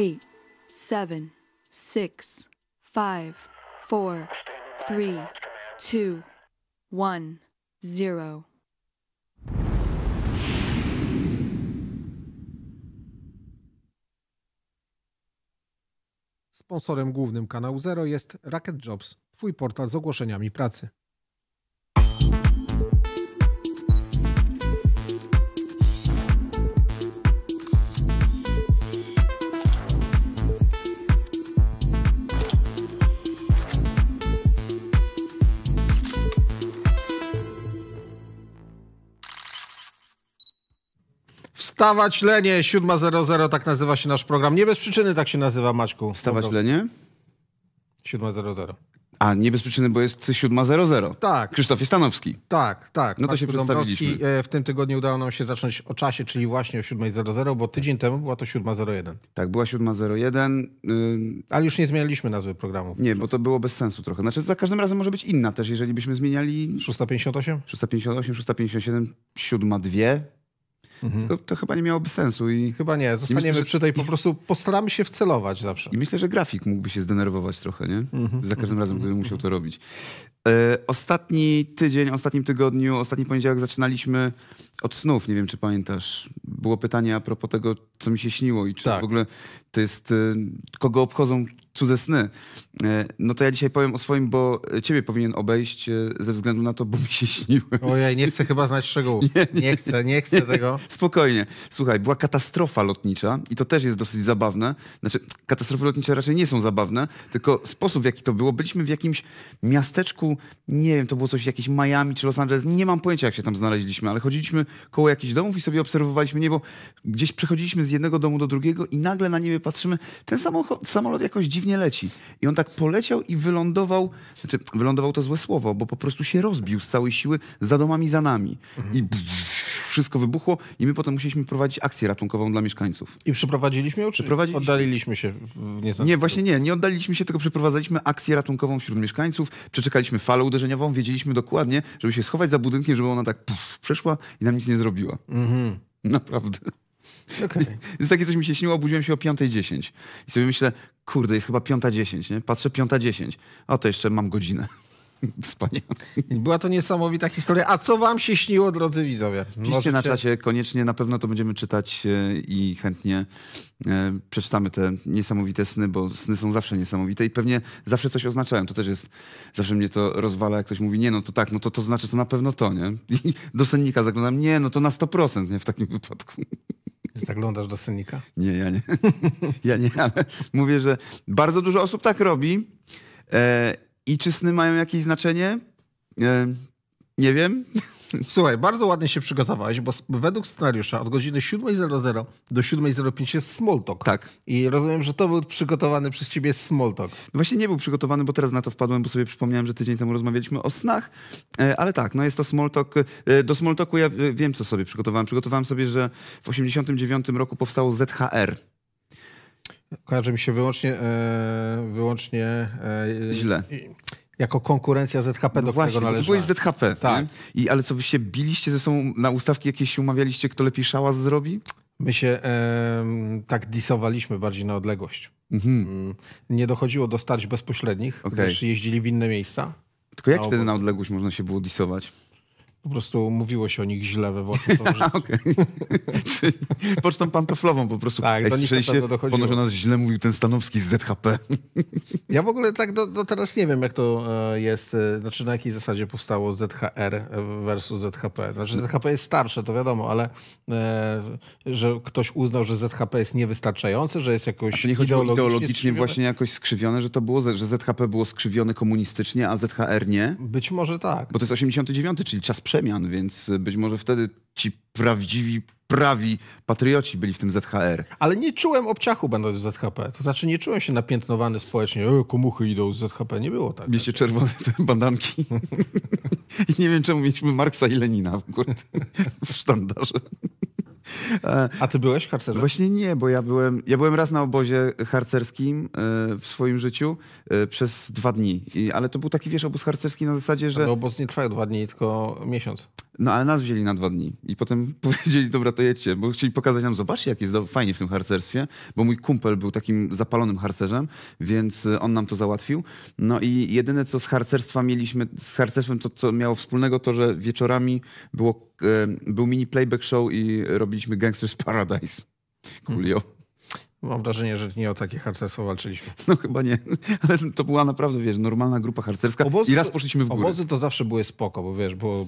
8, 7, 6, 5, 4, 3, 2, 1, Sponsorem głównym kanału Zero jest Racket Jobs, twój portal z ogłoszeniami pracy. Wstawać lenie, 7.00, tak nazywa się nasz program. Nie bez przyczyny tak się nazywa, Maćku. Wstawać lenie? 7.00. A, nie bez przyczyny, bo jest 7.00. Tak. Krzysztof Stanowski. Tak, tak. No to się przedstawiliśmy. E, w tym tygodniu udało nam się zacząć o czasie, czyli właśnie o 7.00, bo tydzień temu była to 7.01. Tak, była 7.01. Yy... Ale już nie zmienialiśmy nazwy programu. Nie, bo to było bez sensu trochę. Znaczy za każdym razem może być inna też, jeżeli byśmy zmieniali... 6.58? 6.58, 6.57, 7.02 mhm. to, to, chyba nie miałoby sensu. I chyba nie, zostaniemy myślę, że... przy tej, po prostu postaramy się wcelować zawsze. I myślę, że grafik mógłby się zdenerwować trochę, nie? Mhm. Za każdym razem, gdybym mhm. musiał to robić. E, ostatni tydzień, ostatnim tygodniu, ostatni poniedziałek zaczynaliśmy od snów, nie wiem czy pamiętasz. Było pytanie a propos tego, co mi się śniło i czy tak. w ogóle to jest, y, kogo obchodzą cudze sny. E, no to ja dzisiaj powiem o swoim, bo ciebie powinien obejść e, ze względu na to, bo mi się śniły. Ojej, nie chcę chyba znać szczegółów. Nie, nie, nie chcę, nie chcę nie, tego. Spokojnie. Słuchaj, była katastrofa lotnicza i to też jest dosyć zabawne. Znaczy, katastrofy lotnicze raczej nie są zabawne, tylko sposób, w jaki to było. Byliśmy w jakimś miasteczku, nie wiem, to było coś, jakieś Miami czy Los Angeles, nie mam pojęcia, jak się tam znaleźliśmy, ale chodziliśmy koło jakichś domów i sobie obserwowaliśmy niebo. Gdzieś przechodziliśmy z jednego domu do drugiego i nagle na niebie patrzymy, ten samochod, samolot jakoś dziwnie leci. I on tak poleciał i wylądował, znaczy wylądował to złe słowo, bo po prostu się rozbił z całej siły za domami za nami. Mhm. I wszystko wybuchło i my potem musieliśmy prowadzić akcję ratunkową dla mieszkańców. I przeprowadziliśmy ją, czy przeprowadziliśmy... oddaliliśmy się? W nie, właśnie nie, nie oddaliliśmy się, tylko przeprowadzaliśmy akcję ratunkową wśród mieszkańców, przeczekaliśmy falę uderzeniową, wiedzieliśmy dokładnie, żeby się schować za budynkiem, żeby ona tak przeszła i nam nic nie zrobiła. Mhm. Naprawdę. Okay. Jest takie coś mi się śniło, obudziłem się o 5.10 i sobie myślę, kurde, jest chyba 5.10, nie? Patrzę 5.10, a to jeszcze mam godzinę. Wspaniale. Była to niesamowita historia. A co wam się śniło, drodzy widzowie? Piszcie Możecie... na czacie koniecznie, na pewno to będziemy czytać e, i chętnie e, przeczytamy te niesamowite sny, bo sny są zawsze niesamowite i pewnie zawsze coś oznaczają. To też jest, zawsze mnie to rozwala, jak ktoś mówi, nie no to tak, no to to znaczy to na pewno to, nie? I do sennika zaglądam, nie no to na 100%, nie? W takim wypadku. Zaglądasz do sennika? Nie, ja nie. Ja nie, ale mówię, że bardzo dużo osób tak robi. E, i czy sny mają jakieś znaczenie? E, nie wiem. Słuchaj, bardzo ładnie się przygotowałeś, bo według scenariusza od godziny 7.00 do 7.05 jest smalltalk. Tak. I rozumiem, że to był przygotowany przez ciebie smalltalk. Właśnie nie był przygotowany, bo teraz na to wpadłem, bo sobie przypomniałem, że tydzień temu rozmawialiśmy o snach, e, ale tak, no jest to smalltalk. E, do smalltalku ja e, wiem, co sobie przygotowałem. Przygotowałem sobie, że w 89 roku powstało ZHR, Kojarzy mi się wyłącznie, e, wyłącznie e, źle. Jako konkurencja ZHP, no do właśnie, którego należy. byłeś w ZHP, tak. I, ale co, wy się biliście ze sobą na ustawki jakieś się umawialiście, kto lepiej szałas zrobi? My się e, tak disowaliśmy bardziej na odległość. Mhm. Mm, nie dochodziło do starć bezpośrednich, okay. gdyż jeździli w inne miejsca. Tylko jak wtedy na odległość można się było disować? Po prostu mówiło się o nich źle we własnym okay. Czyli pocztą pantoflową po prostu. Tak, do nich się dochodziło. Ponoć o nas źle mówił ten Stanowski z ZHP. ja w ogóle tak do, do, teraz nie wiem, jak to e, jest, e, znaczy na jakiej zasadzie powstało ZHR e, versus ZHP. Znaczy ZHP jest starsze, to wiadomo, ale że ktoś uznał, że ZHP jest niewystarczające, że jest jakoś nie chodziło ideologicznie, ideologicznie właśnie jakoś skrzywione, że to było, że ZHP było skrzywione komunistycznie, a ZHR nie? Być może tak. Bo to jest 89, czyli czas przemian, więc być może wtedy ci prawdziwi prawi patrioci byli w tym ZHR. Ale nie czułem obciachu będąc w ZHP. To znaczy nie czułem się napiętnowany społecznie. E, komuchy idą z ZHP. Nie było tak. Mieliście czerwone te bandanki. I nie wiem, czemu mieliśmy Marksa i Lenina w, w sztandarze. A ty byłeś harcerzem? Właśnie nie, bo ja byłem, ja byłem raz na obozie harcerskim e, w swoim życiu e, przez dwa dni. I, ale to był taki, wiesz, obóz harcerski na zasadzie, że... Ale obóz nie trwa dwa dni, tylko miesiąc. No ale nas wzięli na dwa dni i potem powiedzieli, dobra, to jedźcie, bo chcieli pokazać nam, zobaczcie, jak jest fajnie w tym harcerstwie, bo mój kumpel był takim zapalonym harcerzem, więc e, on nam to załatwił. No i jedyne, co z harcerstwa mieliśmy, z harcerstwem to, co miało wspólnego, to, że wieczorami było, e, był mini playback show i robiliśmy Gangsters Paradise. Coolio. Mam wrażenie, że nie o takie harcerstwo walczyliśmy. No chyba nie, ale to była naprawdę, wiesz, normalna grupa harcerska obozy, i raz poszliśmy w górę. Obozy to zawsze były spoko, bo wiesz, bo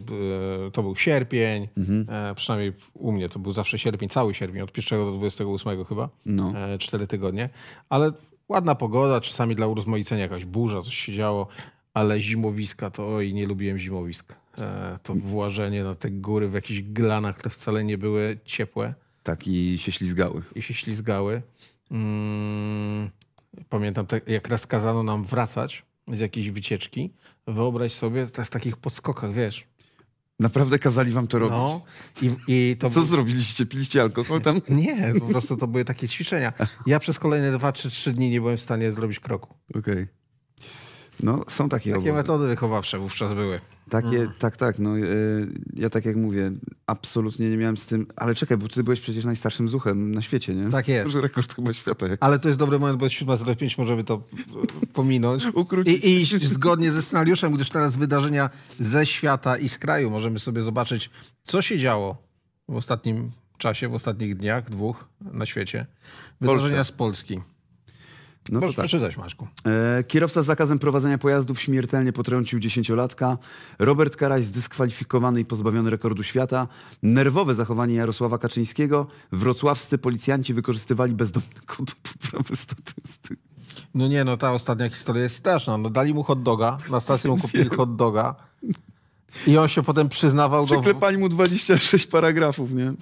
e, to był sierpień, mhm. E, przynajmniej u mnie to był zawsze sierpień, cały sierpień, od 1 do 28 chyba, no. e, 4 tygodnie, ale ładna pogoda, czasami dla urozmaicenia jakaś burza, coś się działo, ale zimowiska to oj, nie lubiłem zimowisk. E, to włażenie na te góry w jakichś glanach, które wcale nie były ciepłe. Tak, i się ślizgały. I się ślizgały. Mm, pamiętam, tak, jak raz kazano nam wracać z jakiejś wycieczki, wyobraź sobie w takich podskokach, wiesz. Naprawdę kazali wam to no. robić? No, i, i to Co by... zrobiliście? Piliście alkohol tam? Nie, po prostu to były takie ćwiczenia. Ja przez kolejne 2-3 dni nie byłem w stanie zrobić kroku. Okej. Okay. No, są takie Takie metody wychowawcze wówczas były. Takie, mhm. tak, tak. No, y, ja tak jak mówię, absolutnie nie miałem z tym. Ale czekaj, bo ty byłeś przecież najstarszym zuchem na świecie, nie? Tak jest. Może rekord chyba świata. Jak... Ale to jest dobry moment, bo jest 7.05, możemy to y, pominąć. Ukrócić. I, I iść zgodnie ze scenariuszem, gdyż teraz wydarzenia ze świata i z kraju możemy sobie zobaczyć, co się działo w ostatnim czasie, w ostatnich dniach, dwóch na świecie. Wydarzenia Polska. z Polski. No Możesz tak. przeczytać, Maszku. E, kierowca z zakazem prowadzenia pojazdów śmiertelnie potrącił dziesięciolatka. Robert Karaś zdyskwalifikowany i pozbawiony rekordu świata. Nerwowe zachowanie Jarosława Kaczyńskiego. Wrocławscy policjanci wykorzystywali bezdomnego do poprawy statystyk. No nie, no ta ostatnia historia jest straszna. No dali mu hot doga, na stacji mu kupili hot doga i on się potem przyznawał Przyklepali do... mu 26 paragrafów, nie?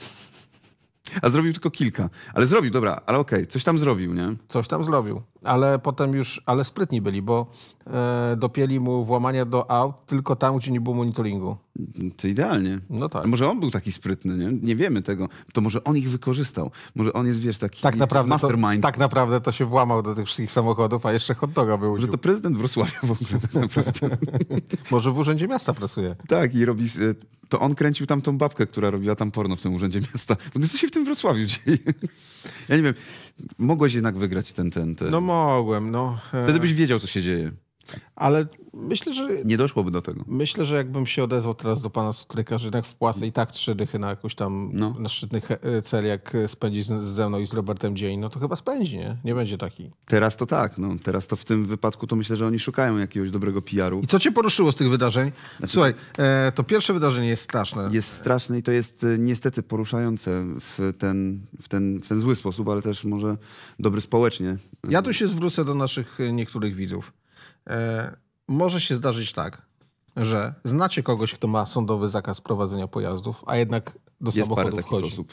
A zrobił tylko kilka. Ale zrobił, dobra, ale okej, okay, coś tam zrobił, nie? Coś tam zrobił ale potem już, ale sprytni byli, bo e, dopięli mu włamania do aut tylko tam, gdzie nie było monitoringu. To idealnie. No tak. Może on był taki sprytny, nie? nie wiemy tego. To może on ich wykorzystał. Może on jest, wiesz, taki tak naprawdę mastermind. To, tak naprawdę to się włamał do tych wszystkich samochodów, a jeszcze hot doga był. Może to prezydent Wrocławia w ogóle tak naprawdę. może w Urzędzie Miasta pracuje. Tak i robi... E, to on kręcił tam tą babkę, która robiła tam porno w tym Urzędzie Miasta. Bo co się w tym Wrocławiu dzieje? ja nie wiem. Mogłeś jednak wygrać ten, ten, ten. No mogłem, no. Wtedy byś wiedział, co się dzieje. Ale Myślę, że... Nie doszłoby do tego. Myślę, że jakbym się odezwał teraz do pana skryka, że jednak wpłacę i tak trzy dychy na jakąś tam no. na szczytny e, cel, jak spędzi ze mną i z Robertem dzień, no to chyba spędzi, nie? Nie będzie taki. Teraz to tak. No. Teraz to w tym wypadku to myślę, że oni szukają jakiegoś dobrego PR-u. I co cię poruszyło z tych wydarzeń? Znaczy... Słuchaj, e, to pierwsze wydarzenie jest straszne. Jest straszne i to jest e, niestety poruszające w ten, w ten, w ten zły sposób, ale też może dobry społecznie. Ja tu się zwrócę do naszych niektórych widzów może się zdarzyć tak, że znacie kogoś, kto ma sądowy zakaz prowadzenia pojazdów, a jednak do Jest samochodu parę wchodzi. Osób.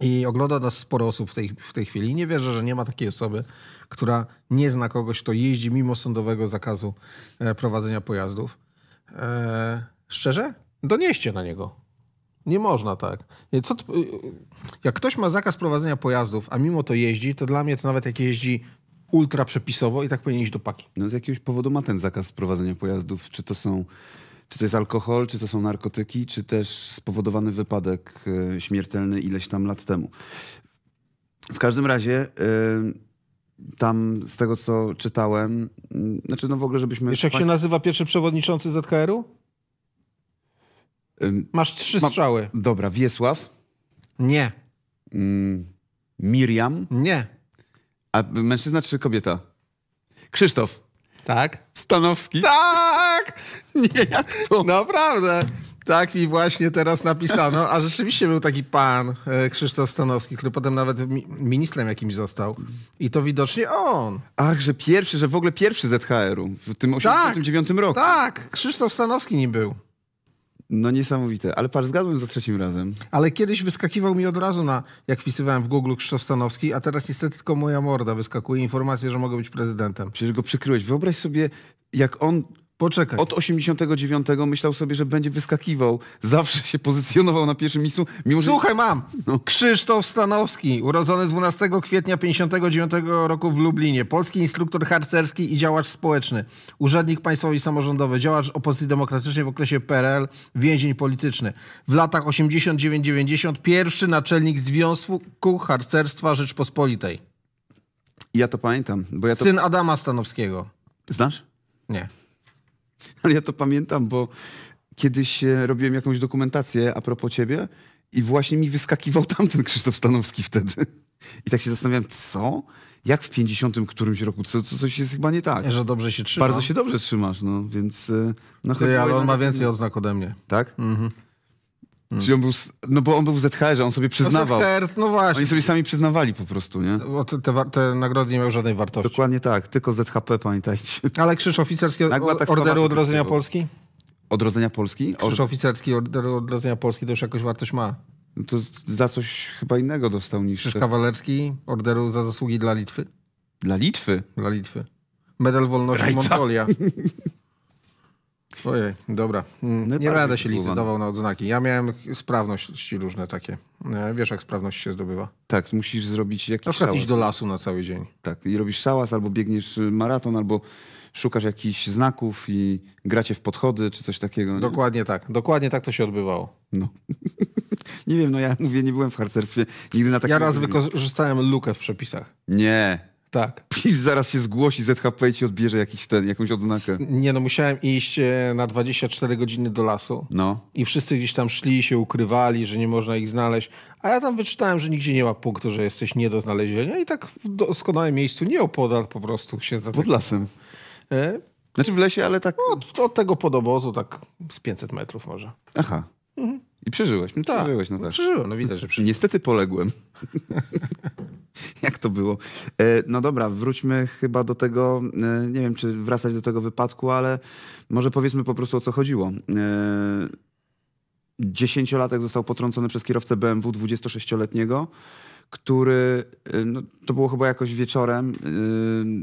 I ogląda nas sporo osób w tej, w tej chwili. Nie wierzę, że nie ma takiej osoby, która nie zna kogoś, kto jeździ mimo sądowego zakazu e, prowadzenia pojazdów. Eee, szczerze? Donieście na niego. Nie można tak. Co, y, y, jak ktoś ma zakaz prowadzenia pojazdów, a mimo to jeździ, to dla mnie to nawet jak jeździ ultra przepisowo i tak powinien iść do paki. No z jakiegoś powodu ma ten zakaz prowadzenia pojazdów. Czy to są czy to jest alkohol, czy to są narkotyki, czy też spowodowany wypadek e, śmiertelny ileś tam lat temu. W każdym razie e, tam z tego, co czytałem, mm, znaczy no w ogóle, żebyśmy... Wiesz, jak się nazywa pierwszy przewodniczący ZKR-u? Masz trzy strzały. Dobra, Wiesław. Nie. Mm, Miriam. Nie. A mężczyzna czy kobieta? Krzysztof. Tak. Stanowski. Tak! Nie, jak to? Naprawdę. Tak mi właśnie teraz napisano, a rzeczywiście był taki pan e, Krzysztof Stanowski, który potem nawet ministrem jakimś został. I to widocznie on. Ach, że pierwszy, że w ogóle pierwszy ZHR-u w tym 89 tak, roku. Tak, Krzysztof Stanowski nim był. No niesamowite, ale par zgadłem za trzecim razem. Ale kiedyś wyskakiwał mi od razu na, jak wpisywałem w Google Krzysztof Stanowski, a teraz niestety tylko moja morda wyskakuje informacja, że mogę być prezydentem. Przecież go przykryłeś. Wyobraź sobie, jak on Poczekaj. Od 89 myślał sobie, że będzie wyskakiwał. Zawsze się pozycjonował na pierwszym miejscu. Mimo, Słuchaj, mam! No. Krzysztof Stanowski, urodzony 12 kwietnia 59 roku w Lublinie. Polski instruktor harcerski i działacz społeczny. Urzędnik państwowy i samorządowy. Działacz opozycji demokratycznej w okresie PRL. Więzień polityczny. W latach 89-90 pierwszy naczelnik Związku Harcerstwa Rzeczpospolitej. Ja to pamiętam. Bo ja to... Syn Adama Stanowskiego. Znasz? Nie. Ale ja to pamiętam, bo kiedyś e, robiłem jakąś dokumentację a propos ciebie i właśnie mi wyskakiwał tamten Krzysztof Stanowski wtedy. I tak się zastanawiałem, co? Jak w 50 którymś roku? Co, co, coś jest chyba nie tak. Że dobrze się trzymasz. Bardzo się dobrze trzymasz, no więc... No, Ty, ale on ma więcej oznak ode mnie. Tak? Mhm. Mm. Czyli on był, no bo on był w zhr on sobie przyznawał. No ZHR, no właśnie. Oni sobie sami przyznawali po prostu, nie? Bo te, te, te nagrody nie miały żadnej wartości. Dokładnie tak, tylko ZHP, pamiętajcie. Ale krzyż oficerski Nagła Orderu Odrodzenia Polski? Odrodzenia Polski? Krzyż oficerski Orderu Odrodzenia Polski to już jakąś wartość ma. No to za coś chyba innego dostał niż... Krzyż kawalerski Orderu za zasługi dla Litwy. Dla Litwy? Dla Litwy. Medal Wolności Zdrajca. Mongolia. Ojej, dobra. Mm, no nie będę się licytował no. na odznaki. Ja miałem sprawności różne takie. E, wiesz, jak sprawność się zdobywa. Tak, musisz zrobić jakiś na przykład iść do lasu na cały dzień. Tak, i robisz szałas, albo biegniesz y, maraton, albo szukasz jakichś znaków i gracie w podchody, czy coś takiego. Nie? Dokładnie tak. Dokładnie tak to się odbywało. No. nie wiem, no ja mówię, nie byłem w harcerstwie. Nigdy na takim... Ja raz wykorzystałem lukę w przepisach. Nie. Tak. I zaraz się zgłosi, ZHP i ci odbierze jakiś ten, jakąś odznakę. Nie no, musiałem iść e, na 24 godziny do lasu. No. I wszyscy gdzieś tam szli, się ukrywali, że nie można ich znaleźć. A ja tam wyczytałem, że nigdzie nie ma punktu, że jesteś nie do znalezienia. I tak w doskonałym miejscu, nie opodal po prostu się za. Pod tak- lasem. E? Znaczy w lesie, ale tak... No, od, od tego podobozu tak z 500 metrów może. Aha. Mhm. I przeżyłeś. No, tak, przeżyłeś, no, no tak. Przeżyłem, no widać, że przeżyłem. Niestety poległem. Jak to było? E, no dobra, wróćmy chyba do tego, e, nie wiem czy wracać do tego wypadku, ale może powiedzmy po prostu o co chodziło. E, dziesięciolatek został potrącony przez kierowcę BMW 26-letniego który, y, no, to było chyba jakoś wieczorem,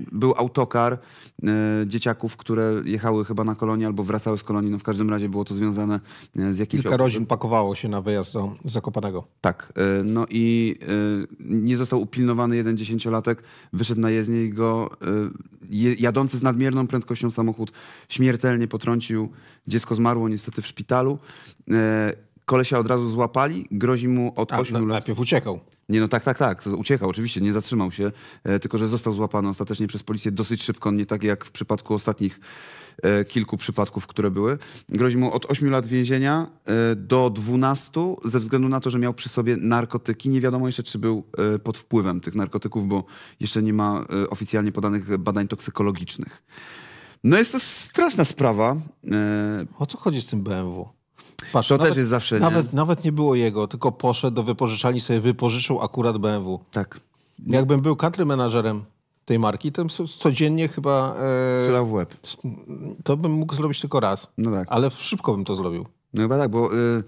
yy, był autokar yy, dzieciaków, które jechały chyba na kolonię albo wracały z kolonii, no w każdym razie było to związane y, z jakimś... Kilka rodzin pakowało się na wyjazd do Zakopanego. Tak, yy, no i y, nie został upilnowany jeden dziesięciolatek, wyszedł na jezdnię i go jadący z nadmierną prędkością samochód śmiertelnie potrącił, dziecko zmarło niestety w szpitalu. Kolesia od razu złapali, grozi mu od A, 8 no, lat... Najpierw uciekał. Nie, no tak, tak, tak. Uciekał oczywiście, nie zatrzymał się, e, tylko że został złapany ostatecznie przez policję dosyć szybko, nie tak jak w przypadku ostatnich e, kilku przypadków, które były. Grozi mu od 8 lat więzienia e, do 12 ze względu na to, że miał przy sobie narkotyki. Nie wiadomo jeszcze, czy był pod wpływem tych narkotyków, bo jeszcze nie ma oficjalnie podanych badań toksykologicznych. No jest to straszna sprawa. O co chodzi z tym BMW? Patrz, to nawet, też jest zawsze... Nawet, nie? nawet nie było jego, tylko poszedł do wypożyczalni, sobie wypożyczył akurat BMW. Tak. Jakbym był country menadżerem tej marki, to codziennie chyba... E, Strzelał w łeb. To bym mógł zrobić tylko raz. No tak. Ale szybko bym to zrobił. No chyba tak, bo... Y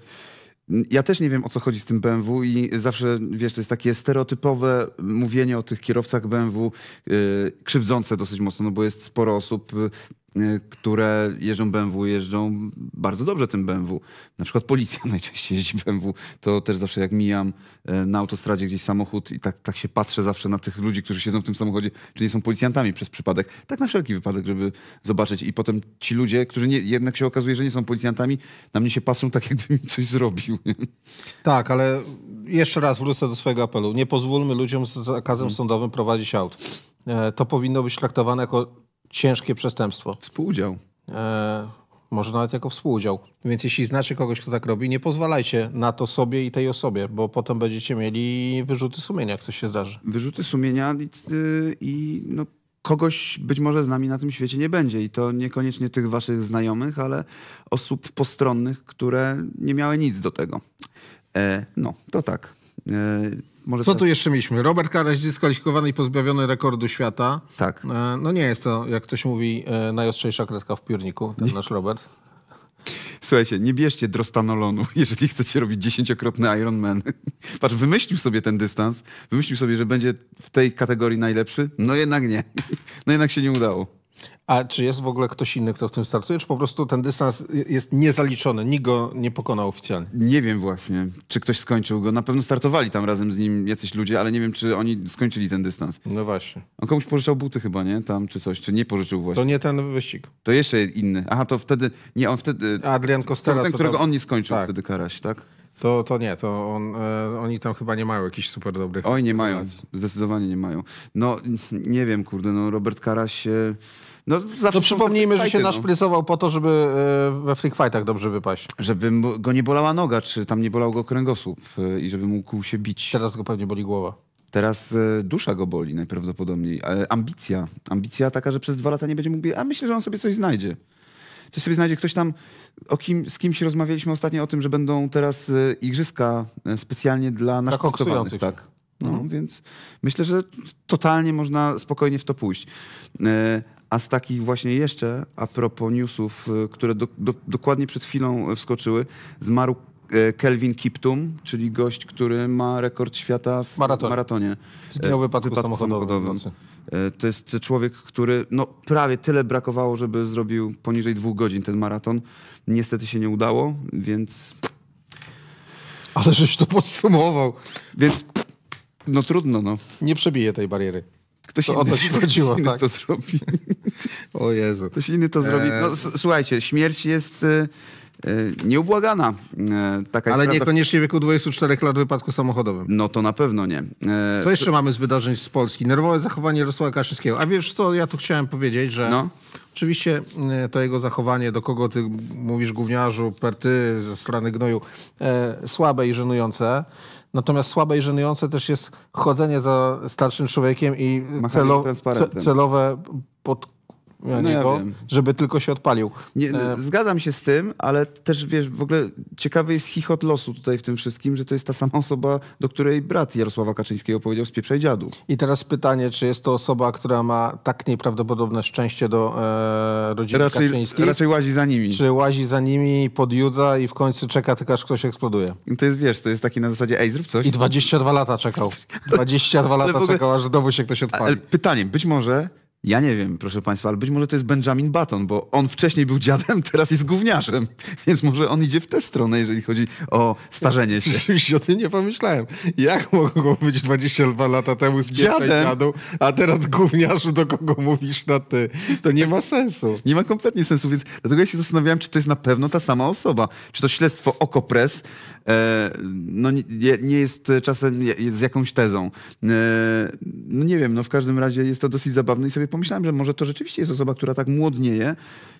ja też nie wiem o co chodzi z tym BMW i zawsze, wiesz, to jest takie stereotypowe mówienie o tych kierowcach BMW, yy, krzywdzące dosyć mocno, no bo jest sporo osób y, Y, które jeżdżą BMW, jeżdżą bardzo dobrze tym BMW. Na przykład policja najczęściej jeździ BMW. To też zawsze jak mijam y, na autostradzie gdzieś samochód i tak, tak się patrzę zawsze na tych ludzi, którzy siedzą w tym samochodzie, czy nie są policjantami przez przypadek. Tak na wszelki wypadek, żeby zobaczyć. I potem ci ludzie, którzy nie, jednak się okazuje, że nie są policjantami, na mnie się patrzą tak, jakby mi coś zrobił. Tak, ale jeszcze raz wrócę do swojego apelu. Nie pozwólmy ludziom z zakazem hmm. sądowym prowadzić aut. E, to powinno być traktowane jako ciężkie przestępstwo. Współudział. E, może nawet jako współudział. Więc jeśli znacie kogoś, kto tak robi, nie pozwalajcie na to sobie i tej osobie, bo potem będziecie mieli wyrzuty sumienia, jak coś się zdarzy. Wyrzuty sumienia i, i no, kogoś być może z nami na tym świecie nie będzie. I to niekoniecznie tych waszych znajomych, ale osób postronnych, które nie miały nic do tego. E, no, to tak. E, może Co tu jeszcze mieliśmy? Robert Karaś dyskwalifikowany i pozbawiony rekordu świata. Tak. E, no nie jest to, jak ktoś mówi, e, najostrzejsza kredka w piórniku, ten nie. nasz Robert. Słuchajcie, nie bierzcie drostanolonu, jeżeli chcecie robić dziesięciokrotny Ironman. Patrz, wymyślił sobie ten dystans, wymyślił sobie, że będzie w tej kategorii najlepszy, no jednak nie. No jednak się nie udało. A czy jest w ogóle ktoś inny, kto w tym startuje, czy po prostu ten dystans jest niezaliczony, nikt go nie pokonał oficjalnie? Nie wiem właśnie, czy ktoś skończył go. Na pewno startowali tam razem z nim jacyś ludzie, ale nie wiem, czy oni skończyli ten dystans. No właśnie. On komuś pożyczał buty chyba, nie? Tam czy coś, czy nie pożyczył właśnie. To nie ten wyścig. To jeszcze inny. Aha, to wtedy, nie, on wtedy... Adrian Costela. Ten, którego on nie skończył tak. wtedy Karaś, tak? To, to nie, to on, e, oni tam chyba nie mają jakichś super dobrych... Oj, nie mają, zdecydowanie nie mają. No, nie wiem, kurde, no Robert Karaś... E no, no przypomnijmy, że się no. naszprycował po to, żeby e, we free fightach dobrze wypaść. Żeby go nie bolała noga, czy tam nie bolał go kręgosłup e, i żeby mógł się bić. Teraz go pewnie boli głowa. Teraz e, dusza go boli najprawdopodobniej. Ambicja. Ambicja taka, że przez dwa lata nie będzie mógł... A myślę, że on sobie coś znajdzie coś sobie znajdzie. Ktoś tam, o kim, z kimś rozmawialiśmy ostatnio o tym, że będą teraz igrzyska specjalnie dla naszych Tak. No, mhm. Więc myślę, że totalnie można spokojnie w to pójść. A z takich właśnie jeszcze, a propos newsów, y, które do, do, dokładnie przed chwilą wskoczyły, zmarł e, Kelvin Kiptum, czyli gość, który ma rekord świata w maratonie. maratonie. Zginął e, wypadku, wypadku samochodowym. samochodowym. E, to jest człowiek, który no, prawie tyle brakowało, żeby zrobił poniżej dwóch godzin ten maraton. Niestety się nie udało, więc... Ale żeś to podsumował. Więc no trudno, no. Nie przebije tej bariery. Ktoś to inny, o to chodziło, inny tak. to zrobi. O Jezu. Ktoś inny to zrobi. No, e, słuchajcie, śmierć jest e, e, nieubłagana. Taka Ale niekoniecznie w wieku 24 lat w wypadku samochodowym. No to na pewno nie. Co jeszcze to... mamy z wydarzeń z Polski? Nerwowe zachowanie Jarosława Kaczyńskiego. A wiesz co, ja tu chciałem powiedzieć, że no. oczywiście to jego zachowanie, do kogo ty mówisz gówniarzu, perty, ze strony gnoju, e, słabe i żenujące. Natomiast słabe i żenujące też jest chodzenie za starszym człowiekiem i celo, celowe pod, no niego, ja no żeby tylko się odpalił. Nie, e, zgadzam się z tym, ale też wiesz, w ogóle ciekawy jest chichot losu tutaj w tym wszystkim, że to jest ta sama osoba, do której brat Jarosława Kaczyńskiego powiedział z pieprzej dziadu. I teraz pytanie, czy jest to osoba, która ma tak nieprawdopodobne szczęście do e, rodziny raczej, Kaczyńskiej? Raczej łazi za nimi. Czy łazi za nimi, podjudza i w końcu czeka tylko, aż ktoś eksploduje. to jest, wiesz, to jest taki na zasadzie, ej, zrób coś. I 22 lata czekał. 22 lata ogóle... czekał, aż znowu się ktoś odpali. Ale pytanie, być może ja nie wiem, proszę Państwa, ale być może to jest Benjamin Button, bo on wcześniej był dziadem, teraz jest gówniarzem. Więc może on idzie w tę stronę, jeżeli chodzi o starzenie się. Rzeczywiście o tym nie pomyślałem. Jak mogło być 22 lata temu z dziadem, a teraz gówniarzu, do kogo mówisz na ty? To nie ma sensu. Nie ma kompletnie sensu, więc dlatego ja się zastanawiałem, czy to jest na pewno ta sama osoba. Czy to śledztwo Okopres E, no, nie, nie jest czasem z jakąś tezą. E, no nie wiem, no w każdym razie jest to dosyć zabawne i sobie pomyślałem, że może to rzeczywiście jest osoba, która tak młodnieje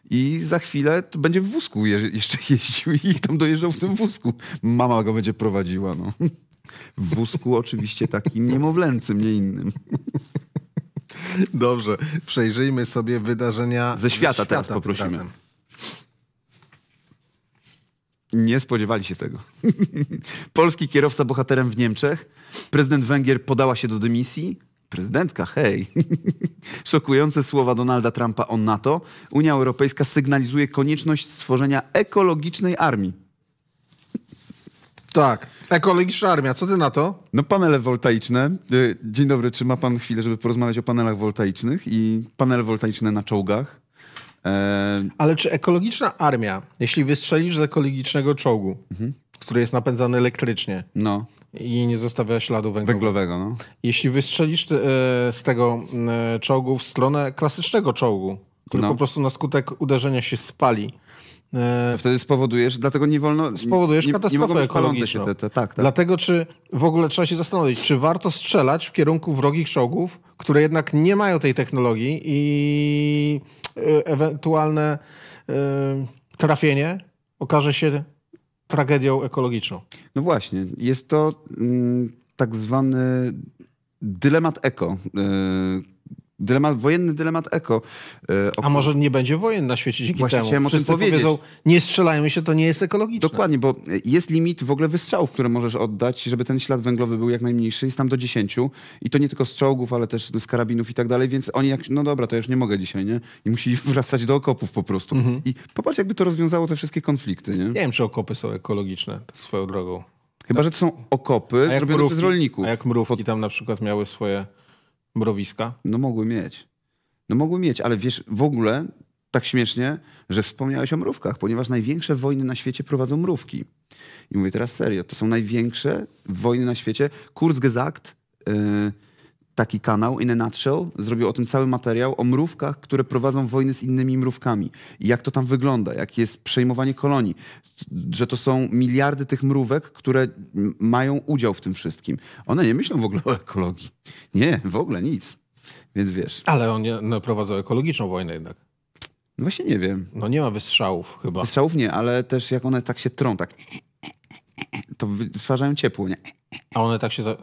i za chwilę będzie w wózku je jeszcze jeździł i ich tam dojeżdżał w tym wózku. Mama go będzie prowadziła, no. W wózku oczywiście takim niemowlęcym, nie innym. Dobrze, przejrzyjmy sobie wydarzenia ze świata, ze świata teraz poprosimy. Razem. Nie spodziewali się tego. Polski kierowca bohaterem w Niemczech, prezydent Węgier podała się do dymisji. Prezydentka, hej! Szokujące słowa Donalda Trumpa o NATO. Unia Europejska sygnalizuje konieczność stworzenia ekologicznej armii. Tak. Ekologiczna armia, co ty na to? No panele woltaiczne. Y, dzień dobry, czy ma pan chwilę, żeby porozmawiać o panelach woltaicznych i panele woltaiczne na czołgach? E, Ale czy ekologiczna armia, jeśli wystrzelisz z ekologicznego czołgu, mhm. który jest napędzany elektrycznie no. i nie zostawia śladu węglowego, węglowego no. jeśli wystrzelisz e, z tego e, czołgu w stronę klasycznego czołgu, który no. po prostu na skutek uderzenia się spali, Wtedy spowodujesz, dlatego nie wolno. Spowodujesz nie, katastrofę nie ekologiczną. Się te, te, tak, tak. Dlatego, czy w ogóle trzeba się zastanowić, czy warto strzelać w kierunku wrogich czołgów, które jednak nie mają tej technologii i Y, ewentualne y, trafienie okaże się tragedią ekologiczną. No właśnie, jest to mm, tak zwany dylemat eko, y, dylemat wojenny, dylemat eko. E, A może nie będzie wojen na świecie dzięki Właśnie temu? Chciałem Wszyscy tym powiedzieć. powiedzą, nie strzelają się, to nie jest ekologiczne. Dokładnie, bo jest limit w ogóle wystrzałów, które możesz oddać, żeby ten ślad węglowy był jak najmniejszy. Jest tam do 10 i to nie tylko z czołgów, ale też z karabinów i tak dalej, więc oni jak, no dobra, to już nie mogę dzisiaj, nie? I musieli wracać do okopów po prostu. Mhm. I popatrz, jakby to rozwiązało te wszystkie konflikty, nie? Nie wiem, czy okopy są ekologiczne tak swoją drogą. Chyba, że to są okopy zrobione mrówki, z rolników. A jak mrówki tam na przykład miały swoje mrowiska? No mogły mieć. No mogły mieć, ale wiesz, w ogóle tak śmiesznie, że wspomniałeś o mrówkach, ponieważ największe wojny na świecie prowadzą mrówki. I mówię teraz serio, to są największe wojny na świecie. Kurzgesagt... Yy, taki kanał, In a Nutshell, zrobił o tym cały materiał o mrówkach, które prowadzą wojny z innymi mrówkami. Jak to tam wygląda, jak jest przejmowanie kolonii, że to są miliardy tych mrówek, które mają udział w tym wszystkim. One nie myślą w ogóle o ekologii. Nie, w ogóle nic. Więc wiesz. Ale on no, prowadzą ekologiczną wojnę jednak. No właśnie nie wiem. No nie ma wystrzałów chyba. Wystrzałów nie, ale też jak one tak się trą, tak to wytwarzają ciepło, nie? A one tak się... Za... E,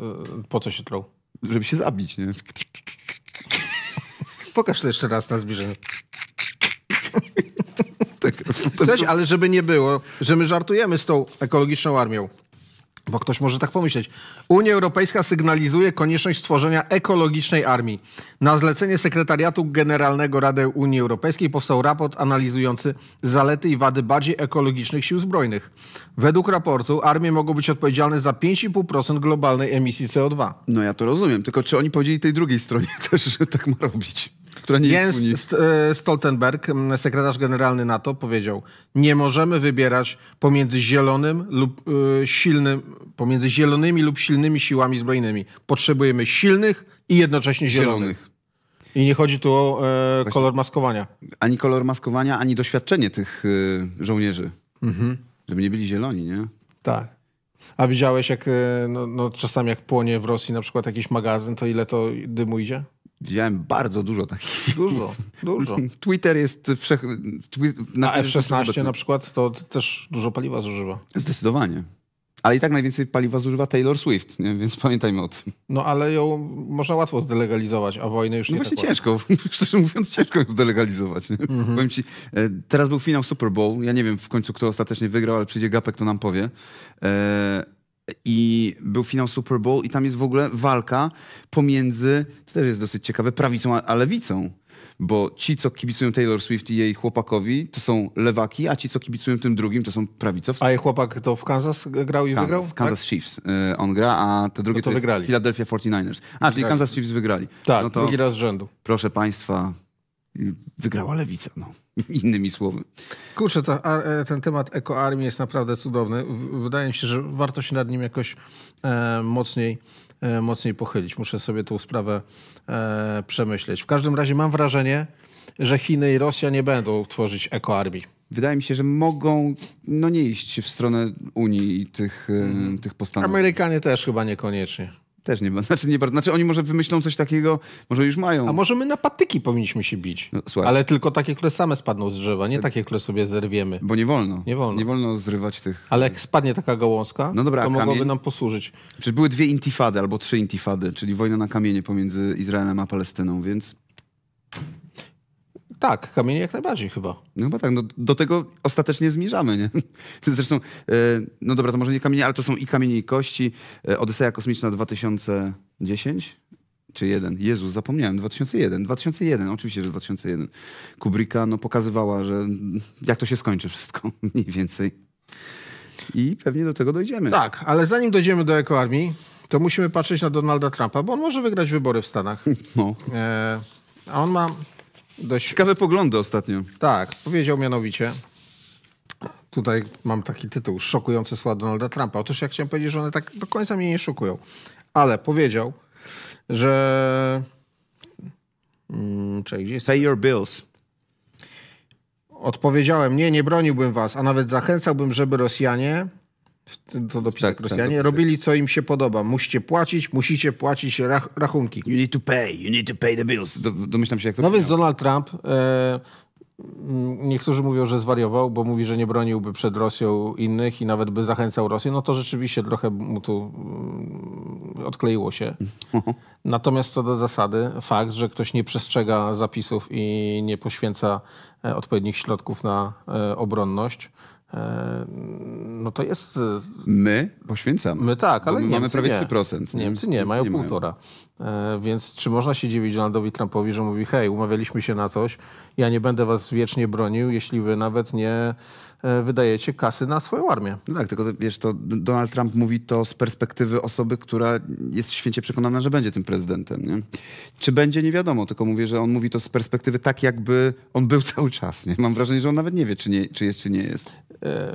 po co się trą? żeby się zabić, nie? Pokaż to jeszcze raz na zbliżeniu. Tak, ale żeby nie było, że my żartujemy z tą ekologiczną armią. Bo ktoś może tak pomyśleć. Unia Europejska sygnalizuje konieczność stworzenia ekologicznej armii. Na zlecenie Sekretariatu Generalnego Rady Unii Europejskiej powstał raport analizujący zalety i wady bardziej ekologicznych sił zbrojnych. Według raportu armie mogą być odpowiedzialne za 5,5% globalnej emisji CO2. No ja to rozumiem, tylko czy oni powiedzieli tej drugiej stronie też, że tak ma robić? Która nie Jens jest e, Stoltenberg, sekretarz generalny NATO, powiedział: Nie możemy wybierać pomiędzy zielonym lub e, silnym, pomiędzy zielonymi lub silnymi siłami zbrojnymi. Potrzebujemy silnych i jednocześnie zielonych. zielonych. I nie chodzi tu o e, kolor maskowania. Ani kolor maskowania, ani doświadczenie tych e, żołnierzy. Mhm. Żeby nie byli zieloni, nie? Tak. A widziałeś, jak e, no, no, czasami jak płonie w Rosji na przykład jakiś magazyn, to ile to dymu idzie? Widziałem bardzo dużo takich filmów. Dużo, dużo. Twitter jest wszech... Na A F-16 na przykład to też dużo paliwa zużywa. Zdecydowanie. Ale i tak najwięcej paliwa zużywa Taylor Swift, nie? więc pamiętajmy o tym. No ale ją można łatwo zdelegalizować, a wojnę już no nie No właśnie tak ciężko, szczerze mówiąc ciężko ją zdelegalizować. Mm -hmm. Powiem ci, e, teraz był finał Super Bowl, ja nie wiem w końcu kto ostatecznie wygrał, ale przyjdzie Gapek, to nam powie. E, i był finał Super Bowl i tam jest w ogóle walka pomiędzy, to też jest dosyć ciekawe, prawicą a, lewicą. Bo ci, co kibicują Taylor Swift i jej chłopakowi, to są lewaki, a ci, co kibicują tym drugim, to są prawicowcy. A jej chłopak to w Kansas grał i Kansas, wygrał? Kansas tak? Chiefs y, on gra, a to drugie no to, to wygrali. Philadelphia 49ers. A, czyli Kansas Chiefs wygrali. Tak, no to, drugi raz z rzędu. Proszę państwa, wygrała lewica. No. Innymi słowy. Kurczę, ta, e, ten temat ekoarmii jest naprawdę cudowny. Wydaje mi się, że warto się nad nim jakoś e, mocniej, e, mocniej pochylić. Muszę sobie tą sprawę e, przemyśleć. W każdym razie mam wrażenie, że Chiny i Rosja nie będą tworzyć ekoarmii. Wydaje mi się, że mogą no, nie iść w stronę Unii i tych, mm. tych postanowień. Amerykanie też chyba niekoniecznie. Też nie, znaczy nie bardzo. Znaczy oni może wymyślą coś takiego, może już mają. A może my na patyki powinniśmy się bić. No, ale tylko takie, które same spadną z drzewa, nie takie, które sobie zerwiemy. Bo nie wolno. Nie wolno. Nie wolno zrywać tych. Ale jak spadnie taka gałązka, no dobra, to mogłoby nam posłużyć. Czy były dwie intifady albo trzy intifady, czyli wojna na kamienie pomiędzy Izraelem a Palestyną, więc tak, kamienie jak najbardziej chyba. No chyba tak, no, do tego ostatecznie zmierzamy, nie? Zresztą, e, no dobra, to może nie kamienie, ale to są i kamienie i kości. E, Odyseja kosmiczna 2010 czy jeden? Jezus, zapomniałem, 2001, 2001, oczywiście, że 2001. Kubricka no, pokazywała, że jak to się skończy wszystko, mniej więcej. I pewnie do tego dojdziemy. Tak, ale zanim dojdziemy do ekoarmii, to musimy patrzeć na Donalda Trumpa, bo on może wygrać wybory w Stanach. No. E, a on ma dość... Ciekawe poglądy ostatnio. Tak, powiedział mianowicie, tutaj mam taki tytuł, szokujące słowa Donalda Trumpa. Otóż ja chciałem powiedzieć, że one tak do końca mnie nie szokują, ale powiedział, że... Hmm, gdzie jest? Pay your bills. Odpowiedziałem, nie, nie broniłbym was, a nawet zachęcałbym, żeby Rosjanie to do tak, tak, Rosjanie, tak, robili co im się podoba. Musicie płacić, musicie płacić rach rachunki. You need to pay, you need to pay the bills. Do, domyślam się, jak to No więc Donald Trump, e, niektórzy mówią, że zwariował, bo mówi, że nie broniłby przed Rosją innych i nawet by zachęcał Rosję. No to rzeczywiście trochę mu tu mm, odkleiło się. Natomiast co do zasady, fakt, że ktoś nie przestrzega zapisów i nie poświęca e, odpowiednich środków na e, obronność, no to jest. E, my poświęcamy. My tak, ale nie Niemcy mamy prawie 3%. Nie. Niemcy nie, Niemcy nie mają półtora. E, więc czy można się dziwić Donaldowi Trumpowi, że mówi: hej, umawialiśmy się na coś, ja nie będę was wiecznie bronił, jeśli wy nawet nie E, wydajecie kasy na swoją armię. No tak, tylko wiesz, to Donald Trump mówi to z perspektywy osoby, która jest święcie przekonana, że będzie tym prezydentem. Nie? Czy będzie, nie wiadomo, tylko mówię, że on mówi to z perspektywy tak, jakby on był cały czas. Nie? Mam wrażenie, że on nawet nie wie, czy, nie, czy jest, czy nie jest. E,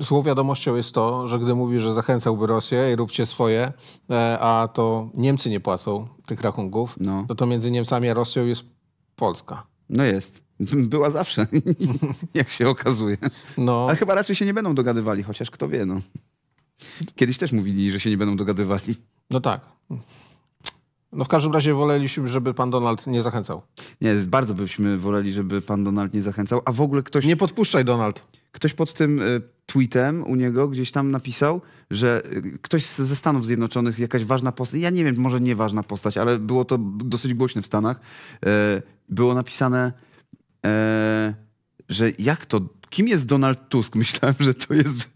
złą wiadomością jest to, że gdy mówi, że zachęcałby Rosję i róbcie swoje, e, a to Niemcy nie płacą tych rachunków, no. to, no to między Niemcami a Rosją jest Polska. No jest. Była zawsze, jak się okazuje. No. Ale chyba raczej się nie będą dogadywali, chociaż kto wie, no. Kiedyś też mówili, że się nie będą dogadywali. No tak. No w każdym razie woleliśmy, żeby pan Donald nie zachęcał. Nie, bardzo byśmy woleli, żeby pan Donald nie zachęcał, a w ogóle ktoś... Nie podpuszczaj, Donald. Ktoś pod tym e, tweetem u niego gdzieś tam napisał, że e, ktoś ze Stanów Zjednoczonych, jakaś ważna postać, ja nie wiem, może nie ważna postać, ale było to dosyć głośne w Stanach, e, było napisane E, że jak to, kim jest Donald Tusk? Myślałem, że to jest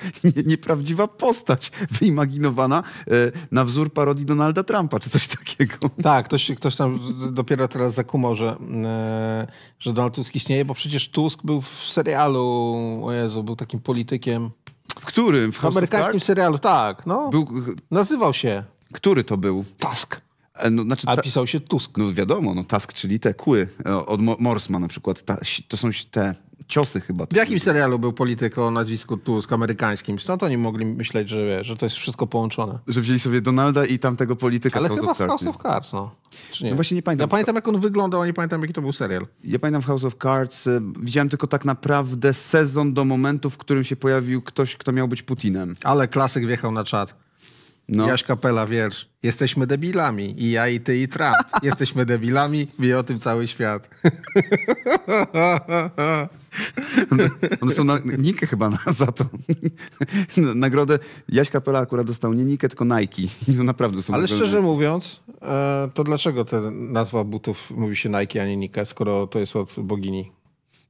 nieprawdziwa postać wyimaginowana e, na wzór parodii Donalda Trumpa, czy coś takiego. Tak, ktoś, ktoś tam dopiero teraz zakumał, że, e, że Donald Tusk istnieje, bo przecież Tusk był w serialu, o Jezu, był takim politykiem. W którym? W, w amerykańskim serialu, tak. No. Był... Nazywał się. Który to był? Tusk. E, no, znaczy, A pisał się Tusk. No wiadomo, no Tusk, czyli te kły e, od Morsma na przykład. Ta, to są te ciosy chyba. W jakim serialu był polityk o nazwisku Tusk amerykańskim? Stąd oni mogli myśleć, że, że to jest wszystko połączone. Że wzięli sobie Donalda i tamtego polityka Ale House chyba of Cards. House of Cards, no. no. właśnie nie pamiętam. Ja pamiętam jak on wyglądał, a nie pamiętam jaki to był serial. Ja pamiętam House of Cards. E, widziałem tylko tak naprawdę sezon do momentu, w którym się pojawił ktoś, kto miał być Putinem. Ale klasyk wjechał na czat. No. Jaś Kapela, wiersz. Jesteśmy debilami. I ja, i ty, i Trump. Jesteśmy debilami, wie o tym cały świat. One, są na Nikę chyba na, za to. Nagrodę Jaś Kapela akurat dostał nie Nikę, tylko Nike. No naprawdę są Ale szczerze mówiąc, e, to dlaczego ta nazwa butów mówi się Nike, a nie Nike, skoro to jest od bogini?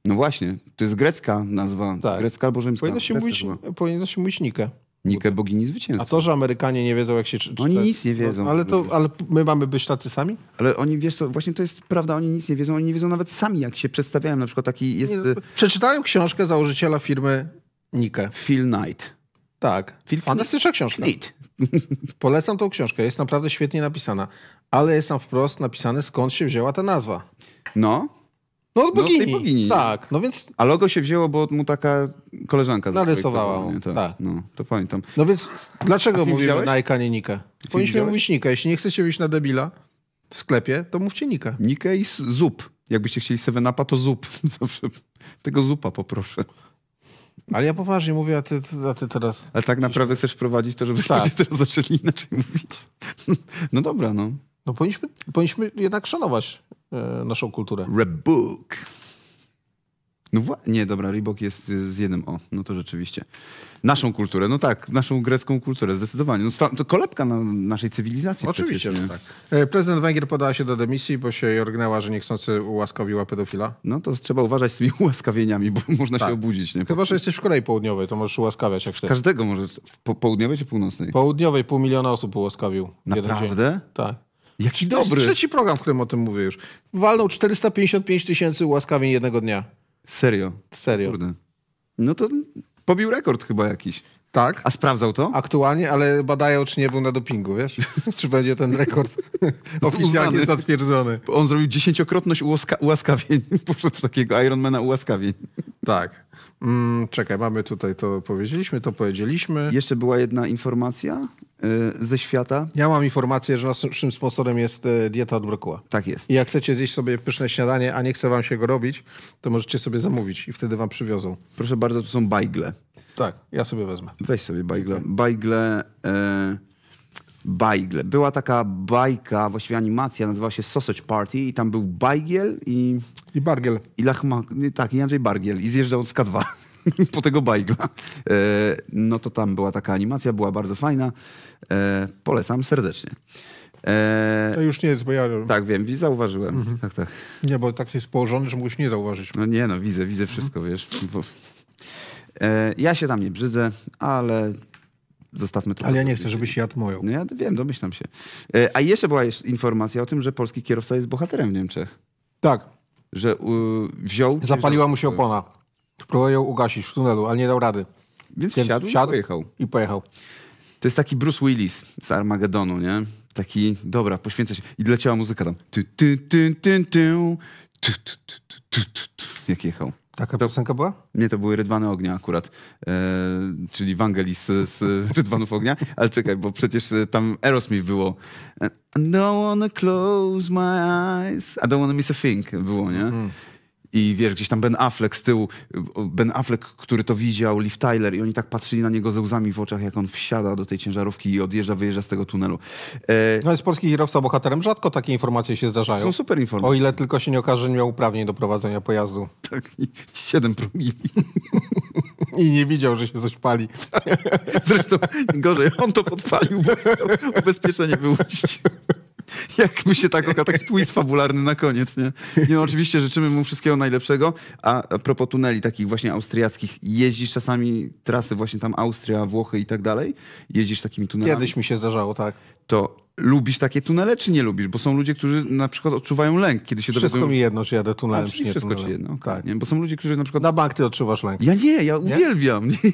No właśnie, to jest grecka nazwa. Tak. Grecka albo rzymska. Powinno się, mówić, powinno się mówić Nike. Nikę bogini zwycięstwa. A to, że Amerykanie nie wiedzą, jak się czyta. Oni nic nie wiedzą. No, ale, to, ale my mamy być tacy sami? Ale oni, wiesz co, właśnie to jest prawda, oni nic nie wiedzą. Oni nie wiedzą nawet sami, jak się przedstawiają. Na przykład taki jest... Nie, y, książkę założyciela firmy Nike, Phil Knight. Tak. Phil Fantastyczna książka. Knight. Polecam tą książkę. Jest naprawdę świetnie napisana. Ale jest tam wprost napisane, skąd się wzięła ta nazwa. No. No od no, bogini. No, tej bogini. Tak, no więc... A logo się wzięło, bo mu taka koleżanka Narysowała Zarysowała, tak, No, to pamiętam. No więc dlaczego mówimy widziałeś? Nike, nie Nike? Powinniśmy mówić Nike. Jeśli nie chcecie wyjść na debila w sklepie, to mówcie Nike. Nike i zup. Jakbyście chcieli sobie napa, to zup. Zawsze tego zupa poproszę. Ale ja poważnie mówię, a ty, a ty teraz... Ale tak naprawdę chcesz wprowadzić to, żeby tak. ludzie teraz zaczęli inaczej mówić. No dobra, no. No powinniśmy, powinniśmy jednak szanować E, naszą kulturę. Rebook. No nie, dobra, Reebok jest y, z jednym O, no to rzeczywiście. Naszą kulturę, no tak, naszą grecką kulturę, zdecydowanie. No, to kolebka na naszej cywilizacji. Oczywiście, tak. E, prezydent Węgier podała się do demisji, bo się jorgnęła, że niechcący ułaskawiła pedofila. No to trzeba uważać z tymi ułaskawieniami, bo można tak. się obudzić. Nie? Chyba, że jesteś w kolei Południowej, to możesz ułaskawiać jak chcesz. Każdego możesz, po, południowej czy północnej? Południowej pół miliona osób ułaskawił. Naprawdę? Tak. Jaki dobry. jest trzeci program, w którym o tym mówię już. Walnął 455 tysięcy ułaskawień jednego dnia. Serio? Serio. Kurde. No to pobił rekord chyba jakiś. Tak. A sprawdzał to? Aktualnie, ale badają, czy nie był na dopingu, wiesz? czy będzie ten rekord oficjalnie zatwierdzony. On zrobił dziesięciokrotność ułaska ułaskawień. Poszedł takiego Ironmana ułaskawień. tak. Mm, czekaj, mamy tutaj to, powiedzieliśmy, to powiedzieliśmy. Jeszcze była jedna informacja Y, ze świata. Ja mam informację, że naszym sponsorem jest y, dieta od brokuła. Tak jest. I jak chcecie zjeść sobie pyszne śniadanie, a nie chce wam się go robić, to możecie sobie zamówić i wtedy wam przywiozą. Proszę bardzo, to są bajgle. Tak, ja sobie wezmę. Weź sobie bajgle. Okay. Bajgle... E, bajgle. Była taka bajka, właściwie animacja, nazywała się Sausage Party i tam był bajgiel i... I bargiel. I lachma... Tak, i Andrzej Bargiel i zjeżdżał z K2. po tego bajgla. E, no to tam była taka animacja, była bardzo fajna. E, polecam serdecznie. Eee, to już nie jest, bo ja... Tak, wiem, zauważyłem. Mhm. Tak, tak. Nie, bo tak jest położony, że mógłbyś nie zauważyć. No nie, no widzę, widzę wszystko, mhm. wiesz. Bo... E, ja się tam nie brzydzę, ale zostawmy to. Ale ja nie chcę, żebyś jadł moją. No ja wiem, domyślam się. Eee, a jeszcze była jeszcze informacja o tym, że polski kierowca jest bohaterem w Niemczech. Tak. Że wziął... Zapaliła mu się opona. Próbował ją ugasić w tunelu, ale nie dał rady. Więc, Więc wsiadł, wsiadł i pojechał. I pojechał. To jest taki Bruce Willis z Armagedonu, nie? Taki, dobra, poświęcę się. I leciała muzyka tam. Ty, ty, ty, ty, ty, ty, ty, Jak jechał. Taka to, piosenka była? Nie, to były Rydwany Ognia akurat, e, czyli Wangelis z, z Rydwanów Ognia, ale czekaj, bo przecież tam Aerosmith było I don't wanna close my eyes, I don't wanna miss a thing było, nie? Mm. I wiesz, gdzieś tam Ben Affleck z tyłu, Ben Affleck, który to widział, Liv Tyler i oni tak patrzyli na niego ze łzami w oczach, jak on wsiada do tej ciężarówki i odjeżdża, wyjeżdża z tego tunelu. E... No jest polski kierowca bohaterem, rzadko takie informacje się zdarzają. Są super informacje. O ile tylko się nie okaże, że nie miał uprawnień do prowadzenia pojazdu. Tak, 7 promili. I nie widział, że się coś pali. Zresztą gorzej, on to podpalił, bo ubezpieczenie wyłudzić. Jakby się tak taki twist fabularny na koniec, nie? nie? No, oczywiście życzymy mu wszystkiego najlepszego. A, a propos tuneli takich właśnie austriackich, jeździsz czasami trasy właśnie tam Austria, Włochy i tak dalej? Jeździsz takimi tunelami? Kiedyś mi się zdarzało, tak. To lubisz takie tunele, czy nie lubisz? Bo są ludzie, którzy na przykład odczuwają lęk, kiedy się Wszystko mi jedno, czy jadę tunelem, znaczy, czy nie Wszystko tunelem. ci jedno, okay. tak. nie? Bo są ludzie, którzy na przykład... Na bank ty odczuwasz lęk. Ja nie, ja nie? uwielbiam. Nie?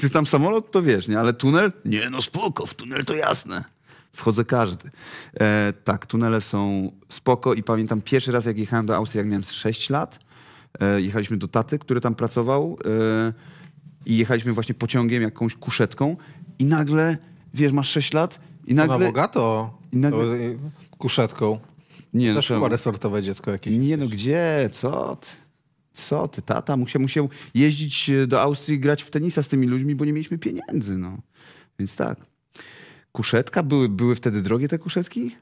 Ty tam samolot, to wiesz, nie? Ale tunel? Nie, no spoko, w tunel to jasne wchodzę każdy. E, tak, tunele są spoko i pamiętam pierwszy raz, jak jechałem do Austrii, jak miałem 6 lat, e, jechaliśmy do taty, który tam pracował e, i jechaliśmy właśnie pociągiem, jakąś kuszetką i nagle, wiesz, masz 6 lat i nagle... Ona bogato i nagle... E, kuszetką. Nie, Też no, chyba resortowe dziecko jakieś. Nie, no gdzie? Co ty? Co ty? Tata musiał, musiał jeździć e, do Austrii grać w tenisa z tymi ludźmi, bo nie mieliśmy pieniędzy, no. Więc tak kuszetka? Były, były wtedy drogie te kuszetki?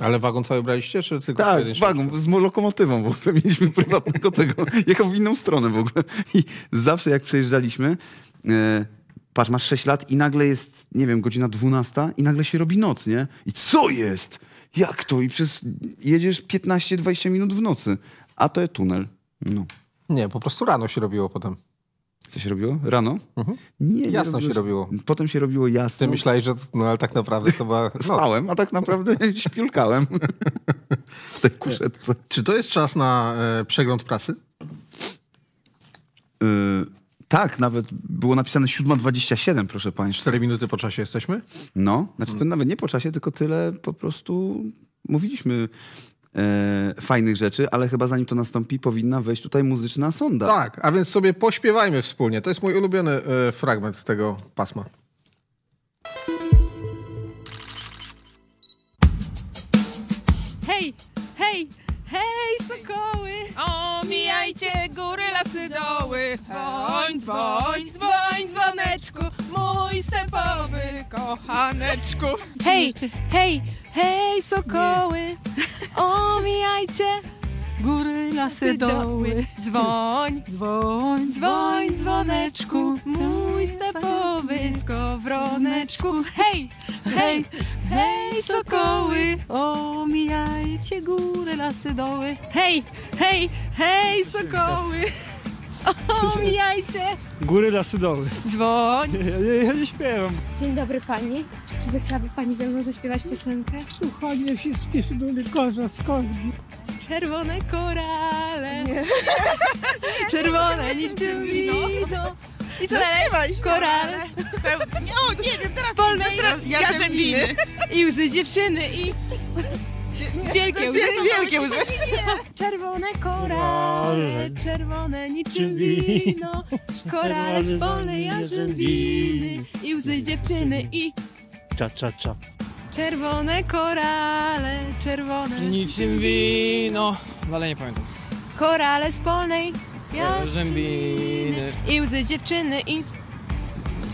Ale wagon cały braliście, czy tylko Tak, wagon z lokomotywą, bo mieliśmy prywatnego tego. Jechał w inną stronę w ogóle. I zawsze jak przejeżdżaliśmy, e, patrz, masz 6 lat i nagle jest, nie wiem, godzina 12 i nagle się robi noc, nie? I co jest? Jak to? I przez jedziesz 15-20 minut w nocy. A to jest tunel. No. Nie, po prostu rano się robiło potem. Co się robiło? Rano? Mhm. Nie, jasno się robiło. Potem się robiło jasno. Ty myślałeś, że no, ale tak naprawdę to była... Spałem, a tak naprawdę śpiulkałem w tej kuszetce. Czy to jest czas na e, przegląd prasy? Y, tak, nawet było napisane 7.27, proszę państwa. Cztery minuty po czasie jesteśmy? No, znaczy to hmm. nawet nie po czasie, tylko tyle po prostu mówiliśmy e, fajnych rzeczy, ale chyba zanim to nastąpi, powinna wejść tutaj muzyczna sonda. Tak, a więc sobie pośpiewajmy wspólnie. To jest mój ulubiony e, fragment tego pasma. Hej, hej, hej, sokoły! Omijajcie góry, lasy, doły! Dzwoń, dzwoń, dzwoń, dzwoneczku, mój stepowy kochaneczku! Hej, hej, hej, sokoły! Nie. Omijajcie góry, lasy, doły. Dzwoń, dzwoń, dzwoń, dzwoneczku, mój stepowy skowroneczku. Hej, hej, hej, sokoły, omijajcie góry, lasy, doły. Hej, hej, hej, sokoły. Omijajcie! Góry, lasy, doły. Dzwoń! Ja, ja, ja nie śpiewam. Dzień dobry pani. Czy zechciałaby pani ze mną zaśpiewać piosenkę? Kochanie, wszystkie szyduli gorza skończy. Czerwone korale. Nie. Czerwone niczym wino. I co no dalej? Korale. O, nie wiem, teraz... Spolne jarzębiny. I łzy dziewczyny i... Wielkie łzy. Wielkie łzy. Czerwone korale, czerwone niczym wino. Korale z pole jarzyn winy. I łzy dziewczyny i... Cza, cza, cza. Czerwone korale, czerwone... Niczym wino. Dalej nie pamiętam. Korale z polnej jarzębiny. I łzy dziewczyny i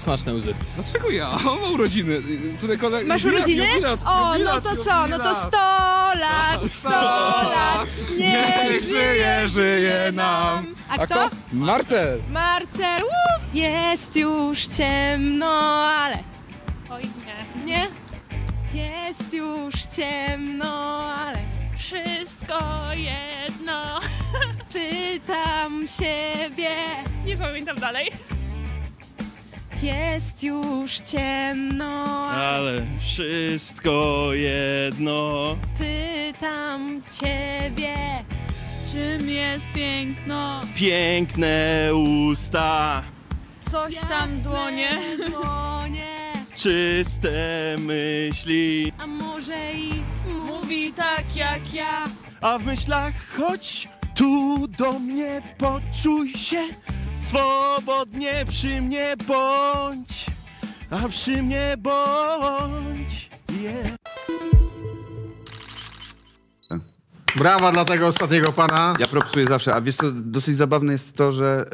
smaczne łzy. Dlaczego ja? On urodziny. Tutaj kolega... Masz urodziny? O, no to co? No to 100 lat, 100 lat, nie żyje, żyje nam. A kto? Marcel. Marcel, Uf, jest już ciemno, ale... Oj, nie. Nie? Jest już ciemno, ale wszystko jedno. Pytam siebie. Nie pamiętam dalej. Tak jest już ciemno, ale wszystko jedno. Pytam ciebie, czym jest piękno? Piękne usta, coś Jasne tam dłonie. dłonie. Czyste myśli, a może i mówi tak jak ja. A w myślach chodź tu do mnie, poczuj się Swobodnie przy mnie bądź, a przy mnie bądź. Yeah. Brawa dla tego ostatniego pana. Ja propsuję zawsze, a wiesz co, dosyć zabawne jest to, że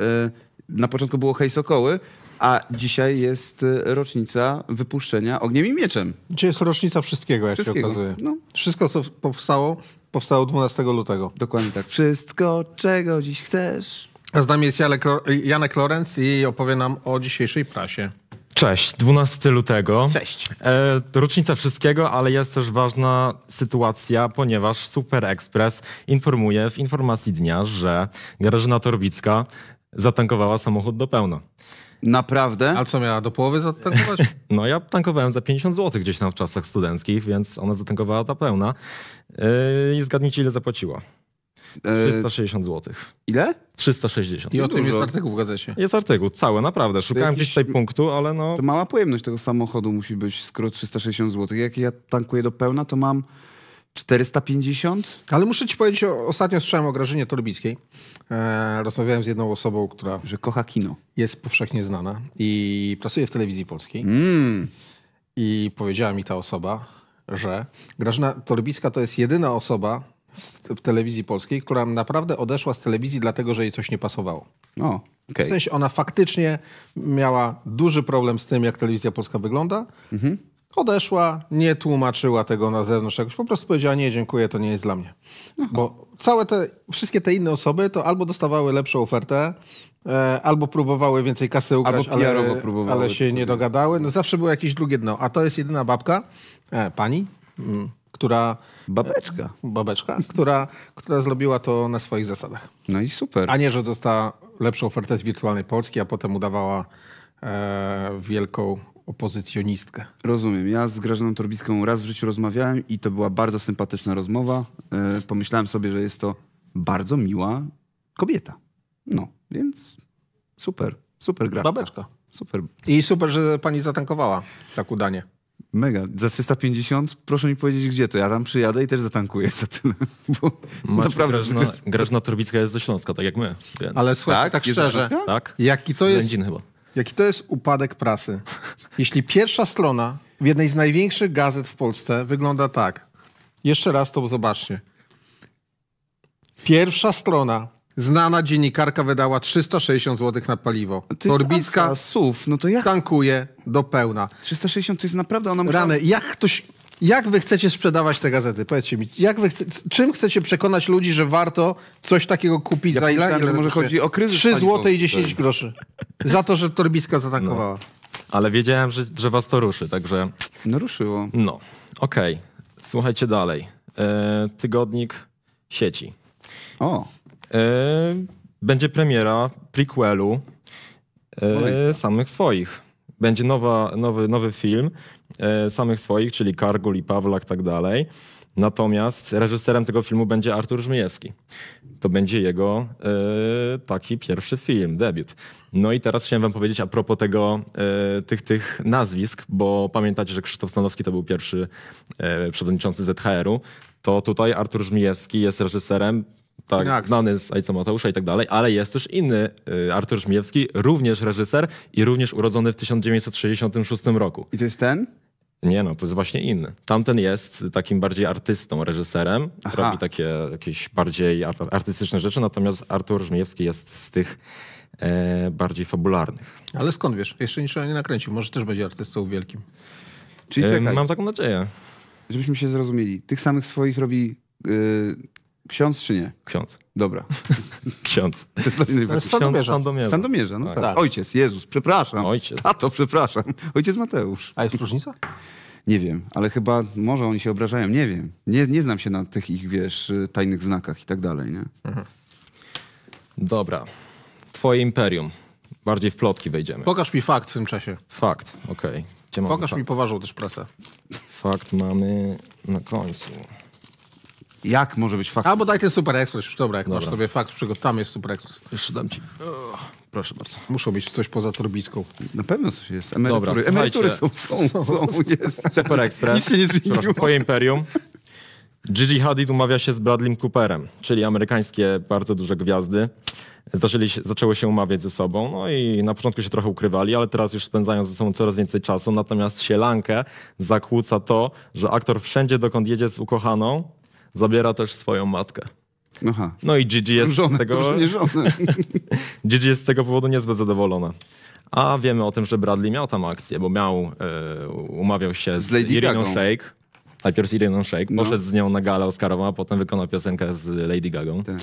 y, na początku było hej sokoły, a dzisiaj jest y, rocznica wypuszczenia Ogniem i Mieczem. Dzisiaj jest rocznica wszystkiego, jak się Wszystkiego, okazuje. no. Wszystko, co powstało, powstało 12 lutego. Dokładnie tak. Wszystko, czego dziś chcesz, z nami jest Janek Lorenz i opowie nam o dzisiejszej prasie. Cześć, 12 lutego. Cześć. E, rocznica wszystkiego, ale jest też ważna sytuacja, ponieważ Super Express informuje w informacji dnia, że Grażyna Torbicka zatankowała samochód do pełna. Naprawdę? A co miała do połowy zatankować? no ja tankowałem za 50 zł gdzieś tam w czasach studenckich, więc ona zatankowała ta pełna. E, I zgadnijcie ile zapłaciła. 360 e, zł. Ile? 360. I o tym jest artykuł w gazecie. Jest artykuł, cały, naprawdę. Szukałem jakiś... gdzieś tutaj punktu, ale no... To mała pojemność tego samochodu musi być, skoro 360 zł. Jak ja tankuję do pełna, to mam 450? Ale muszę ci powiedzieć, ostatnio słyszałem o Grażynie Torbickiej. E, rozmawiałem z jedną osobą, która... Że kocha kino. Jest powszechnie znana i pracuje w telewizji polskiej. Mm. I powiedziała mi ta osoba, że Grażyna Torbicka to jest jedyna osoba, w telewizji polskiej, która naprawdę odeszła z telewizji, dlatego że jej coś nie pasowało. O, no, okay. W sensie ona faktycznie miała duży problem z tym, jak telewizja polska wygląda. Mhm. Odeszła, nie tłumaczyła tego na zewnątrz jakoś, po prostu powiedziała: Nie, dziękuję, to nie jest dla mnie. Aha. Bo całe te, wszystkie te inne osoby to albo dostawały lepszą ofertę, e, albo próbowały więcej kasy ukraść, albo ale, próbowały ale się nie dogadały. No zawsze było jakieś drugie dno. A to jest jedyna babka, e, pani, mm, która... Babeczka. Babeczka, która, która zrobiła to na swoich zasadach. No i super. A nie, że dostała lepszą ofertę z wirtualnej Polski, a potem udawała e, wielką opozycjonistkę. Rozumiem. Ja z Grażyną Torbicką raz w życiu rozmawiałem i to była bardzo sympatyczna rozmowa. E, pomyślałem sobie, że jest to bardzo miła kobieta. No, więc super. Super gra. Babeczka. Super. I super, że pani zatankowała tak udanie. Mega. Za 350? Proszę mi powiedzieć, gdzie to. Ja tam przyjadę i też zatankuję za tyle. Bo Maciej, naprawdę. Grażna, jest... Grażna jest ze Śląska, tak jak my. Więc... Ale słuchaj, tak, tak szczerze. Tak? Jaki to jest... chyba. Jaki to jest upadek prasy? Jeśli pierwsza strona w jednej z największych gazet w Polsce wygląda tak. Jeszcze raz to zobaczcie. Pierwsza strona Znana dziennikarka wydała 360 zł na paliwo. To Torbicka SUV, no to jak? tankuje do pełna. 360 to jest naprawdę ona musiała... Rany, jak ktoś... Jak wy chcecie sprzedawać te gazety? Powiedzcie mi, jak wy chce, czym chcecie przekonać ludzi, że warto coś takiego kupić ja za ile? ile może chodzi o kryzys 3 zł i 10 groszy. Za to, że torbiska zatankowała. No. Ale wiedziałem, że, że was to ruszy, także... No ruszyło. No, okej. Okay. Słuchajcie dalej. E, tygodnik sieci. O. E, będzie premiera prequelu e, samych swoich. Będzie nowa, nowy, nowy film e, samych swoich, czyli Kargul i Pawlak i tak dalej. Natomiast reżyserem tego filmu będzie Artur Żmijewski. To będzie jego taki pierwszy film, debiut. No i teraz chciałem wam powiedzieć a propos tego, tych, tych nazwisk, bo pamiętacie, że Krzysztof Stanowski to był pierwszy y, przewodniczący ZHR-u. To tutaj Artur Żmijewski jest reżyserem tak, tak, znany z Ojca Mateusza i tak dalej, ale jest też inny y, Artur Żmijewski, również reżyser i również urodzony w 1966 roku. I to jest ten? Nie no, to jest właśnie inny. Tamten jest takim bardziej artystą, reżyserem, Aha. robi takie jakieś bardziej artystyczne rzeczy, natomiast Artur Żmijewski jest z tych e, bardziej fabularnych. Ale skąd wiesz? Jeszcze niczego nie nakręcił, może też będzie artystą wielkim. Czyli e, mam taką nadzieję. Żebyśmy się zrozumieli, tych samych swoich robi... Y, Ksiądz czy nie? Ksiądz. Dobra. Ksiądz. To jest Ksiądz Sandomierza. Sandomierza. Sandomierza, no tak. tak. tak. Ojciec, Jezus, przepraszam. Ojciec. A to przepraszam. Ojciec Mateusz. A jest różnica? Nie wiem, ale chyba może oni się obrażają, nie wiem. Nie, nie znam się na tych ich, wiesz, tajnych znakach i tak dalej, nie? Mhm. Dobra. Twoje imperium. Bardziej w plotki wejdziemy. Pokaż mi fakt w tym czasie. Fakt, okej. Okay. Pokaż mi poważną też prasę. Fakt mamy na końcu. Jak może być fakt? Albo daj ten Super Express już, dobra, jak dobra. masz sobie fakt przygotowany, tam jest Super Express. Jeszcze dam ci. proszę bardzo. Muszą być coś poza torbiską. Na pewno coś jest. Emerytury, dobra, emerytury są, są, są, są, jest. Super Express. Nic się nie zmieniło. Proszę, twoje imperium. Gigi Hadid umawia się z Bradley Cooperem, czyli amerykańskie bardzo duże gwiazdy. Zaczęli, zaczęły się umawiać ze sobą, no i na początku się trochę ukrywali, ale teraz już spędzają ze sobą coraz więcej czasu. Natomiast sielankę zakłóca to, że aktor wszędzie, dokąd jedzie z ukochaną, zabiera też swoją matkę. Aha. No i Gigi jest żonę, z tego... Gigi jest z tego powodu niezbyt zadowolona. A wiemy o tym, że Bradley miał tam akcję, bo miał, e, umawiał się z, z Lady Iriną Gagą. Shake. Najpierw z Iriną Shake, no. poszedł z nią na galę Oscarową, a potem wykonał piosenkę z Lady Gagą. Tak.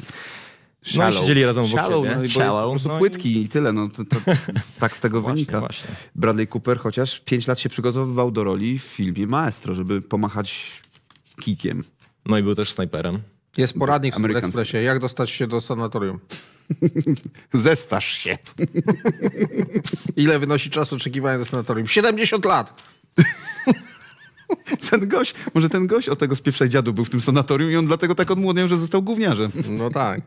No i siedzieli razem obok Shallow, siebie. No, Shallow. po prostu no płytki i... i tyle. No, to, to, tak z tego właśnie, wynika. Właśnie. Bradley Cooper chociaż 5 lat się przygotowywał do roli w filmie Maestro, żeby pomachać kikiem. No i był też snajperem. Jest poradnik w Ekspresie, jak dostać się do sanatorium. Zestasz się. Ile wynosi czas oczekiwania do sanatorium? 70 lat! ten gość, może ten gość od tego spieprzaj dziadu był w tym sanatorium i on dlatego tak odmłodniał, że został gówniarzem. No tak.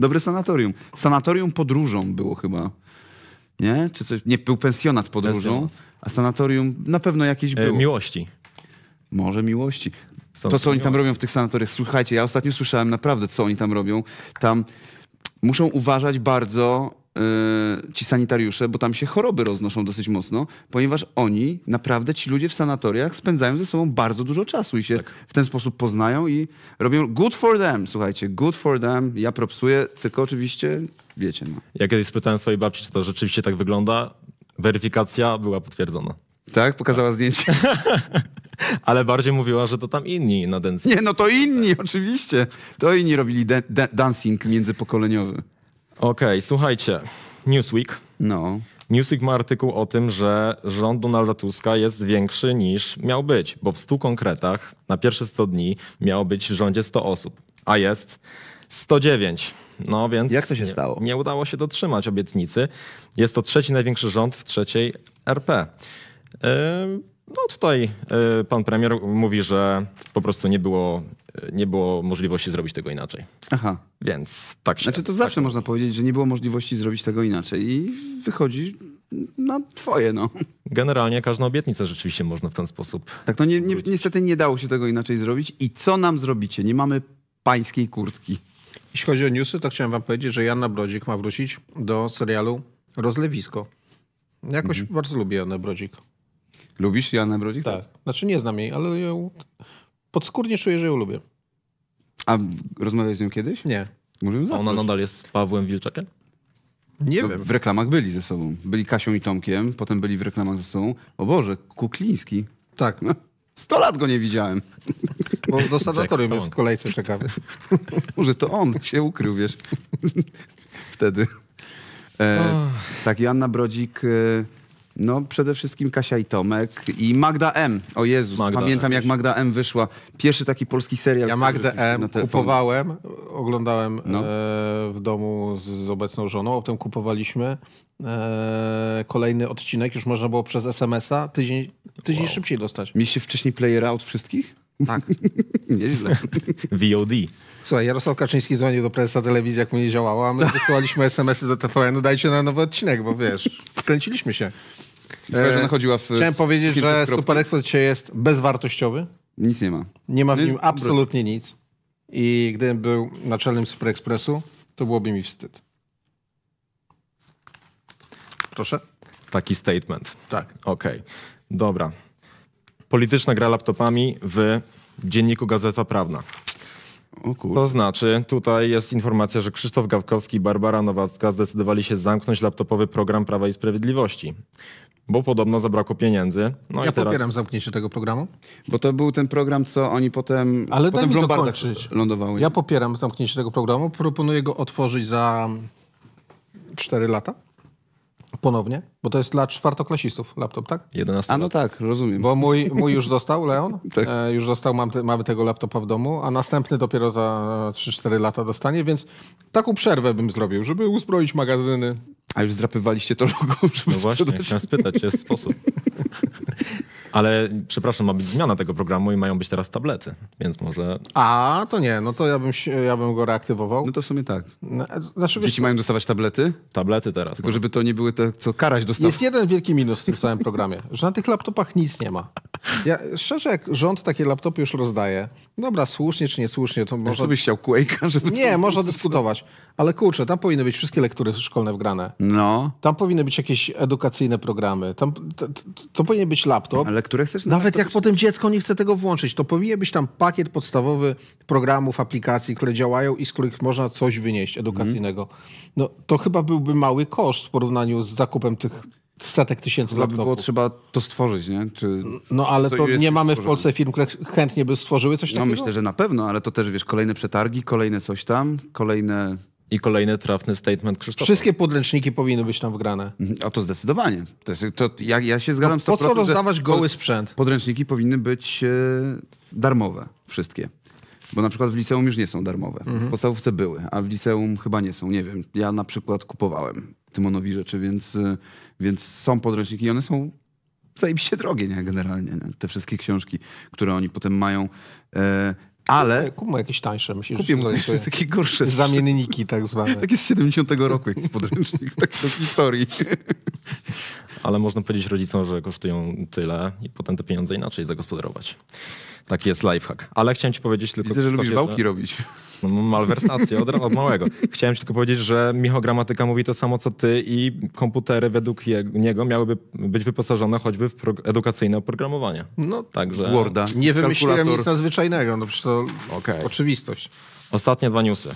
Dobre sanatorium. Sanatorium podróżą było chyba. Nie? Czy coś? Nie, był pensjonat podróżą, a sanatorium na pewno jakieś e, było. E, miłości. Może miłości. Są to, co oni tam robią w tych sanatoriach. Słuchajcie, ja ostatnio słyszałem naprawdę, co oni tam robią. Tam muszą uważać bardzo yy, ci sanitariusze, bo tam się choroby roznoszą dosyć mocno, ponieważ oni, naprawdę ci ludzie w sanatoriach spędzają ze sobą bardzo dużo czasu i się tak. w ten sposób poznają i robią good for them, słuchajcie, good for them, ja propsuję, tylko oczywiście wiecie. No. Ja kiedyś spytałem swojej babci, czy to rzeczywiście tak wygląda, weryfikacja była potwierdzona. Tak? Pokazała tak. zdjęcie? Ale bardziej mówiła, że to tam inni na dancing. Nie, no to inni, oczywiście. To inni robili dancing międzypokoleniowy. Okej, okay, słuchajcie. Newsweek. No. Newsweek ma artykuł o tym, że rząd Donalda Tuska jest większy niż miał być, bo w 100 konkretach na pierwsze 100 dni miało być w rządzie 100 osób, a jest 109. No więc. Jak to się nie, stało? Nie udało się dotrzymać obietnicy. Jest to trzeci największy rząd w trzeciej RP. Yy, no tutaj e, pan premier mówi, że po prostu nie było, e, nie było możliwości zrobić tego inaczej. Aha. Więc tak się... Znaczy to tak zawsze tak... można powiedzieć, że nie było możliwości zrobić tego inaczej i wychodzi na twoje, no. Generalnie każdą obietnicę rzeczywiście można w ten sposób... Tak, no ni niestety nie dało się tego inaczej zrobić. I co nam zrobicie? Nie mamy pańskiej kurtki. Jeśli chodzi o newsy, to chciałem wam powiedzieć, że Janna Brodzik ma wrócić do serialu Rozlewisko. Jakoś mhm. bardzo lubię Janę Brodzik. Lubisz Joannę Brodzik? Tak. Znaczy nie znam jej, ale ją podskórnie czuję, że ją lubię. A rozmawiałeś z nią kiedyś? Nie. Możemy zaprosić. A ona nadal jest z Pawłem Wilczakiem? Nie no, wiem. W reklamach byli ze sobą. Byli Kasią i Tomkiem, potem byli w reklamach ze sobą. O Boże, Kukliński. Tak. No, 100 lat go nie widziałem. Bo do sanatorium jest w kolejce czekamy. Może to on się ukrył, wiesz. Wtedy. E, oh. Tak, Joanna Brodzik... E, no przede wszystkim Kasia i Tomek i Magda M. O Jezus, Magda pamiętam M. jak Magda M wyszła. Pierwszy taki polski serial. Ja Magda M kupowałem, oglądałem no. e, w domu z, z obecną żoną, o tym kupowaliśmy e, kolejny odcinek, już można było przez SMS-a tydzień, tydzień wow. szybciej dostać. Mieliście wcześniej playera od wszystkich? Tak. Nieźle. VOD. Słuchaj, Jarosław Kaczyński dzwonił do prezesa telewizji, jak mu nie działało, a my wysyłaliśmy SMS-y do tvn No dajcie na nowy odcinek, bo wiesz, wkręciliśmy się. E, chodziła w... Chciałem powiedzieć, że Super Expo jest bezwartościowy. Nic nie ma. Nie ma w nim absolutnie nic. I gdybym był naczelnym Super Expressu, to byłoby mi wstyd. Proszę. Taki statement. Tak. Okej. Okay. Dobra. Polityczna gra laptopami w dzienniku Gazeta Prawna. To znaczy, tutaj jest informacja, że Krzysztof Gawkowski i Barbara Nowacka zdecydowali się zamknąć laptopowy program Prawa i Sprawiedliwości bo podobno zabrakło pieniędzy. No ja i teraz... popieram zamknięcie tego programu. Bo to był ten program, co oni potem, Ale potem w Lombardach lądowały. Ja popieram zamknięcie tego programu, proponuję go otworzyć za 4 lata. Ponownie? Bo to jest dla czwartoklasistów laptop, tak? 11 A no tak, rozumiem. Bo mój, mój już dostał, Leon. tak. e, już dostał, mam mamy tego laptopa w domu, a następny dopiero za 3-4 e, lata dostanie, więc taką przerwę bym zrobił, żeby uzbroić magazyny. A już zdrapywaliście to logo, żeby No właśnie, sprzedać. chciałem spytać, jest sposób. Ale przepraszam, ma być zmiana tego programu i mają być teraz tablety, więc może... A, to nie, no to ja bym, ja bym go reaktywował. No to w sumie tak. No, e, znaczy, Dzieci mają dostawać tablety? Tablety teraz. Tylko no. żeby to nie były te, co karać dostawać. Jest jeden wielki minus w tym całym programie, że na tych laptopach nic nie ma. Ja, szczerze, jak rząd takie laptopy już rozdaje, dobra, słusznie czy niesłusznie, to może... Ja byś chciał Quake'a, żeby... Nie, to... można dyskutować. Ale kurczę, tam powinny być wszystkie lektury szkolne wgrane. No. Tam powinny być jakieś edukacyjne programy. Tam, to, to powinien być laptop. Ale które chcesz... Nawet jak potem dziecko nie chce tego włączyć, to powinien być tam pakiet podstawowy programów, aplikacji, które działają i z których można coś wynieść edukacyjnego. Mm. No to chyba byłby mały koszt w porównaniu z zakupem tych setek tysięcy laptopów. By było trzeba to stworzyć, nie? Czy no ale to, to nie mamy stworzone. w Polsce firm, które chętnie by stworzyły coś no, takiego? No myślę, że na pewno, ale to też wiesz, kolejne przetargi, kolejne coś tam, kolejne i kolejny trafny statement Krzysztofa. Wszystkie podręczniki powinny być tam wgrane. A mhm. to zdecydowanie. To, jest, to ja, ja, się zgadzam z no, Po co rozdawać goły sprzęt? Podręczniki powinny być e, darmowe, wszystkie. Bo na przykład w liceum już nie są darmowe. Mhm. W podstawówce były, a w liceum chyba nie są. Nie wiem. Ja na przykład kupowałem Tymonowi rzeczy, więc, e, więc są podręczniki i one są zajebiście drogie nie? generalnie. Nie? Te wszystkie książki, które oni potem mają. E, ale... Kup jakieś tańsze, myślisz? Kupię mu takie gorsze. Zamienniki tak zwane. Takie z 70 roku jakiś podręcznik tak, do historii ale można powiedzieć rodzicom, że kosztują tyle i potem te pieniądze inaczej zagospodarować. Taki jest lifehack. Ale chciałem ci powiedzieć tylko... Widzę, że lubisz że... bałki robić. No, no, malwersacje od, od, małego. Chciałem ci tylko powiedzieć, że Michał Gramatyka mówi to samo co ty i komputery według niego miałyby być wyposażone choćby w edukacyjne oprogramowanie. No, Także... Worda. Nie wymyśliłem nic nadzwyczajnego, no przecież to okay. oczywistość. Ostatnie dwa newsy.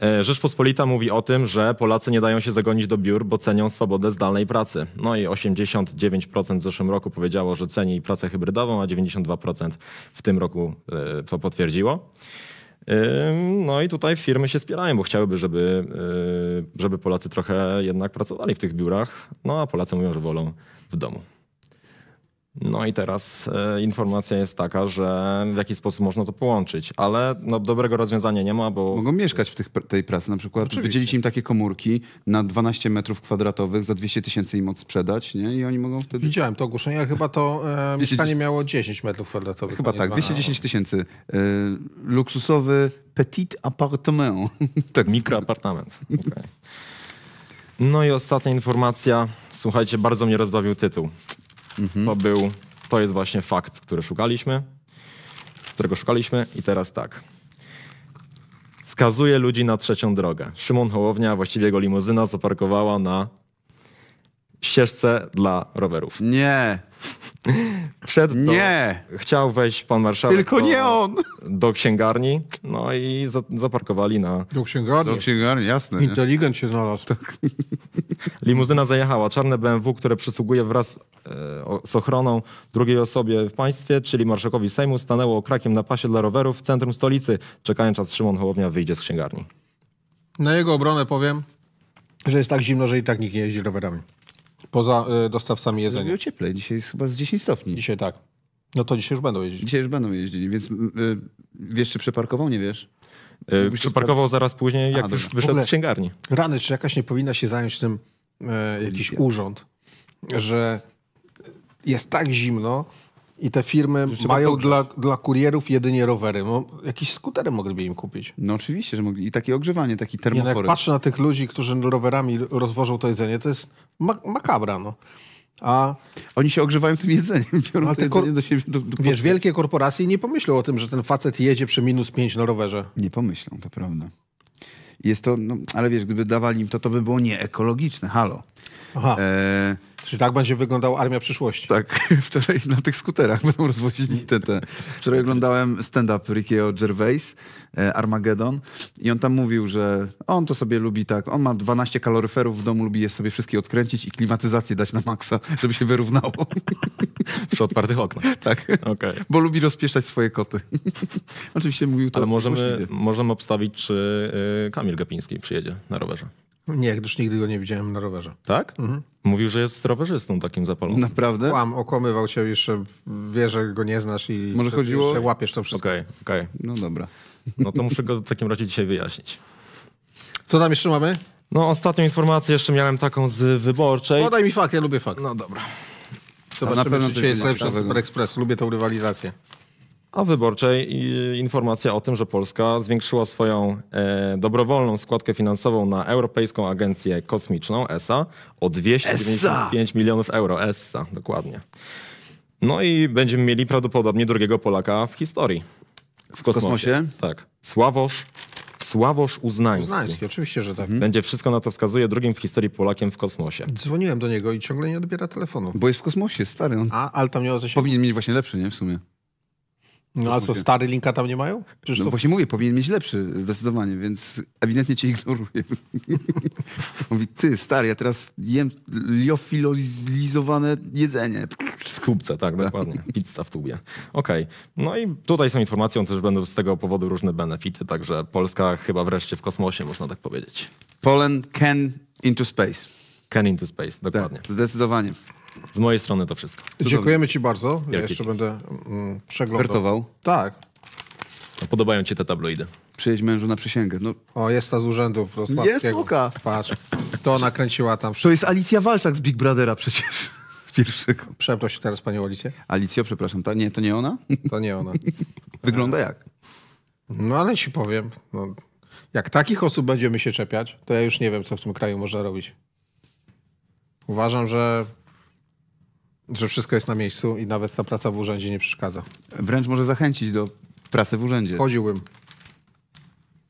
E, Rzeczpospolita mówi o tym, że Polacy nie dają się zagonić do biur, bo cenią swobodę zdalnej pracy. No i 89% w zeszłym roku powiedziało, że ceni pracę hybrydową, a 92% w tym roku e, to potwierdziło. E, no i tutaj firmy się spierają, bo chciałyby, żeby, żeby Polacy trochę jednak pracowali w tych biurach, no a Polacy mówią, że wolą w domu. No i teraz e, informacja jest taka, że w jakiś sposób można to połączyć, ale no, dobrego rozwiązania nie ma, bo... Mogą mieszkać w tych, tej pracy na przykład, Oczywiście. wydzielić im takie komórki na 12 metrów kwadratowych, za 200 tysięcy im odsprzedać nie? i oni mogą wtedy... Widziałem to ogłoszenie, ale chyba to e, 210... mieszkanie miało 10 metrów kwadratowych. Chyba tak, 210 tysięcy. E, luksusowy petit appartement. tak. Mikroapartament. Okay. No i ostatnia informacja. Słuchajcie, bardzo mnie rozbawił tytuł. Mhm. To był, to jest właśnie fakt, który szukaliśmy, którego szukaliśmy i teraz tak. Skazuje ludzi na trzecią drogę. Szymon Hołownia, właściwie jego limuzyna, zaparkowała na ścieżce dla rowerów. Nie. Przed nie! Chciał wejść pan marszałek Tylko do, nie on. do księgarni, no i za, zaparkowali na... Do księgarni? Do księgarni, jasne. Inteligent nie? się znalazł. Tak. Limuzyna zajechała. Czarne BMW, które przysługuje wraz e, z ochroną drugiej osobie w państwie, czyli marszałkowi Sejmu, stanęło okrakiem na pasie dla rowerów w centrum stolicy. Czekając aż Szymon Hołownia wyjdzie z księgarni. Na jego obronę powiem, że jest tak zimno, że i tak nikt nie jeździ rowerami. Poza e, dostawcami jedzenia. Zrobiło cieplej. Dzisiaj jest chyba z 10 stopni. Dzisiaj tak. No to dzisiaj już będą jeździć. Dzisiaj już będą jeździli, więc wiesz, czy przeparkował, nie wiesz? Yy, przeparkował zaraz później, jak A, już dobra. wyszedł z księgarni. Rany, czy jakaś nie powinna się zająć tym e, jakiś urząd, że jest tak zimno, i te firmy Rzeczy mają dla, dla kurierów jedynie rowery. No, jakieś skutery mogliby im kupić. No oczywiście, że mogli. I takie ogrzewanie, taki termofor. No, jak patrzę na tych ludzi, którzy rowerami rozwożą to jedzenie, to jest mak makabra. No. A Oni się ogrzewają tym jedzeniem, biorą ale to jedzenie do siebie. Do, do wiesz, wielkie korporacje nie pomyślą o tym, że ten facet jedzie przy minus 5 na rowerze. Nie pomyślą, to prawda. Jest to, no, ale wiesz, gdyby dawali im to, to by było nieekologiczne. Halo. Aha. E czy tak będzie wyglądała armia przyszłości? Tak, wczoraj na tych skuterach będą rozwozili te, te. Wczoraj oglądałem stand-up Rickiego Gervais, e, Armageddon i on tam mówił, że on to sobie lubi tak, on ma 12 kaloryferów w domu, lubi je sobie wszystkie odkręcić i klimatyzację dać na maksa, żeby się wyrównało. Przy otwartych oknach. Tak, okay. bo lubi rozpieszczać swoje koty. Oczywiście mówił to... Ale możemy, możemy obstawić, czy y, Kamil Gapiński przyjedzie na rowerze. Nie, gdyż nigdy go nie widziałem na rowerze. Tak? Mhm. Mówił, że jest rowerzystą takim zapalonym. Naprawdę? Kłam, okłamywał się jeszcze, wie, że go nie znasz i Może chodziło... jeszcze łapiesz to wszystko. Okej, okay, okej. Okay. No dobra. No to muszę go w takim razie dzisiaj wyjaśnić. Co tam jeszcze mamy? No ostatnią informację jeszcze miałem taką z wyborczej. Podaj mi fakt, ja lubię fakt. No dobra. Zobaczymy, na pewno czy dzisiaj jest lepszy od Express. Lubię tą rywalizację. A wyborczej informacja o tym, że Polska zwiększyła swoją e, dobrowolną składkę finansową na Europejską Agencję Kosmiczną ESA o 295 e milionów euro. ESA, dokładnie. No i będziemy mieli prawdopodobnie drugiego Polaka w historii. W kosmosie? W kosmosie? Tak. Sławosz Sławosz Uznański. Uznański, oczywiście, że tak. Mhm. Będzie wszystko na to wskazuje drugim w historii Polakiem w kosmosie. Dzwoniłem do niego i ciągle nie odbiera telefonu. Bo jest w kosmosie, stary. On... A, ale tam miał zasięg. Powinien mieć właśnie lepszy, nie? W sumie. No a co, mówię. stary linka tam nie mają? Krzysztof? No właśnie mówię, powinien mieć lepszy zdecydowanie, więc ewidentnie cię ignoruje. Mówi, ty stary, ja teraz jem liofilizowane jedzenie. W tubce, tak, tak, dokładnie. Pizza w tubie. Okej. Okay. No i tutaj są informacje, też będą z tego powodu różne benefity, także Polska chyba wreszcie w kosmosie, można tak powiedzieć. Poland can into space. Can into space, dokładnie. Tak, zdecydowanie. Z mojej strony to wszystko. Cudownie. Dziękujemy Ci bardzo. Ja jeszcze będę mm, przeglądał. Wertował? Tak. No, podobają Ci te tabloidy. Przyjedź mężu na przysięgę. No. O, jest ta z urzędów Jest puka. Patrz, to nakręciła tam wszystko. To jest Alicja Walczak z Big Brothera przecież. Z pierwszego. Przeproś teraz Panią Alicję. Alicjo, przepraszam. Ta, nie, to nie ona? To nie ona. Wygląda jak? No ale Ci powiem, no, jak takich osób będziemy się czepiać, to ja już nie wiem, co w tym kraju można robić. Uważam, że że wszystko jest na miejscu i nawet ta praca w urzędzie nie przeszkadza. Wręcz może zachęcić do pracy w urzędzie. Chodziłbym.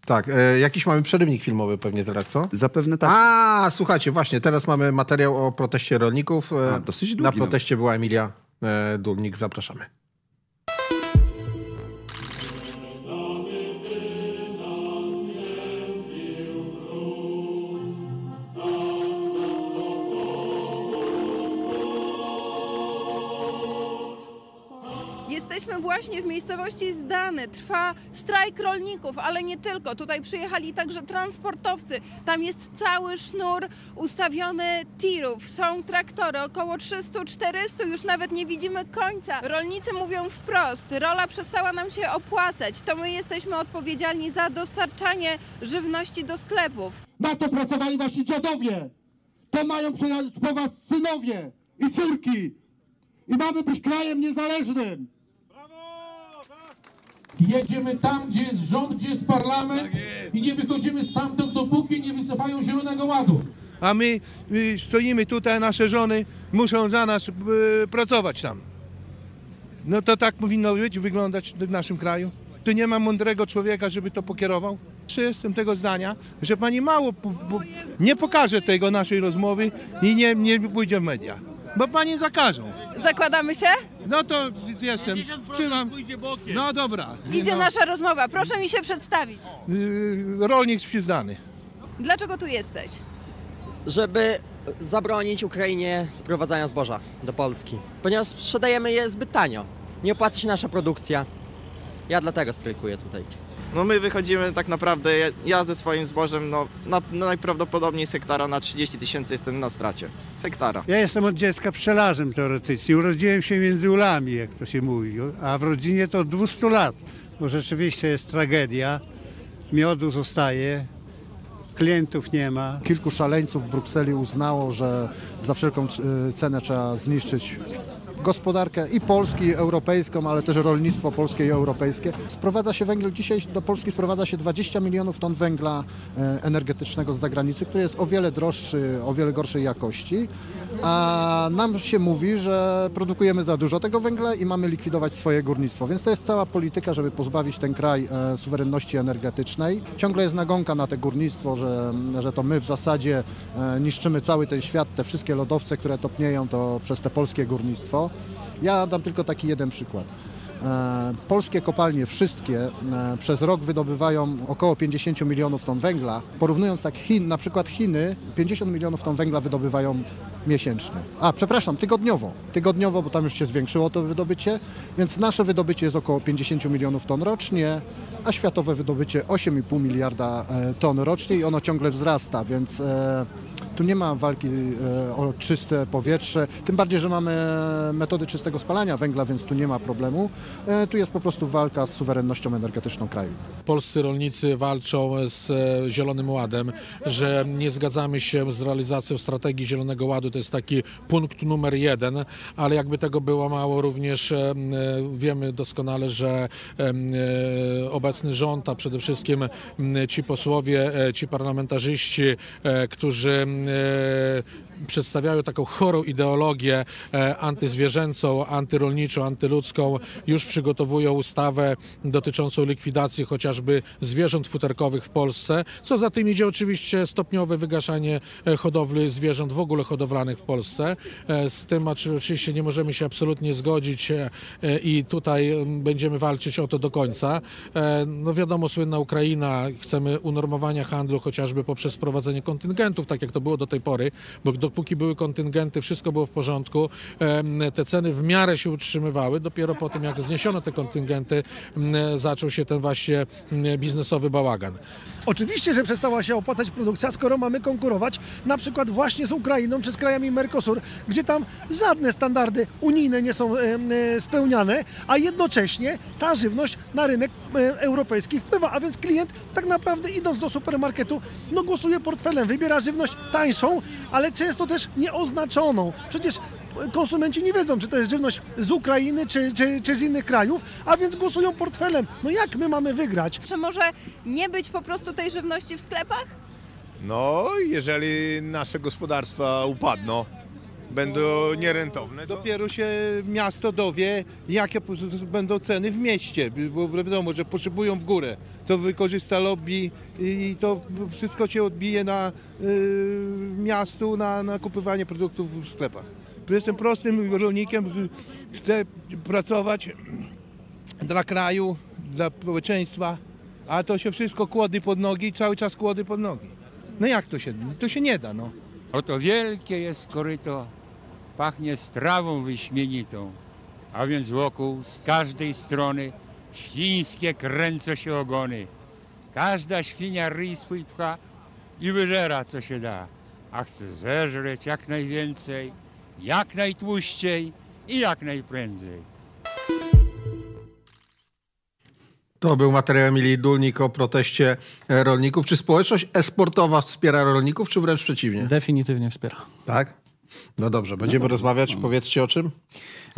Tak, e, jakiś mamy przerywnik filmowy pewnie teraz, co? Zapewne tak. A, słuchajcie, właśnie, teraz mamy materiał o proteście rolników. E, A, dosyć długi, na proteście była Emilia e, Dulnik, zapraszamy. właśnie w miejscowości Zdany trwa strajk rolników, ale nie tylko. Tutaj przyjechali także transportowcy. Tam jest cały sznur ustawiony tirów. Są traktory, około 300-400, już nawet nie widzimy końca. Rolnicy mówią wprost, rola przestała nam się opłacać. To my jesteśmy odpowiedzialni za dostarczanie żywności do sklepów. Na to pracowali wasi dziadowie. To mają po was synowie i córki. I mamy być krajem niezależnym. Jedziemy tam, gdzie jest rząd, gdzie jest parlament tak i nie wychodzimy stamtąd, dopóki nie wycofają Zielonego Ładu. A my y, stoimy tutaj, nasze żony muszą za nas y, pracować tam. No to tak powinno być, wyglądać w naszym kraju. Tu nie ma mądrego człowieka, żeby to pokierował. Jestem tego zdania, że pani mało nie pokaże tego naszej rozmowy i nie, nie pójdzie w media bo panie zakażą. Zakładamy się? No to jestem. Czy Trzymam. No dobra. Idzie no. nasza rozmowa. Proszę mi się przedstawić. Y, rolnik przyznany. Dlaczego tu jesteś? Żeby zabronić Ukrainie sprowadzania zboża do Polski, ponieważ sprzedajemy je zbyt tanio. Nie opłaca się nasza produkcja. Ja dlatego strajkuję tutaj. No my wychodzimy tak naprawdę, ja ze swoim zbożem, no, na, no najprawdopodobniej sektara na 30 tysięcy jestem na stracie. Sektara. Ja jestem od dziecka pszczelarzem teoretycznie. Urodziłem się między ulami, jak to się mówi, a w rodzinie to od 200 lat, bo rzeczywiście jest tragedia. Miodu zostaje, klientów nie ma. Kilku szaleńców w Brukseli uznało, że za wszelką y, cenę trzeba zniszczyć gospodarkę i Polski, i europejską, ale też rolnictwo polskie i europejskie. Sprowadza się węgiel, dzisiaj do Polski sprowadza się 20 milionów ton węgla e, energetycznego z zagranicy, który jest o wiele droższy, o wiele gorszej jakości, a nam się mówi, że produkujemy za dużo tego węgla i mamy likwidować swoje górnictwo, więc to jest cała polityka, żeby pozbawić ten kraj e, suwerenności energetycznej. Ciągle jest nagonka na te górnictwo, że, że to my w zasadzie e, niszczymy cały ten świat, te wszystkie lodowce, które topnieją, to przez te polskie górnictwo ja dam tylko taki jeden przykład. E, polskie kopalnie, wszystkie, e, przez rok wydobywają około 50 milionów ton węgla. Porównując tak Chin, na przykład Chiny, 50 milionów ton węgla wydobywają miesięcznie. A, przepraszam, tygodniowo. Tygodniowo, bo tam już się zwiększyło to wydobycie, więc nasze wydobycie jest około 50 milionów ton rocznie, a światowe wydobycie 8,5 miliarda e, ton rocznie i ono ciągle wzrasta, więc e, tu nie ma walki e, o czyste powietrze, tym bardziej, że mamy metody czystego spalania węgla, więc tu nie ma problemu. E, tu jest po prostu walka z suwerennością energetyczną kraju. Polscy rolnicy walczą z e, Zielonym Ładem, że nie zgadzamy się z realizacją strategii Zielonego Ładu to jest taki punkt numer jeden, ale jakby tego było mało, również e, e, wiemy doskonale, że e, obecny rząd, a przede wszystkim ci posłowie, ci parlamentarzyści, którzy przedstawiają taką chorą ideologię antyzwierzęcą, antyrolniczą, antyludzką, już przygotowują ustawę dotyczącą likwidacji chociażby zwierząt futerkowych w Polsce, co za tym idzie oczywiście stopniowe wygaszanie hodowli zwierząt w ogóle hodowla budowlanych w Polsce. E, z tym oczywiście nie możemy się absolutnie zgodzić e, e, i tutaj mm, będziemy walczyć o to do końca. No wiadomo, słynna Ukraina, chcemy unormowania handlu chociażby poprzez wprowadzenie kontyngentów, tak jak to było do tej pory, bo dopóki były kontyngenty, wszystko było w porządku, te ceny w miarę się utrzymywały. Dopiero po tym, jak zniesiono te kontyngenty, zaczął się ten właśnie biznesowy bałagan. Oczywiście, że przestała się opłacać produkcja, skoro mamy konkurować na przykład właśnie z Ukrainą czy z krajami krajami Mercosur, gdzie tam żadne standardy unijne nie są e, spełniane, a jednocześnie ta żywność na rynek e, europejski wpływa, a więc klient tak naprawdę idąc do supermarketu, no głosuje portfelem, wybiera żywność tańszą, ale często też nieoznaczoną. Przecież konsumenci nie wiedzą, czy to jest żywność z Ukrainy, czy, czy, czy z innych krajów, a więc głosują portfelem. No jak my mamy wygrać? Czy może nie być po prostu tej żywności w sklepach? No, jeżeli nasze gospodarstwa upadną, będą nierentowne. To... Dopiero się miasto dowie, jakie będą ceny w mieście, bo wiadomo, że potrzebują w górę. To wykorzysta lobby i to wszystko się odbije na y, miastu, na, na kupywanie produktów w sklepach. Jestem prostym rolnikiem, chcę pracować dla kraju, dla społeczeństwa, a to się wszystko kłody pod nogi, cały czas kłody pod nogi. No jak to się, to się nie da, no. Oto wielkie jest koryto, pachnie strawą wyśmienitą, a więc wokół z każdej strony świńskie kręcą się ogony. Każda świnia ryj swój pcha i wyżera co się da, a chce zeżreć jak najwięcej, jak najtłuściej i jak najprędzej. To był materiał Emilii Dulnik o proteście e, rolników. Czy społeczność esportowa wspiera rolników, czy wręcz przeciwnie? Definitywnie wspiera. Tak? No dobrze, będziemy no rozmawiać, powiedzcie o czym?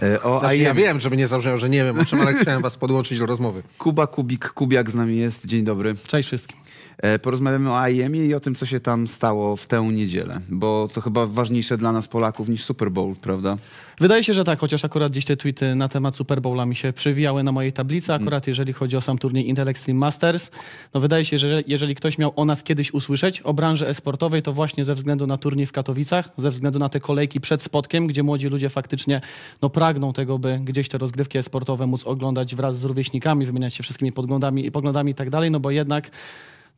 E, o znaczy, ja wiem, żeby nie założyłem, że nie wiem o czym, ale chciałem was podłączyć do rozmowy. Kuba Kubik, Kubiak z nami jest. Dzień dobry. Cześć wszystkim. E, porozmawiamy o aim i o tym, co się tam stało w tę niedzielę, bo to chyba ważniejsze dla nas Polaków niż Super Bowl, prawda? Wydaje się, że tak, chociaż akurat dziś te tweety na temat Super Bowla mi się przewijały na mojej tablicy, mm. akurat jeżeli chodzi o sam turniej Intel Extreme Masters. No wydaje się, że jeżeli ktoś miał o nas kiedyś usłyszeć, o branży esportowej, to właśnie ze względu na turniej w Katowicach, ze względu na te kolejki przed spotkiem, gdzie młodzi ludzie faktycznie no, pragną tego, by gdzieś te rozgrywki esportowe móc oglądać wraz z rówieśnikami, wymieniać się wszystkimi podglądami i poglądami i tak dalej, no bo jednak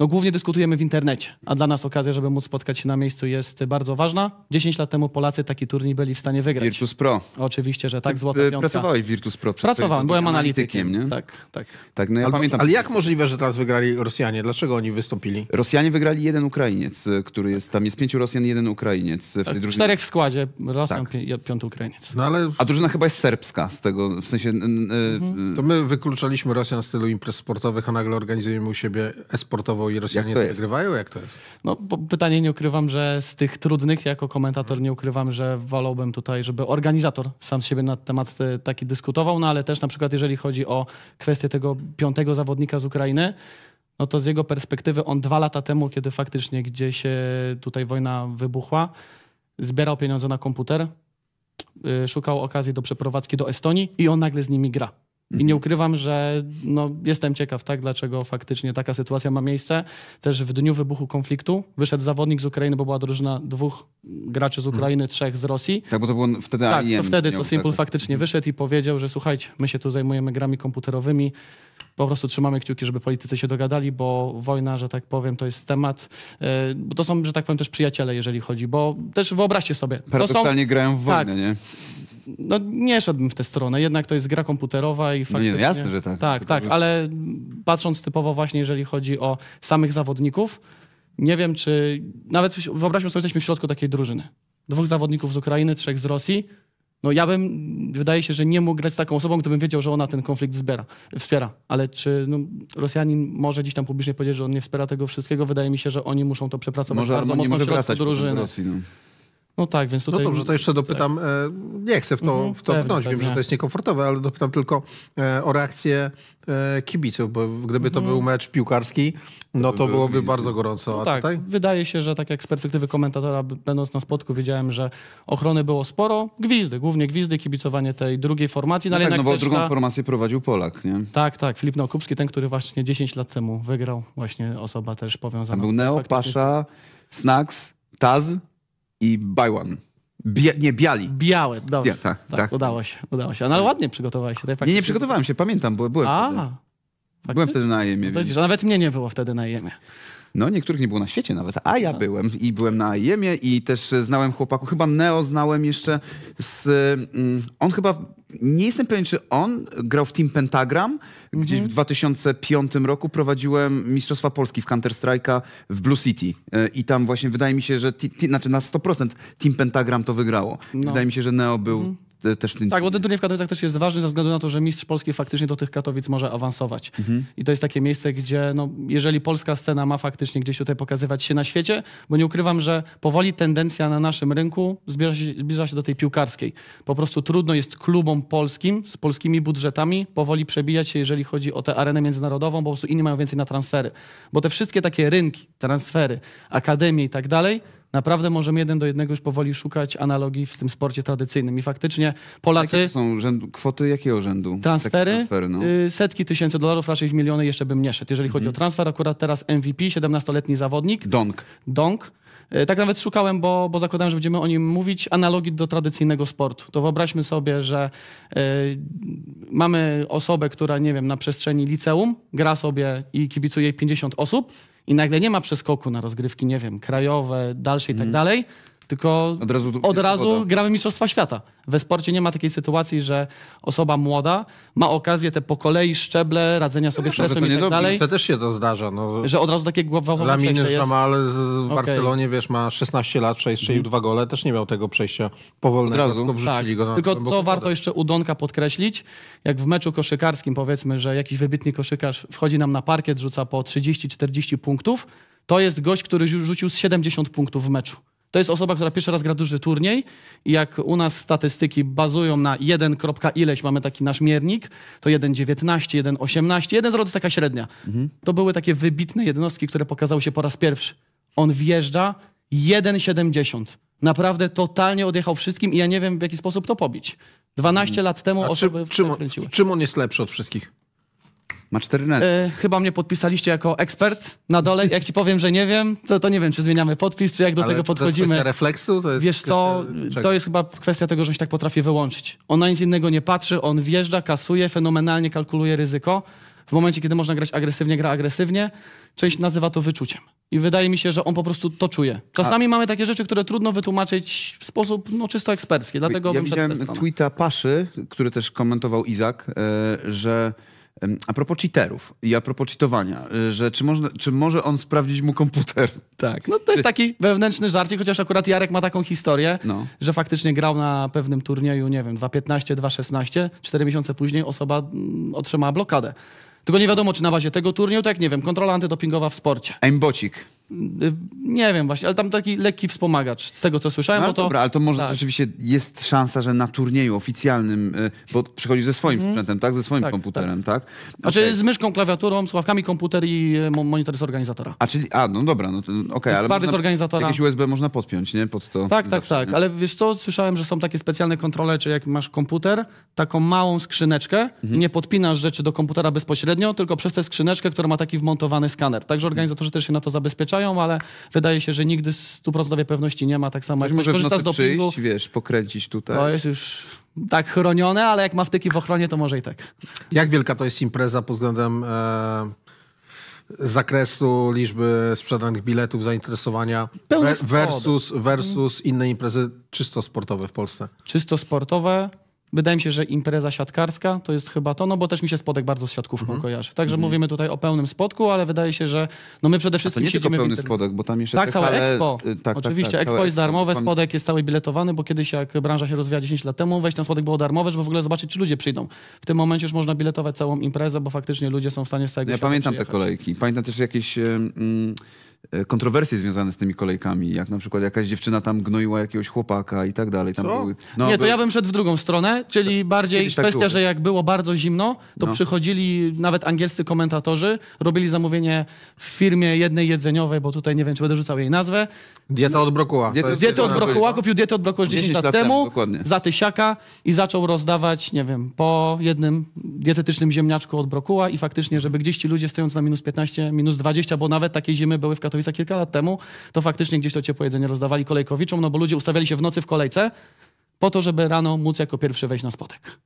no głównie dyskutujemy w internecie, a dla nas okazja, żeby móc spotkać się na miejscu jest bardzo ważna. 10 lat temu Polacy taki turniej byli w stanie wygrać. Virtus Pro. Oczywiście, że tak, Ty, złota piątka. Pracowałeś w Virtus Pro. Pracowałem, byłem analitykiem. nie? tak, tak. tak no ja ale, pamiętam. ale jak możliwe, że teraz wygrali Rosjanie? Dlaczego oni wystąpili? Rosjanie wygrali jeden Ukrainiec, y, który jest, tam jest pięciu Rosjan, jeden Ukrainiec. Y, w tej drużynie... Czterech w składzie, Rosjan, tak. piąty Ukrainiec. No, ale... A drużyna chyba jest serbska z tego, w sensie... Y, to my wykluczaliśmy Rosjan z stylu imprez sportowych, a nagle organizujemy u siebie e i Rosjanie jak to wygrywają? Jak to jest? No, pytanie nie ukrywam, że z tych trudnych, jako komentator nie ukrywam, że wolałbym tutaj, żeby organizator sam z siebie na temat e, taki dyskutował, no ale też na przykład jeżeli chodzi o kwestię tego piątego zawodnika z Ukrainy, no to z jego perspektywy on dwa lata temu, kiedy faktycznie gdzieś e, tutaj wojna wybuchła, zbierał pieniądze na komputer, e, szukał okazji do przeprowadzki do Estonii i on nagle z nimi gra. I nie ukrywam, że no, jestem ciekaw, tak, dlaczego faktycznie taka sytuacja ma miejsce. Też w dniu wybuchu konfliktu wyszedł zawodnik z Ukrainy, bo była drużyna dwóch graczy z Ukrainy, trzech z Rosji. Tak, bo to było wtedy Tak, to wtedy, co Simple faktycznie wyszedł i powiedział, że słuchajcie, my się tu zajmujemy grami komputerowymi, po prostu trzymamy kciuki, żeby politycy się dogadali, bo wojna, że tak powiem, to jest temat. E, bo to są, że tak powiem, też przyjaciele, jeżeli chodzi, bo też wyobraźcie sobie. Paradoksalnie to są, grają w wojnę, tak, nie? no nie szedłbym w tę stronę, jednak to jest gra komputerowa i faktycznie... No, nie, jasne, że tak. Tak, tak, ale patrząc typowo właśnie, jeżeli chodzi o samych zawodników, nie wiem czy... Nawet wyobraźmy sobie, że jesteśmy w środku takiej drużyny. Dwóch zawodników z Ukrainy, trzech z Rosji. No ja bym, wydaje się, że nie mógł grać z taką osobą, gdybym wiedział, że ona ten konflikt zbiera, wspiera. Ale czy no, Rosjanin może gdzieś tam publicznie powiedzieć, że on nie wspiera tego wszystkiego? Wydaje mi się, że oni muszą to przepracować może bardzo mocno w środku drużyny. Rosji, no. No tak, więc tutaj... No dobrze, to jeszcze tak. dopytam, tak. nie chcę w to, mhm, w to pewnie, pewnie. wiem, że to jest niekomfortowe, ale dopytam tylko e, o reakcję e, kibiców, bo gdyby to mhm. był mecz piłkarski, no to, to byłoby bardzo gorąco. No tak, tutaj? wydaje się, że tak jak z perspektywy komentatora, będąc na spotku, wiedziałem, że ochrony było sporo, gwizdy, głównie gwizdy, kibicowanie tej drugiej formacji. No, no tak, no bo drugą ta... formację prowadził Polak, nie? Tak, tak, Filip Nokubski, ten, który właśnie 10 lat temu wygrał, właśnie osoba też powiązana. Tam był Neo, Faktycznie... Pasza, Snacks, Taz, i Bajwan. Bia nie, biali. Białe, dobrze. Ja, tak, tak, tak, udało się, udało się. No, ale ładnie przygotowałeś się. Nie, nie przygotowałem się, pamiętam, bo byłem A, wtedy. Faktycznie? Byłem wtedy na jemie. No, nawet mnie nie było wtedy na jemie. No niektórych nie było na świecie nawet, a ja byłem i byłem na Jemie i też znałem chłopaku, chyba Neo znałem jeszcze z... Mm, on chyba, nie jestem pewien czy on grał w Team Pentagram, gdzieś w 2005 mhm. roku prowadziłem Mistrzostwa Polski w Counter-Strike'a w Blue City e, i tam właśnie wydaje mi się, że, ti, ti, znaczy na 100% Team Pentagram to wygrało. No. Wydaje mi się, że Neo był mhm też... Tak, bo ten turniej w Katowicach też jest ważny ze względu na to, że mistrz Polski faktycznie do tych Katowic może awansować. Mhm. I to jest takie miejsce, gdzie no, jeżeli polska scena ma faktycznie gdzieś tutaj pokazywać się na świecie, bo nie ukrywam, że powoli tendencja na naszym rynku zbliża się, zbliża się do tej piłkarskiej. Po prostu trudno jest klubom polskim z polskimi budżetami powoli przebijać się, jeżeli chodzi o tę arenę międzynarodową, bo po prostu inni mają więcej na transfery. Bo te wszystkie takie rynki, transfery, akademie i tak dalej, naprawdę możemy jeden do jednego już powoli szukać analogii w tym sporcie tradycyjnym. I faktycznie Polacy... Jakie są rzędu, kwoty jakiego rzędu? Transfery, transfery no. Y, setki tysięcy dolarów, raczej w miliony jeszcze bym nie szedł. Jeżeli chodzi mhm. o transfer, akurat teraz MVP, 17-letni zawodnik. Donk. Donk. Y, tak nawet szukałem, bo, bo zakładałem, że będziemy o nim mówić, analogii do tradycyjnego sportu. To wyobraźmy sobie, że y, mamy osobę, która, nie wiem, na przestrzeni liceum gra sobie i kibicuje 50 osób, i nagle nie ma przeskoku na rozgrywki, nie wiem, krajowe, dalsze i tak mhm. dalej, tylko od razu, od razu gramy Mistrzostwa Świata. We sporcie nie ma takiej sytuacji, że osoba młoda ma okazję te po kolei szczeble radzenia sobie z stresem no, i tak dalej. To też się to zdarza. No. Że od razu takie gwałtowne Laminy przejście jest. Lama, ale w okay. Barcelonie, wiesz, ma 16 lat, strzelił mm. dwa gole, też nie miał tego przejścia powolnego, od razu. tylko wrzucili tak. go na Tylko co wodę. warto jeszcze u Donka podkreślić, jak w meczu koszykarskim powiedzmy, że jakiś wybitny koszykarz wchodzi nam na parkiet, rzuca po 30-40 punktów, to jest gość, który rzucił z 70 punktów w meczu. To jest osoba, która pierwszy raz gra duży turniej i jak u nas statystyki bazują na 1, ileś, mamy taki nasz miernik, to 1,19, 1,18, jeden z taka średnia. Mhm. To były takie wybitne jednostki, które pokazały się po raz pierwszy. On wjeżdża 1,70. Naprawdę totalnie odjechał wszystkim i ja nie wiem, w jaki sposób to pobić. 12 mhm. lat temu A osoby... Czy, czym, tak on, czym on jest lepszy od wszystkich? Ma 14. Yy, chyba mnie podpisaliście jako ekspert na dole. Jak ci powiem, że nie wiem, to, to nie wiem, czy zmieniamy podpis, czy jak do Ale tego podchodzimy. To jest refleksu? To jest Wiesz co, czego? to jest chyba kwestia tego, że on się tak potrafi wyłączyć. On na nic innego nie patrzy, on wjeżdża, kasuje, fenomenalnie kalkuluje ryzyko. W momencie, kiedy można grać agresywnie, gra agresywnie. Część nazywa to wyczuciem. I wydaje mi się, że on po prostu to czuje. Czasami A... mamy takie rzeczy, które trudno wytłumaczyć w sposób no, czysto ekspercki. Dlatego ja bym widziałem tweeta Paszy, który też komentował Izak, e, że a propos cheaterów i a propos cheatowania, y, że czy, można, czy może on sprawdzić mu komputer? Tak, no to jest taki wewnętrzny żarcie, chociaż akurat Jarek ma taką historię, no. że faktycznie grał na pewnym turnieju, nie wiem, 2.15, 2.16, 4 miesiące później osoba mm, otrzymała blokadę. Tylko nie wiadomo, czy na bazie tego turnieju, tak nie wiem, kontrola antydopingowa w sporcie. Aimbocik. Y, nie wiem właśnie, ale tam taki lekki wspomagacz, z tego co słyszałem. No, to, dobra, ale to może tak. rzeczywiście jest szansa, że na turnieju oficjalnym, y, bo przychodzi ze swoim mm. sprzętem, tak? Ze swoim tak, komputerem, tak? tak? Znaczy okay. z myszką, klawiaturą, sławkami komputer i y, monitor z organizatora. A czyli, a no dobra, no okej, okay, ale z organizatora. jakieś USB można podpiąć, nie? Pod to tak, tak zawsze, tak, tak, ale wiesz co, słyszałem, że są takie specjalne kontrole, czy jak masz komputer, taką małą skrzyneczkę, mhm. nie podpinasz rzeczy do komputera bezpośrednio, tylko przez tę skrzyneczkę, która ma taki wmontowany skaner. Także organizatorzy też się na to zabezpieczają ale wydaje się, że nigdy stuprocentowej pewności nie ma. Tak samo jak może korzysta z dopingu. Przyjść, wiesz, pokręcić tutaj. To no, jest już tak chronione, ale jak ma wtyki w ochronie, to może i tak. Jak wielka to jest impreza pod względem e, zakresu, liczby sprzedanych biletów, zainteresowania Pełne versus, versus inne imprezy czysto sportowe w Polsce? Czysto sportowe Wydaje mi się, że impreza siatkarska to jest chyba to, no bo też mi się spodek bardzo z siatkówką mhm. kojarzy. Także mhm. mówimy tutaj o pełnym spodku, ale wydaje się, że no my przede wszystkim A to nie tylko pełny spodek, bo tam jeszcze... Tak, całe hale... Expo. Y, tak, tak, Oczywiście, tak, tak, Expo jest darmowe, expo. spodek jest cały biletowany, bo kiedyś jak branża się rozwija 10 lat temu, wejść na spodek było darmowe, żeby w ogóle zobaczyć, czy ludzie przyjdą. W tym momencie już można biletować całą imprezę, bo faktycznie ludzie są w stanie z tego Ja pamiętam przyjechać. te kolejki. Pamiętam też jakieś... Mm, E, kontrowersje związane z tymi kolejkami, jak na przykład jakaś dziewczyna tam gnoiła jakiegoś chłopaka i tak dalej. Tam były, no, nie, to by... ja bym szedł w drugą stronę, czyli tak, bardziej tak kwestia, tak że jak było bardzo zimno, to no. przychodzili nawet angielscy komentatorzy, robili zamówienie w firmie jednej jedzeniowej, bo tutaj nie wiem, czy będę rzucał jej nazwę. Dieta od brokuła. dieta od brokuła, kupił dietę od brokuła 10, 10 lat, lat temu, dokładnie. za tysiaka i zaczął rozdawać, nie wiem, po jednym dietetycznym ziemniaczku od brokuła i faktycznie, żeby gdzieś ci ludzie stojąc na minus 15, minus 20, bo nawet takie zimy były w Katowicach, Katowice kilka lat temu, to faktycznie gdzieś to ciepłe jedzenie rozdawali kolejkowiczom, no bo ludzie ustawiali się w nocy w kolejce po to, żeby rano móc jako pierwszy wejść na spotek.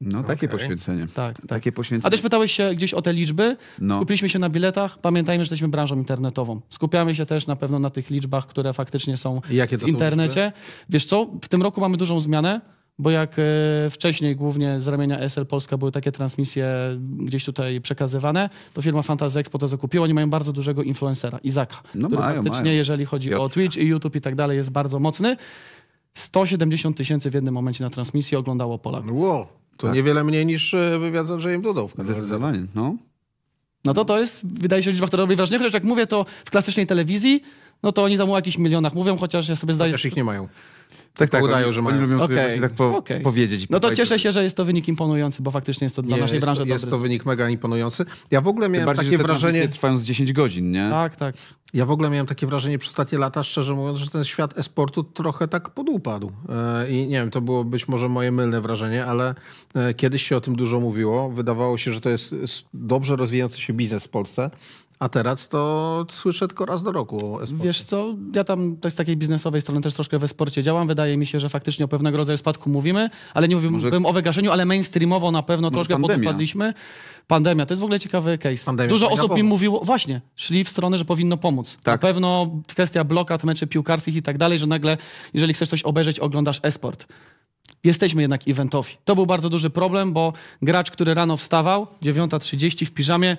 No, takie okay. poświęcenie. Tak, tak. Takie poświęcenie. A też pytałeś się gdzieś o te liczby. No. Skupiliśmy się na biletach. Pamiętajmy, że jesteśmy branżą internetową. Skupiamy się też na pewno na tych liczbach, które faktycznie są Jakie to w internecie. Są Wiesz co, w tym roku mamy dużą zmianę bo jak e, wcześniej głównie z ramienia SL Polska były takie transmisje gdzieś tutaj przekazywane, to firma Fantasy Expo to zakupiła. Oni mają bardzo dużego influencera, Izaka, no który mają, faktycznie, mają. jeżeli chodzi o Twitch i YouTube i tak dalej, jest bardzo mocny. 170 tysięcy w jednym momencie na transmisję oglądało Polaków. Wow, to tak. niewiele mniej niż e, wywiad z Andrzejem Dudą. Zdecydowanie, no. No to to jest, wydaje się, liczba, która robi wrażenie, chociaż jak mówię, to w klasycznej telewizji no to oni tam o jakichś milionach mówią, chociaż ja sobie zdaję... Też ich nie mają. Tak, tak, udają, oni, że mają. Oni lubią okay. sobie tak po, okay. powiedzieć. No to cieszę się, że jest to wynik imponujący, bo faktycznie jest to dla naszej branży jest, dobry. Jest to wynik mega imponujący. Ja w ogóle miałem takie wrażenie... trwają z 10 godzin, nie? Tak, tak. Ja w ogóle miałem takie wrażenie przez ostatnie lata, szczerze mówiąc, że ten świat e-sportu trochę tak podupadł. E, I nie wiem, to było być może moje mylne wrażenie, ale e, kiedyś się o tym dużo mówiło. Wydawało się, że to jest dobrze rozwijający się biznes w Polsce. A teraz to słyszę tylko raz do roku. E Wiesz co, ja tam tak z takiej biznesowej strony też troszkę we sporcie działam. Wydaje mi się, że faktycznie o pewnego rodzaju spadku mówimy, ale nie mówimy Może... o wygaszeniu, ale mainstreamowo na pewno troszkę podpadliśmy. Pandemia, to jest w ogóle ciekawy case. Pandemia Dużo osób mi mówiło, właśnie, szli w stronę, że powinno pomóc. Tak. Na pewno kwestia blokad, meczy piłkarskich i tak dalej, że nagle, jeżeli chcesz coś obejrzeć, oglądasz esport jesteśmy jednak eventowi. To był bardzo duży problem, bo gracz, który rano wstawał, 9.30 w piżamie,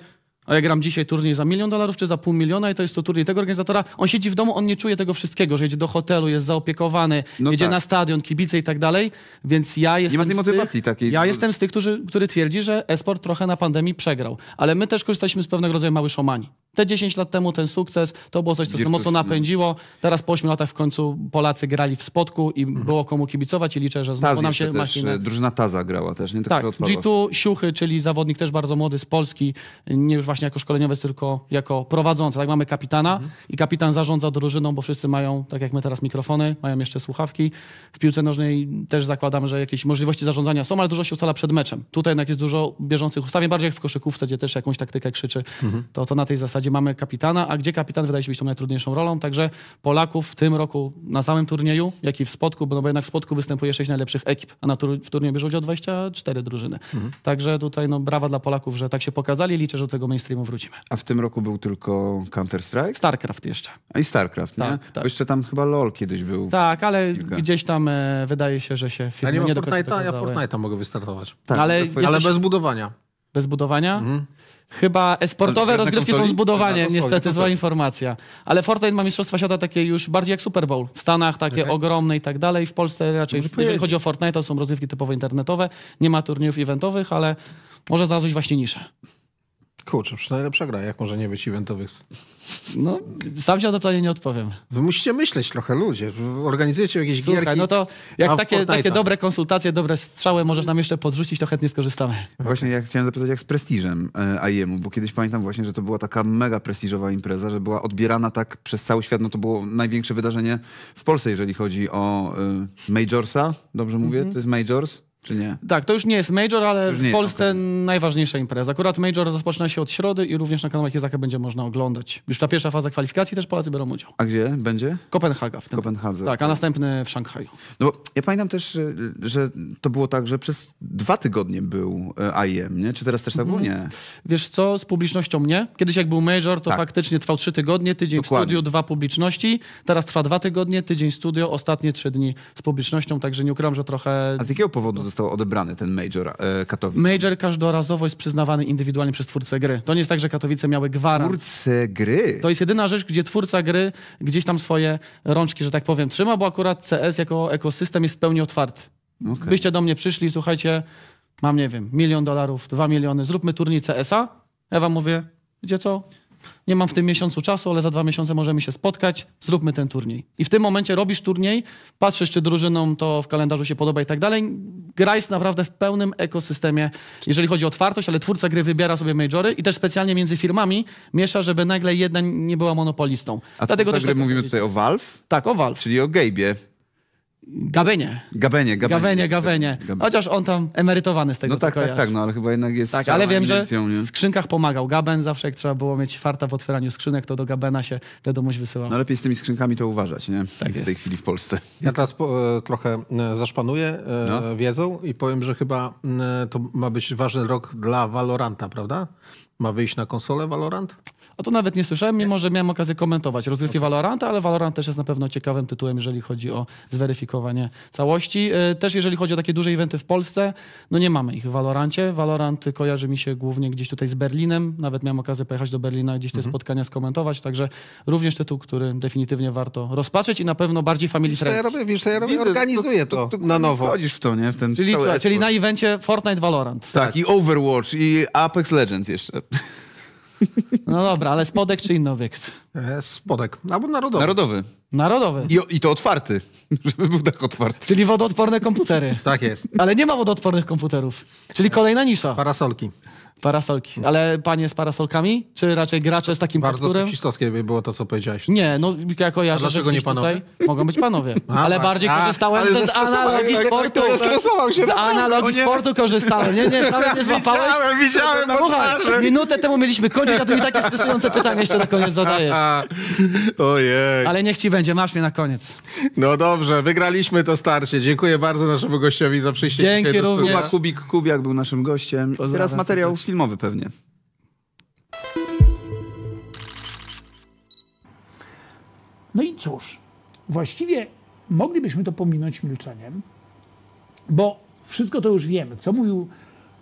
o, ja gram dzisiaj turniej za milion dolarów czy za pół miliona i to jest to turniej tego organizatora. On siedzi w domu, on nie czuje tego wszystkiego, że jedzie do hotelu, jest zaopiekowany, no jedzie tak. na stadion, kibice i tak dalej, więc ja jestem... Nie ma tej motywacji tych, takiej. Ja jestem z tych, którzy, który twierdzi, że esport trochę na pandemii przegrał. Ale my też korzystaliśmy z pewnego rodzaju małych szomani. Te 10 lat temu ten sukces to było coś, co nas mocno no. napędziło. Teraz po 8 latach w końcu Polacy grali w spotku i mhm. było komu kibicować i liczę, że znowu nam się machiny. E, drużyna Taza grała też, nie? Tak, G2 tak, Siuchy, czyli zawodnik też bardzo młody z Polski, nie już właśnie jako szkoleniowiec, tylko jako prowadzący. Tak, mamy kapitana mhm. i kapitan zarządza drużyną, bo wszyscy mają, tak jak my teraz, mikrofony, mają jeszcze słuchawki. W piłce nożnej też zakładam, że jakieś możliwości zarządzania są, ale dużo się ustala przed meczem. Tutaj jednak jest dużo bieżących ustawień, bardziej jak w koszykówce, gdzie też jakąś taktykę krzyczy, mhm. to, to na tej zasadzie gdzie mamy kapitana, a gdzie kapitan wydaje się być tą najtrudniejszą rolą. Także Polaków w tym roku na samym turnieju, jak i w spotku, bo, no bo jednak w spotku występuje sześć najlepszych ekip, a na tur w turnieju bierze udział 24 drużyny. Mhm. Także tutaj no, brawa dla Polaków, że tak się pokazali. Liczę, że do tego mainstreamu wrócimy. A w tym roku był tylko Counter-Strike? StarCraft jeszcze. A i StarCraft, tak, nie? Tak. Bo jeszcze tam chyba LoL kiedyś był. Tak, ale kilka. gdzieś tam e, wydaje się, że się firmy nie, nie do końca Fortnite Ja Fortnite'a mogę wystartować. Tak, ale, ale bez budowania. Bez budowania? Mhm. Chyba esportowe rozgrywki są zbudowanie tak, niestety, no zła tak. informacja. Ale Fortnite ma Mistrzostwa Świata takie już bardziej jak Super Bowl. W Stanach takie okay. ogromne i tak dalej. W Polsce raczej, no, jeżeli chodzi o Fortnite, to są rozgrywki typowo internetowe. Nie ma turniejów eventowych, ale może znaleźć właśnie niszę. Kurczę, przynajmniej gra, jak może nie być eventowych. No, sam się na to pytanie nie odpowiem. Wy musicie myśleć trochę, ludzie. Organizujecie jakieś Słuchaj, gierki. no to jak takie, takie, dobre konsultacje, dobre strzały możesz nam jeszcze podrzucić, to chętnie skorzystamy. Właśnie ja chciałem zapytać, jak z prestiżem e, IEM-u, bo kiedyś pamiętam właśnie, że to była taka mega prestiżowa impreza, że była odbierana tak przez cały świat. No to było największe wydarzenie w Polsce, jeżeli chodzi o e, Majorsa, dobrze mówię? Mm -hmm. To jest Majors? czy nie? Tak, to już nie jest major, ale w Polsce najważniejsze okay. najważniejsza impreza. Akurat major rozpoczyna się od środy i również na kanałach Jezaka będzie można oglądać. Już ta pierwsza faza kwalifikacji też Polacy biorą udział. A gdzie będzie? Kopenhaga. W tym. Kopenhadze. Tak, a następny w Szanghaju. No bo ja pamiętam też, y, że to było tak, że przez dwa tygodnie był y, IEM, nie? Czy teraz też tak było? Mhm. Nie. Wiesz co, z publicznością nie. Kiedyś jak był major, to tak. faktycznie trwał trzy tygodnie, tydzień Dokładnie. w studiu, dwa publiczności. Teraz trwa dwa tygodnie, tydzień studio, ostatnie trzy dni z publicznością, także nie ukrywam, że trochę... A z jakiego powodu został został odebrany ten major e, Katowice? Major każdorazowo jest przyznawany indywidualnie przez twórcę gry. To nie jest tak, że Katowice miały gwarant. Twórcę gry? To jest jedyna rzecz, gdzie twórca gry gdzieś tam swoje rączki, że tak powiem, trzyma, bo akurat CS jako ekosystem jest w pełni otwarty. Okay. Byście do mnie przyszli, słuchajcie, mam, nie wiem, milion dolarów, dwa miliony, zróbmy turniej CS-a. Ja wam mówię, gdzie co? nie mam w tym miesiącu czasu, ale za dwa miesiące możemy się spotkać, zróbmy ten turniej. I w tym momencie robisz turniej, patrzysz, czy drużynom to w kalendarzu się podoba i tak dalej. Gra jest naprawdę w pełnym ekosystemie, jeżeli chodzi o otwartość, ale twórca gry wybiera sobie majory i też specjalnie między firmami miesza, żeby nagle jedna nie była monopolistą. A Dlatego też gry tak mówimy tutaj o Valve? Tak, o Valve. Czyli o Gabe'ie. Gabenie. Gabenie, gabenie. Gabenie, gabenie. Chociaż on tam emerytowany z tego, No tak, tak, tak, no ale chyba jednak jest Tak, ale wiem, że w skrzynkach pomagał. Gaben zawsze, jak trzeba było mieć farta w otwieraniu skrzynek, to do Gabena się wiadomość wysyłał. No lepiej z tymi skrzynkami to uważać, nie? Tak w jest. tej chwili w Polsce. Ja teraz po, e, trochę e, zaszpanuję e, no. wiedzą i powiem, że chyba to ma być ważny rok dla Valoranta, prawda? Ma wyjść na konsolę Valorant? O to nawet nie słyszałem, mimo że miałem okazję komentować rozgrywki okay. Valoranta, ale Valorant też jest na pewno ciekawym tytułem, jeżeli chodzi o zweryfikowanie całości. E, też jeżeli chodzi o takie duże eventy w Polsce, no nie mamy ich w Valorancie. Valorant kojarzy mi się głównie gdzieś tutaj z Berlinem. Nawet miałem okazję pojechać do Berlina, gdzieś te mhm. spotkania skomentować, także również tytuł, który definitywnie warto rozpatrzeć i na pewno bardziej family friendly. Ja robię, wiesz, ja robię, Widzę, organizuję to, to, to, na nowo. Chodzisz w to, nie? W ten czyli, czyli na evencie Fortnite Valorant. Tak, tak, i Overwatch, i Apex Legends jeszcze. No dobra, ale spodek czy inny obiekt? E, spodek, albo narodowy. Narodowy. Narodowy. I, I to otwarty, żeby był tak otwarty. Czyli wodoodporne komputery. Tak jest. Ale nie ma wodoodpornych komputerów. Czyli kolejna nisza. Parasolki. Parasolki. Ale panie z parasolkami? Czy raczej gracze z takim Bardzo kapturem? seksistowskie by było to, co powiedziałeś. Nie, no jako ja kojarzę, dlaczego że nie panowie? tutaj mogą być panowie. A, ale bardziej a, korzystałem ale ze, z analogii sportu. Zestresował się. Z analogii sportu korzystałem. Nie, nie, nawet nie złapałeś. Widziałem, widziałem. Słuchaj, minutę temu mieliśmy kończyć, a ty mi takie stresujące pytanie jeszcze na koniec zadajesz. Ojej. Ale niech ci będzie, masz mnie na koniec. No dobrze, wygraliśmy to starcie. Dziękuję bardzo naszemu gościowi za przyjście. Dzięki również. Kubik Kubiak był naszym gościem. Teraz materiał filmowy pewnie. No i cóż, właściwie moglibyśmy to pominąć milczeniem, bo wszystko to już wiemy. Co mówił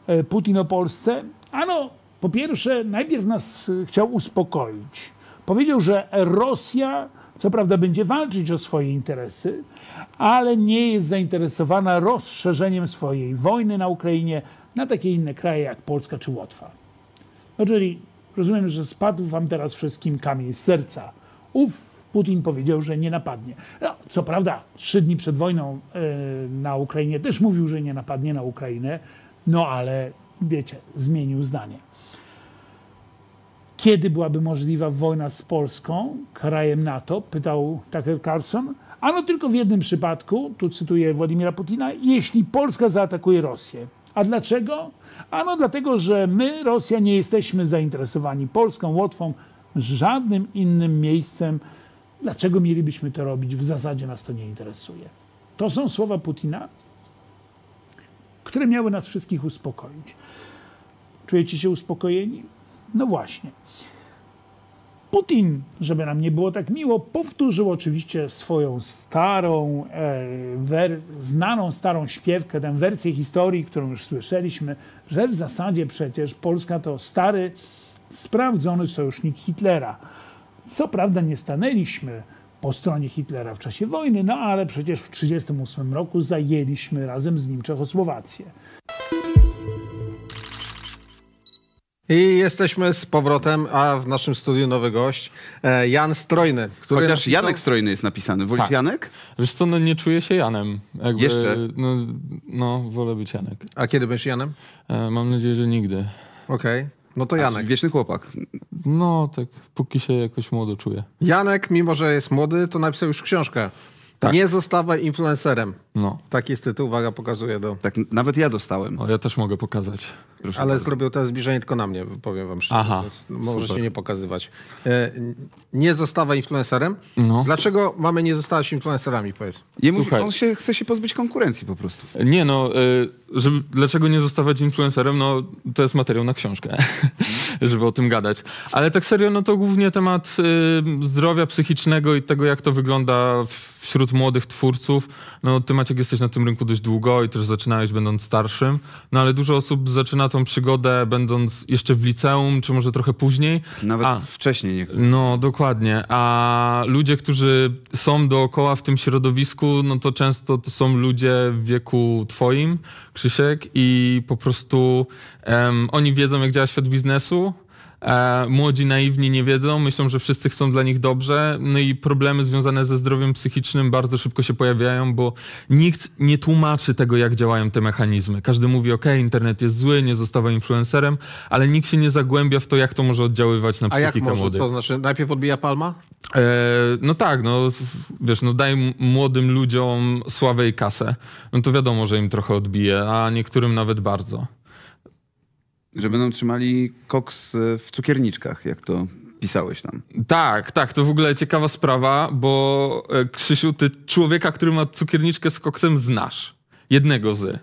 e, Putin o Polsce? Ano, po pierwsze, najpierw nas e, chciał uspokoić. Powiedział, że Rosja co prawda będzie walczyć o swoje interesy, ale nie jest zainteresowana rozszerzeniem swojej wojny na Ukrainie, na takie inne kraje jak Polska czy Łotwa. No czyli rozumiem, że spadł wam teraz wszystkim kamień z serca. Uf, Putin powiedział, że nie napadnie. No, co prawda, trzy dni przed wojną yy, na Ukrainie też mówił, że nie napadnie na Ukrainę, no ale wiecie, zmienił zdanie. Kiedy byłaby możliwa wojna z Polską, krajem NATO? Pytał Tucker Carlson. Ano tylko w jednym przypadku, tu cytuję Władimira Putina, jeśli Polska zaatakuje Rosję. A dlaczego? Ano dlatego, że my, Rosja, nie jesteśmy zainteresowani Polską, Łotwą, żadnym innym miejscem. Dlaczego mielibyśmy to robić? W zasadzie nas to nie interesuje. To są słowa Putina, które miały nas wszystkich uspokoić. Czujecie się uspokojeni? No właśnie. Putin, żeby nam nie było tak miło, powtórzył oczywiście swoją starą, e, znaną starą śpiewkę, tę wersję historii, którą już słyszeliśmy, że w zasadzie przecież Polska to stary, sprawdzony sojusznik Hitlera. Co prawda nie stanęliśmy po stronie Hitlera w czasie wojny, no ale przecież w 1938 roku zajęliśmy razem z nim Czechosłowację. I jesteśmy z powrotem, a w naszym studiu nowy gość, e, Jan Strojny. Który Chociaż napisał... Janek Strojny jest napisany. Wolisz tak. Janek? Wiesz co, no nie czuję się Janem. Jakby, Jeszcze? No, no, wolę być Janek. A kiedy będziesz Janem? E, mam nadzieję, że nigdy. Okej. Okay. No to Janek. Wieczny chłopak. No tak, póki się jakoś młodo czuję. Janek, mimo że jest młody, to napisał już książkę. Tak. Nie zostawaj influencerem. No. Tak jest tytuł, uwaga, pokazuję do... Tak, nawet ja dostałem. O, ja też mogę pokazać. Proszę Ale bardzo. zrobił to zbliżenie tylko na mnie, powiem wam szczerze. Aha. może się nie pokazywać. E, nie zostawa influencerem. No. Dlaczego mamy nie zostać influencerami, powiedz? Jemu, on się, chce się pozbyć konkurencji po prostu. Nie no, e, żeby, dlaczego nie zostawać influencerem? No to jest materiał na książkę, żeby o tym gadać. Ale tak serio, no to głównie temat e, zdrowia psychicznego i tego, jak to wygląda wśród młodych twórców. No ty Maciek jesteś na tym rynku dość długo i też zaczynałeś będąc starszym, no ale dużo osób zaczyna tą przygodę będąc jeszcze w liceum, czy może trochę później. Nawet A, wcześniej niektórzy. No dokładnie Dokładnie, a ludzie, którzy są dookoła w tym środowisku, no to często to są ludzie w wieku twoim, Krzysiek, i po prostu um, oni wiedzą, jak działa świat biznesu, E, młodzi naiwni nie wiedzą, myślą, że wszyscy chcą dla nich dobrze, no i problemy związane ze zdrowiem psychicznym bardzo szybko się pojawiają, bo nikt nie tłumaczy tego, jak działają te mechanizmy. Każdy mówi, ok, internet jest zły, nie zostawę influencerem, ale nikt się nie zagłębia w to, jak to może oddziaływać na psychikę A jak może? Młodych. Co znaczy, najpierw odbija palma? E, no tak, no wiesz, no daj młodym ludziom sławę i kasę, no to wiadomo, że im trochę odbije, a niektórym nawet bardzo że będą trzymali koks e, w cukierniczkach, jak to pisałeś tam. Tak, tak, to w ogóle ciekawa sprawa, bo e, Krzysiu, ty człowieka, który ma cukierniczkę z koksem znasz. Jednego z.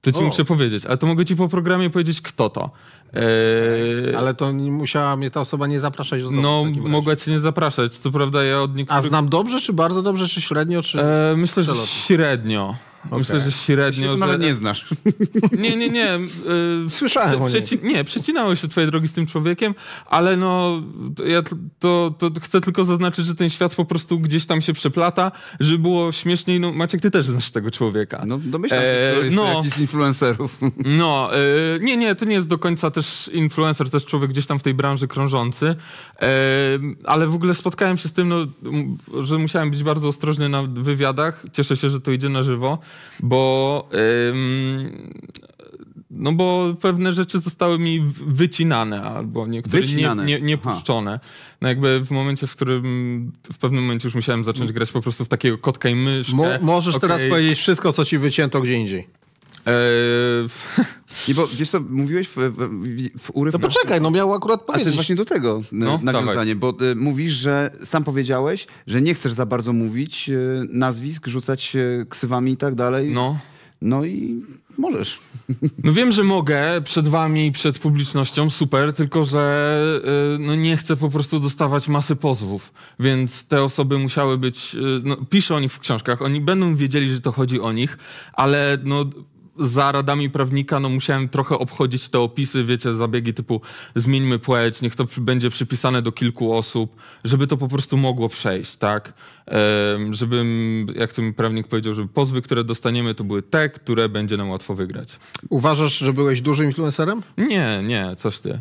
To ci o. muszę powiedzieć, ale to mogę ci po programie powiedzieć, kto to. Eee... Ale to nie, musiała mnie ta osoba nie zapraszać do domu. No, mogła cię nie zapraszać. Co prawda ja od niektórych... A znam dobrze, czy bardzo dobrze, czy średnio, czy... Eee, myślę, że średnio. Okay. Myślę, że średnio. Ty że... nawet nie znasz. Nie, nie, nie. Y, Słyszałem. Prze przeci... Nie, przecinały się twoje drogi z tym człowiekiem, ale no to ja to, to chcę tylko zaznaczyć, że ten świat po prostu gdzieś tam się przeplata, żeby było śmieszniej. No, Maciek, ty też znasz tego człowieka. No domyślam się, że e, jest no, jakiś z influencerów. No, e, nie, nie, to nie jest do końca też influencer, też człowiek gdzieś tam w tej branży krążący, e, ale w ogóle spotkałem się z tym, no, że musiałem być bardzo ostrożny na wywiadach. Cieszę się, że to idzie na żywo bo. Ym, no bo pewne rzeczy zostały mi wycinane albo niektóre wycinane. nie, nie, nie puszczone. No jakby w momencie, w którym w pewnym momencie już musiałem zacząć grać po prostu w takiego kotka i myszkę. Mo możesz okay. teraz powiedzieć wszystko, co ci wycięto gdzie indziej. Nie, eee, bo wiesz co, mówiłeś w, w, w urywku... No poczekaj, no miał akurat powiedzieć. A to jest właśnie do tego e, no, nawiązanie, dawaj. bo y, mówisz, że sam powiedziałeś, że nie chcesz za bardzo mówić y, nazwisk, rzucać y, ksywami i tak dalej. No. No i możesz. No wiem, że mogę przed wami i przed publicznością, super, tylko że no nie chcę po prostu dostawać masy pozwów, więc te osoby musiały być, no, piszę o nich w książkach, oni będą wiedzieli, że to chodzi o nich, ale no za radami prawnika no musiałem trochę obchodzić te opisy, wiecie, zabiegi typu zmieńmy płeć, niech to będzie przypisane do kilku osób, żeby to po prostu mogło przejść, tak? Żebym, jak ten prawnik powiedział, żeby pozwy, które dostaniemy, to były te, które będzie nam łatwo wygrać. Uważasz, że byłeś dużym influencerem? Nie, nie, coś ty. E,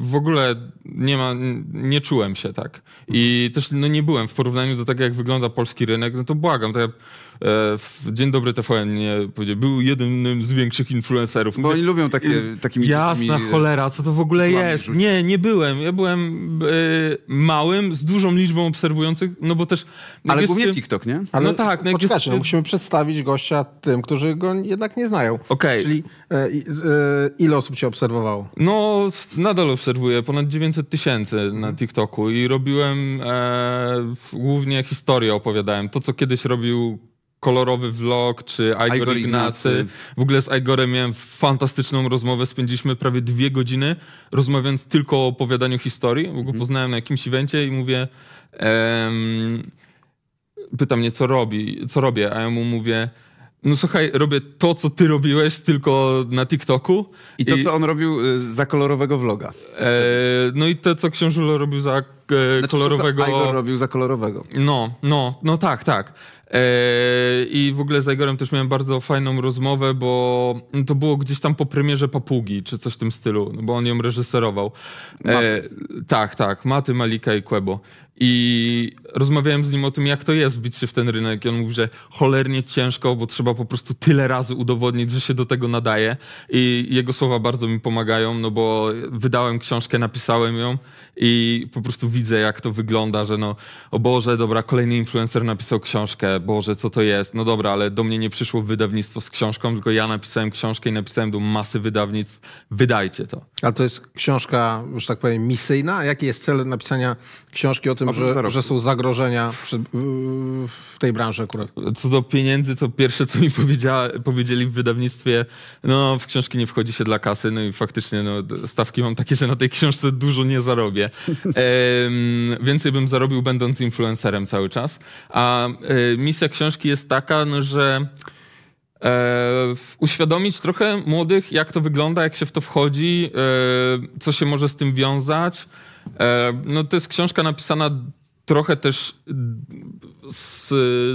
w ogóle nie ma, nie czułem się tak. I też no, nie byłem w porównaniu do tego, jak wygląda polski rynek, no to błagam, to ja E, Dzień Dobry TVN nie powiedział, był jednym z większych influencerów. Bo oni lubią takie, y, takimi... Jasna takimi, e, cholera, co to w ogóle jest? Nie, nie byłem. Ja byłem y, małym, z dużą liczbą obserwujących, no bo też... Ale jest, głównie TikTok, nie? No Ale, no tak. No poczekajcie, no, musimy przedstawić gościa tym, którzy go jednak nie znają. Okay. Czyli y, y, ile osób cię obserwowało? No, nadal obserwuję. Ponad 900 tysięcy hmm. na mhm. TikToku i robiłem e, głównie historię opowiadałem. To, co kiedyś robił kolorowy vlog, czy Igor, Igor Ignacy. Ignacy. W ogóle z Igorem miałem fantastyczną rozmowę, spędziliśmy prawie dwie godziny rozmawiając tylko o opowiadaniu historii. Go mhm. poznałem na jakimś evencie i mówię... Um, pyta mnie, co robi, co robię, a ja mu mówię, no słuchaj, robię to, co ty robiłeś, tylko na TikToku. I to, I... co on robił y, za kolorowego vloga. E, no i to, co książulo robił za e, znaczy, kolorowego... To, co Igor robił za kolorowego. No, no, no tak, tak. E, I w ogóle z Igorem też miałem bardzo fajną rozmowę, bo to było gdzieś tam po premierze Papugi, czy coś w tym stylu, no bo on ją reżyserował. E, tak, tak, Maty, Malika i Kwebo. I rozmawiałem z nim o tym, jak to jest wbić się w ten rynek. I on mówi, że cholernie ciężko, bo trzeba po prostu tyle razy udowodnić, że się do tego nadaje. I jego słowa bardzo mi pomagają, no bo wydałem książkę, napisałem ją i po prostu widzę, jak to wygląda, że no, o Boże, dobra, kolejny influencer napisał książkę, Boże, co to jest? No dobra, ale do mnie nie przyszło wydawnictwo z książką, tylko ja napisałem książkę i napisałem do masy wydawnictw, wydajcie to. A to jest książka, że tak powiem, misyjna? Jaki jest cel napisania książki o tym, tym, że, że, są zagrożenia przy, w tej branży akurat. Co do pieniędzy, to pierwsze, co mi powiedzieli w wydawnictwie, no w książki nie wchodzi się dla kasy, no i faktycznie no, stawki mam takie, że na tej książce dużo nie zarobię. więcej bym zarobił będąc influencerem cały czas. A e, misja książki jest taka, no, że e, uświadomić trochę młodych, jak to wygląda, jak się w to wchodzi, e, co się może z tym wiązać, E, no to jest książka napisana trochę też z,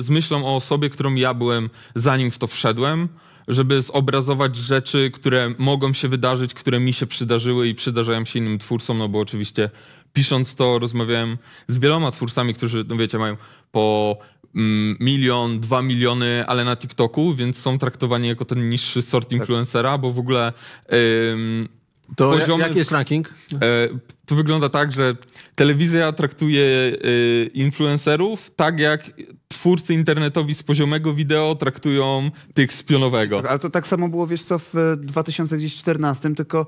z myślą o osobie, którą ja byłem, zanim w to wszedłem, żeby zobrazować rzeczy, które mogą się wydarzyć, które mi się przydarzyły i przydarzają się innym twórcom, no bo oczywiście pisząc to rozmawiałem z wieloma twórcami, którzy, no wiecie, mają po mm, milion, dwa miliony, ale na TikToku, więc są traktowani jako ten niższy sort tak. influencera, bo w ogóle... Ym, to poziomy, jaki jest ranking? Y, to wygląda tak, że telewizja traktuje y, influencerów tak, jak twórcy internetowi z poziomego wideo traktują tych z pionowego. Ale to tak samo było, wiesz co, w 2014, tylko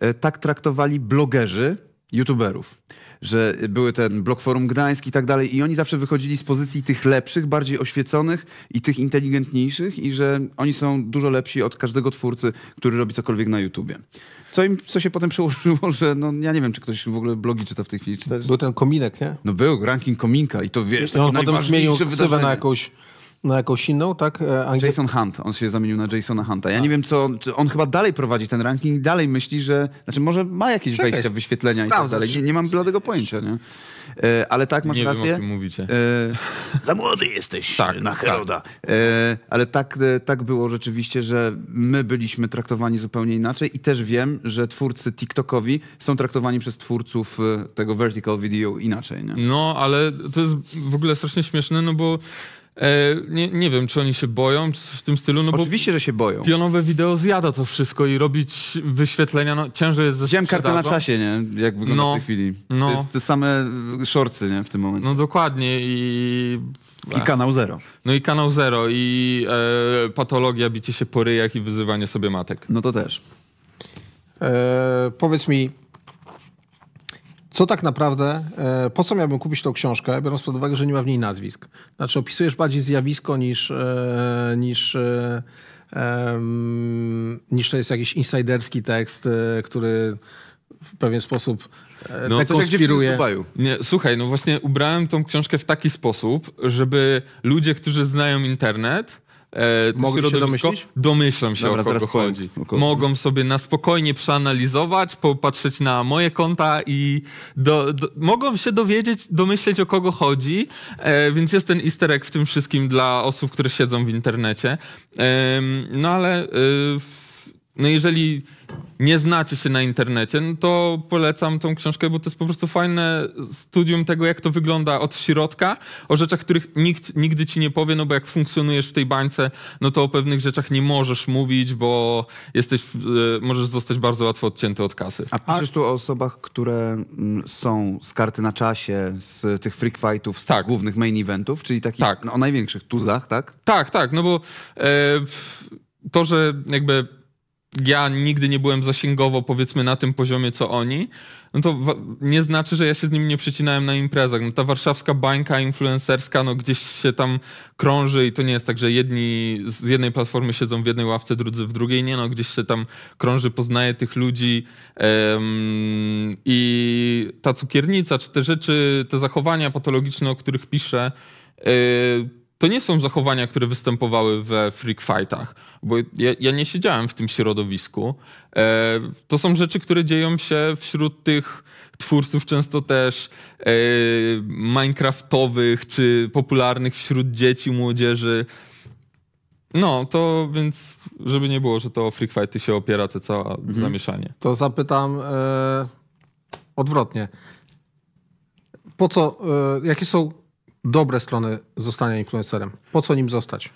e, tak traktowali blogerzy youtuberów że były ten blok forum Gdańsk i tak dalej i oni zawsze wychodzili z pozycji tych lepszych, bardziej oświeconych i tych inteligentniejszych i że oni są dużo lepsi od każdego twórcy, który robi cokolwiek na YouTubie. Co, im, co się potem przełożyło, że no ja nie wiem, czy ktoś w ogóle blogi czyta w tej chwili. Czy też... Był ten kominek, nie? No był, ranking kominka i to wiesz, no, taki no, najważniejsze wydarzenie. na jakąś na jakąś inną, tak? E, Angiel... Jason Hunt, on się zamienił na Jasona Hunta. Ja A. nie wiem, co. On chyba dalej prowadzi ten ranking i dalej myśli, że. Znaczy, może ma jakieś Czekaj, wejścia, wyświetlenia sprawdzę, i tak dalej. Nie, nie mam bladego pojęcia, nie? E, ale tak, masz nie rację. Wiem, o tym mówicie. E, za młody jesteś tak, na tak. Heroda. Tak. E, ale tak, e, tak było rzeczywiście, że my byliśmy traktowani zupełnie inaczej i też wiem, że twórcy TikTokowi są traktowani przez twórców tego vertical video inaczej. Nie? No, ale to jest w ogóle strasznie śmieszne, no bo E, nie, nie wiem, czy oni się boją, w tym stylu. No Oczywiście, że się boją. Pionowe wideo zjada to wszystko i robić wyświetlenia, no ciężko jest ze Wziąłem kartę na czasie, nie? Jak wygląda no, w tej chwili. No. To jest te same szorcy, nie? W tym momencie. No dokładnie i... I kanał zero. No i kanał zero i e, patologia, bicie się po ryjach i wyzywanie sobie matek. No to też. E, powiedz mi, co tak naprawdę, e, po co miałbym kupić tą książkę, biorąc pod uwagę, że nie ma w niej nazwisk? Znaczy, opisujesz bardziej zjawisko niż, e, niż, e, niż to jest jakiś insiderski tekst, który w pewien sposób no, to tak konspiruje. Nie, słuchaj, no właśnie ubrałem tą książkę w taki sposób, żeby ludzie, którzy znają internet, e, to Mogę środowisko. Się domyślam się, Dobra, o kogo chodzi. O kogo. Mogą sobie na spokojnie przeanalizować, popatrzeć na moje konta i do, do, mogą się dowiedzieć, domyśleć, o kogo chodzi. E, więc jest ten easter egg w tym wszystkim dla osób, które siedzą w internecie. E, no ale... E, no jeżeli nie znacie się na internecie, no to polecam tą książkę, bo to jest po prostu fajne studium tego, jak to wygląda od środka, o rzeczach, których nikt nigdy ci nie powie, no bo jak funkcjonujesz w tej bańce, no to o pewnych rzeczach nie możesz mówić, bo jesteś, e, możesz zostać bardzo łatwo odcięty od kasy. A piszesz tu o osobach, które mm, są z karty na czasie, z tych freak fightów, z tak. głównych main eventów, czyli takich tak. no, o największych tuzach, tak? Tak, tak, no bo e, to, że jakby ja nigdy nie byłem zasięgowo, powiedzmy, na tym poziomie, co oni, no to nie znaczy, że ja się z nimi nie przycinałem na imprezach. No ta warszawska bańka influencerska, no gdzieś się tam krąży i to nie jest tak, że jedni z jednej platformy siedzą w jednej ławce, drudzy w drugiej. Nie, no gdzieś się tam krąży, poznaje tych ludzi um, i ta cukiernica, czy te rzeczy, te zachowania patologiczne, o których piszę, yy, to nie są zachowania, które występowały we freak fightach, bo ja, ja nie siedziałem w tym środowisku. E, to są rzeczy, które dzieją się wśród tych twórców często też e, minecraftowych czy popularnych wśród dzieci, młodzieży. No, to więc, żeby nie było, że to o freak fighty się opiera, to całe mhm. zamieszanie. To zapytam e, odwrotnie. Po co, e, jakie są dobre strony zostania influencerem? Po co nim zostać?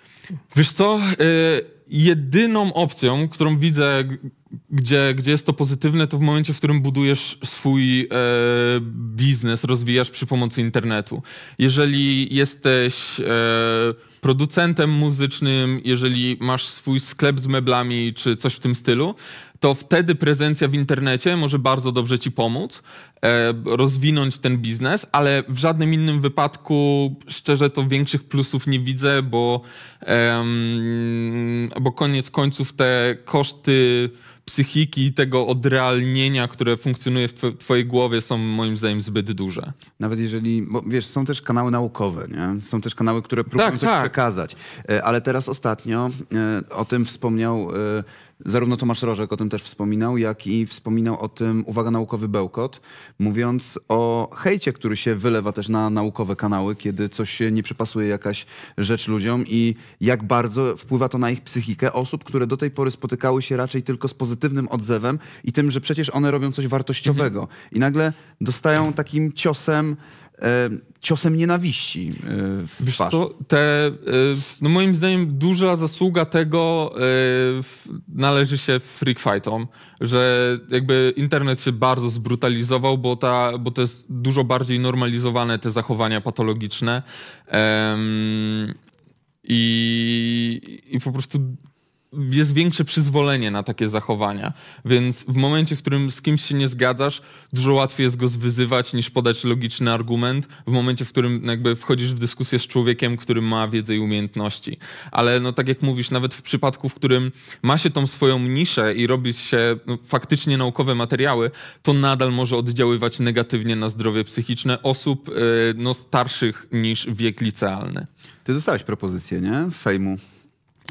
Wiesz co, y, jedyną opcją, którą widzę, gdzie, gdzie jest to pozytywne, to w momencie, w którym budujesz swój e, biznes, rozwijasz przy pomocy internetu. Jeżeli jesteś e, producentem muzycznym, jeżeli masz swój sklep z meblami czy coś w tym stylu, to wtedy prezencja w internecie może bardzo dobrze ci pomóc. E, rozwinąć ten biznes, ale w żadnym innym wypadku szczerze to większych plusów nie widzę, bo, bo koniec końców te koszty psychiki i tego odrealnienia, które funkcjonuje w twojej głowie są moim zdaniem zbyt duże. Nawet jeżeli, bo wiesz, są też kanały naukowe, nie? Są też kanały, które próbują tak, coś tak. przekazać. E, ale teraz ostatnio e, o tym wspomniał Zarówno Tomasz Rożek o tym też wspominał, jak i wspominał o tym, uwaga, naukowy bełkot, mówiąc o hejcie, który się wylewa też na naukowe kanały, kiedy coś nie przypasuje jakaś rzecz ludziom i jak bardzo wpływa to na ich psychikę osób, które do tej pory spotykały się raczej tylko z pozytywnym odzewem i tym, że przecież one robią coś wartościowego. Mhm. I nagle dostają takim ciosem E, ciosem nienawiści e, w Wiesz twarz. Co, te, e, no moim zdaniem duża zasługa tego należy się freak fightom, że jakby internet się bardzo zbrutalizował, bo, ta, bo to jest dużo bardziej normalizowane te zachowania patologiczne. i, I po prostu jest większe przyzwolenie na takie zachowania. Więc w momencie, w którym z kimś się nie zgadzasz, dużo łatwiej jest go wyzywać niż podać logiczny argument. W momencie, w którym jakby wchodzisz w dyskusję z człowiekiem, który ma wiedzę i umiejętności. Ale no tak jak mówisz, nawet w przypadku, w którym ma się tą swoją niszę i robi się no, faktycznie naukowe materiały, to nadal może oddziaływać negatywnie na zdrowie psychiczne osób e, no, starszych niż wiek licealny. Ty dostałeś propozycję, nie? Fejmu.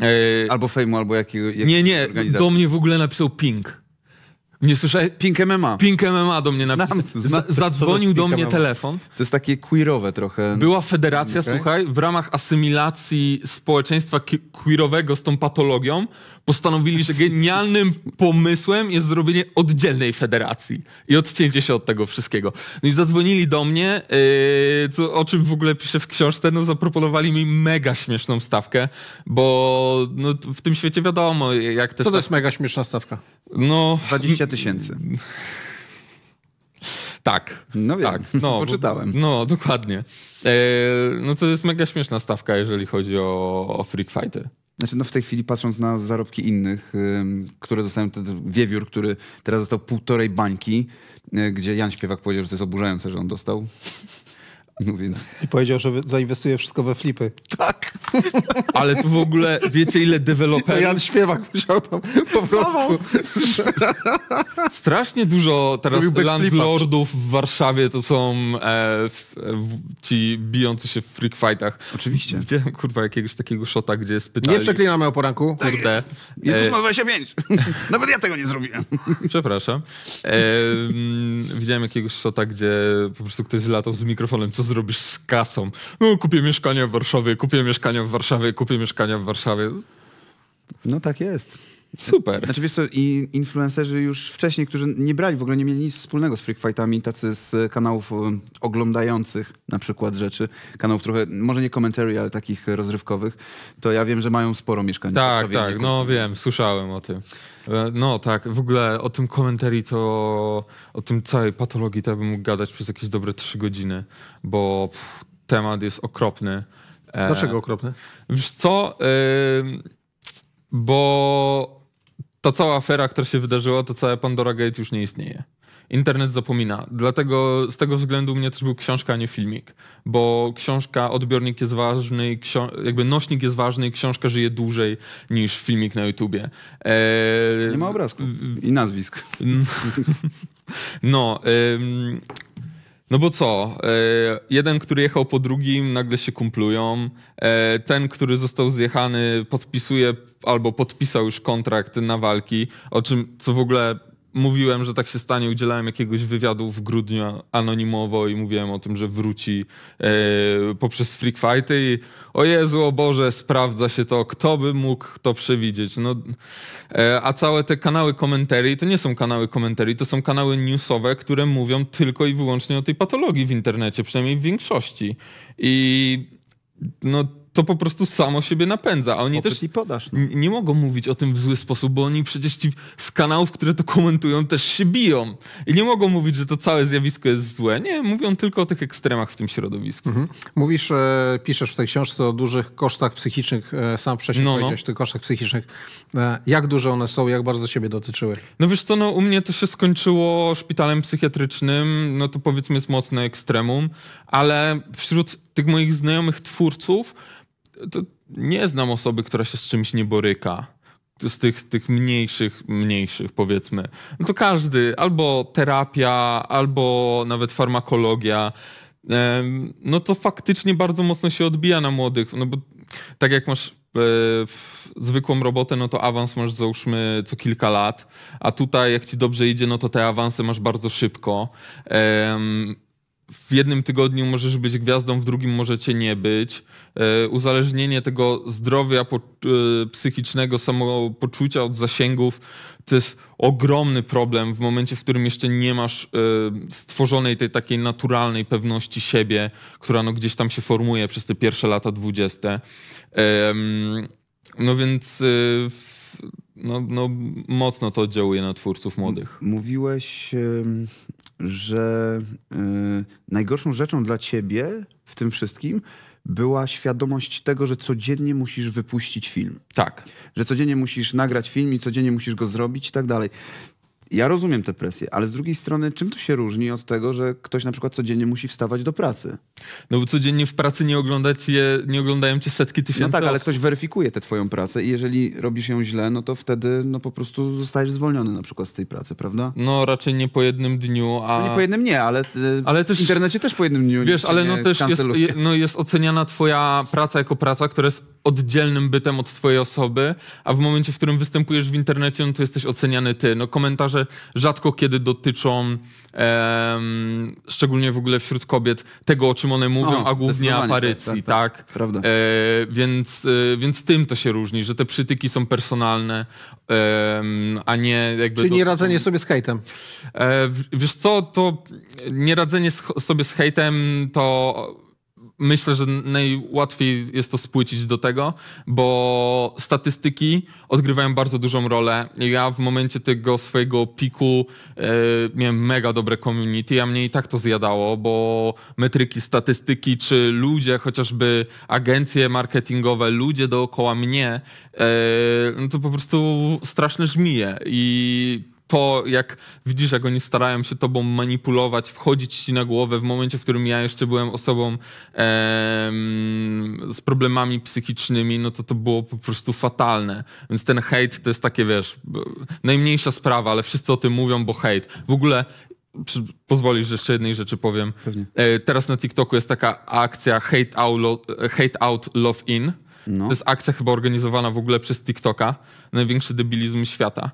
E, albo Fejmu, albo jakiego. Nie, nie, do mnie w ogóle napisał Pink. Nie słyszałem? Pink MMA. Pink MMA do mnie napisał. Zadzwonił do mnie MMA. telefon. To jest takie queerowe trochę. Była federacja, okay. słuchaj, w ramach asymilacji społeczeństwa queerowego z tą patologią postanowili, znaczy, że genialnym pomysłem jest zrobienie oddzielnej federacji i odcięcie się od tego wszystkiego. No i zadzwonili do mnie, yy, co, o czym w ogóle piszę w książce, no zaproponowali mi mega śmieszną stawkę, bo no, w tym świecie wiadomo, jak te... Co to tak- jest mega śmieszna stawka? No, 20 tysięcy. Tak. No wiem, tak, no, poczytałem. No, dokładnie. E, no to jest mega śmieszna stawka, jeżeli chodzi o, o freak fighty. Znaczy, no w tej chwili patrząc na zarobki innych, y, które dostałem, ten wiewiór, który teraz dostał półtorej bańki, y, gdzie Jan Śpiewak powiedział, że to jest oburzające, że on dostał. No więc... I powiedział, że zainwestuje wszystko we flipy. Tak. Ale tu w ogóle wiecie ile deweloperów... Jan Śpiewak musiał tam po prostu... Strasznie dużo teraz landlordów w Warszawie to są e, w, ci bijący się w freak fightach. Oczywiście. Widziałem kurwa jakiegoś takiego shota, gdzie pytanie. Nie przeklinamy o poranku. Tak Kurde. Jest. E, jest 25. Nawet ja tego nie zrobiłem. Przepraszam. E, widziałem jakiegoś shota, gdzie po prostu ktoś latał z mikrofonem, co zrobisz z kasą. No, kupię mieszkanie w Warszawie, kupię mieszkanie w Warszawie, kupię mieszkanie w Warszawie. No tak jest. Super. Znaczy wiesz co, i influencerzy już wcześniej, którzy nie brali, w ogóle nie mieli nic wspólnego z freak fightami, tacy z kanałów y, oglądających na przykład rzeczy, kanałów trochę, może nie commentary, ale takich rozrywkowych, to ja wiem, że mają sporo mieszkań. Tak, tak, no wiem, słyszałem o tym. E, no tak, w ogóle o tym komentarii to, o tym całej patologii to ja bym mógł gadać przez jakieś dobre trzy godziny, bo pff, temat jest okropny. E, Dlaczego okropny? Wiesz co... Yy bo ta cała afera, która się wydarzyła, to cała Pandora Gate już nie istnieje. Internet zapomina. Dlatego z tego względu u mnie też był książka, a nie filmik. Bo książka, odbiornik jest ważny, jakby nośnik jest ważny i książka żyje dłużej niż filmik na YouTubie. Eee... Nie ma obrazków i nazwisk. No, ym, no bo co? E, jeden, który jechał po drugim, nagle się kumplują. E, ten, który został zjechany, podpisuje albo podpisał już kontrakt na walki, o czym, co w ogóle mówiłem, że tak się stanie, udzielałem jakiegoś wywiadu w grudniu anonimowo i mówiłem o tym, że wróci e, poprzez Freak Fighty i o Jezu, o Boże, sprawdza się to, kto by mógł to przewidzieć. No, e, a całe te kanały komentarii to nie są kanały komentarii, to są kanały newsowe, które mówią tylko i wyłącznie o tej patologii w internecie, przynajmniej w większości. I no to po prostu samo siebie napędza. A oni Popyt też i no. nie mogą mówić o tym w zły sposób, bo oni przecież ci z kanałów, które to komentują, też się biją. I nie mogą mówić, że to całe zjawisko jest złe. Nie, mówią tylko o tych ekstremach w tym środowisku. Mhm. Mówisz, e, piszesz w tej książce o dużych kosztach psychicznych. E, sam wcześniej no, no. powiedziałeś o tych kosztach psychicznych. E, jak duże one są, jak bardzo siebie dotyczyły? No wiesz co, no u mnie to się skończyło szpitalem psychiatrycznym. No to powiedzmy jest mocne ekstremum. Ale wśród tych moich znajomych twórców nie znam osoby, która się z czymś nie boryka. Z tych, z tych mniejszych, mniejszych powiedzmy. No to każdy, albo terapia, albo nawet farmakologia, no to faktycznie bardzo mocno się odbija na młodych, no bo tak jak masz e, zwykłą robotę, no to awans masz załóżmy co kilka lat, a tutaj jak ci dobrze idzie, no to te awanse masz bardzo szybko w jednym tygodniu możesz być gwiazdą, w drugim możecie nie być. E, uzależnienie tego zdrowia e, psychicznego, samopoczucia od zasięgów to jest ogromny problem w momencie, w którym jeszcze nie masz e, stworzonej tej takiej naturalnej pewności siebie, która no gdzieś tam się formuje przez te pierwsze lata dwudzieste. No więc no, no, mocno to oddziałuje na twórców młodych. Mówiłeś, że e, najgorszą rzeczą dla ciebie w tym wszystkim była świadomość tego, że codziennie musisz wypuścić film. Tak. Że codziennie musisz nagrać film i codziennie musisz go zrobić i tak dalej ja rozumiem tę presję, ale z drugiej strony, czym to się różni od tego, że ktoś na przykład codziennie musi wstawać do pracy? No bo codziennie w pracy nie, oglądać je, nie oglądają cię setki tysięcy. No tak, osób. ale ktoś weryfikuje tę twoją pracę i jeżeli robisz ją źle, no to wtedy no po prostu zostajesz zwolniony na przykład z tej pracy, prawda? No raczej nie po jednym dniu, a... No nie po jednym nie, ale, e, ale też, w internecie też po jednym dniu. Wiesz, ale no też jest, no jest oceniana twoja praca jako praca, która jest oddzielnym bytem od twojej osoby, a w momencie, w którym występujesz w internecie, no to jesteś oceniany ty. No komentarze rzadko kiedy dotyczą, szczególnie w ogóle wśród kobiet, tego, o czym one mówią, o, a głównie tak, aparycji, tak? tak, tak. tak? E, więc, e, więc tym to się różni, że te przytyki są personalne, e, a nie jakby... Czyli nieradzenie sobie z hejtem. E, wiesz co, to nieradzenie sobie z hejtem to myślę, że najłatwiej jest to spłycić do tego, bo statystyki odgrywają bardzo dużą rolę. Ja w momencie tego swojego piku yy, miałem mega dobre community, a mnie i tak to zjadało, bo metryki, statystyki, czy ludzie, chociażby agencje marketingowe, ludzie dookoła mnie, yy, to po prostu straszne żmije i to, jak widzisz, jak oni starają się tobą manipulować, wchodzić ci na głowę w momencie, w którym ja jeszcze byłem osobą z problemami psychicznymi, no to to było po prostu fatalne. Więc ten hejt to jest takie, wiesz, najmniejsza sprawa, ale wszyscy o tym mówią, bo hejt. W ogóle pozwolisz, że jeszcze jednej rzeczy powiem. E, teraz na TikToku jest taka akcja Hate Out, hate out Love In. No. To jest akcja chyba organizowana w ogóle przez TikToka. Największy debilizm świata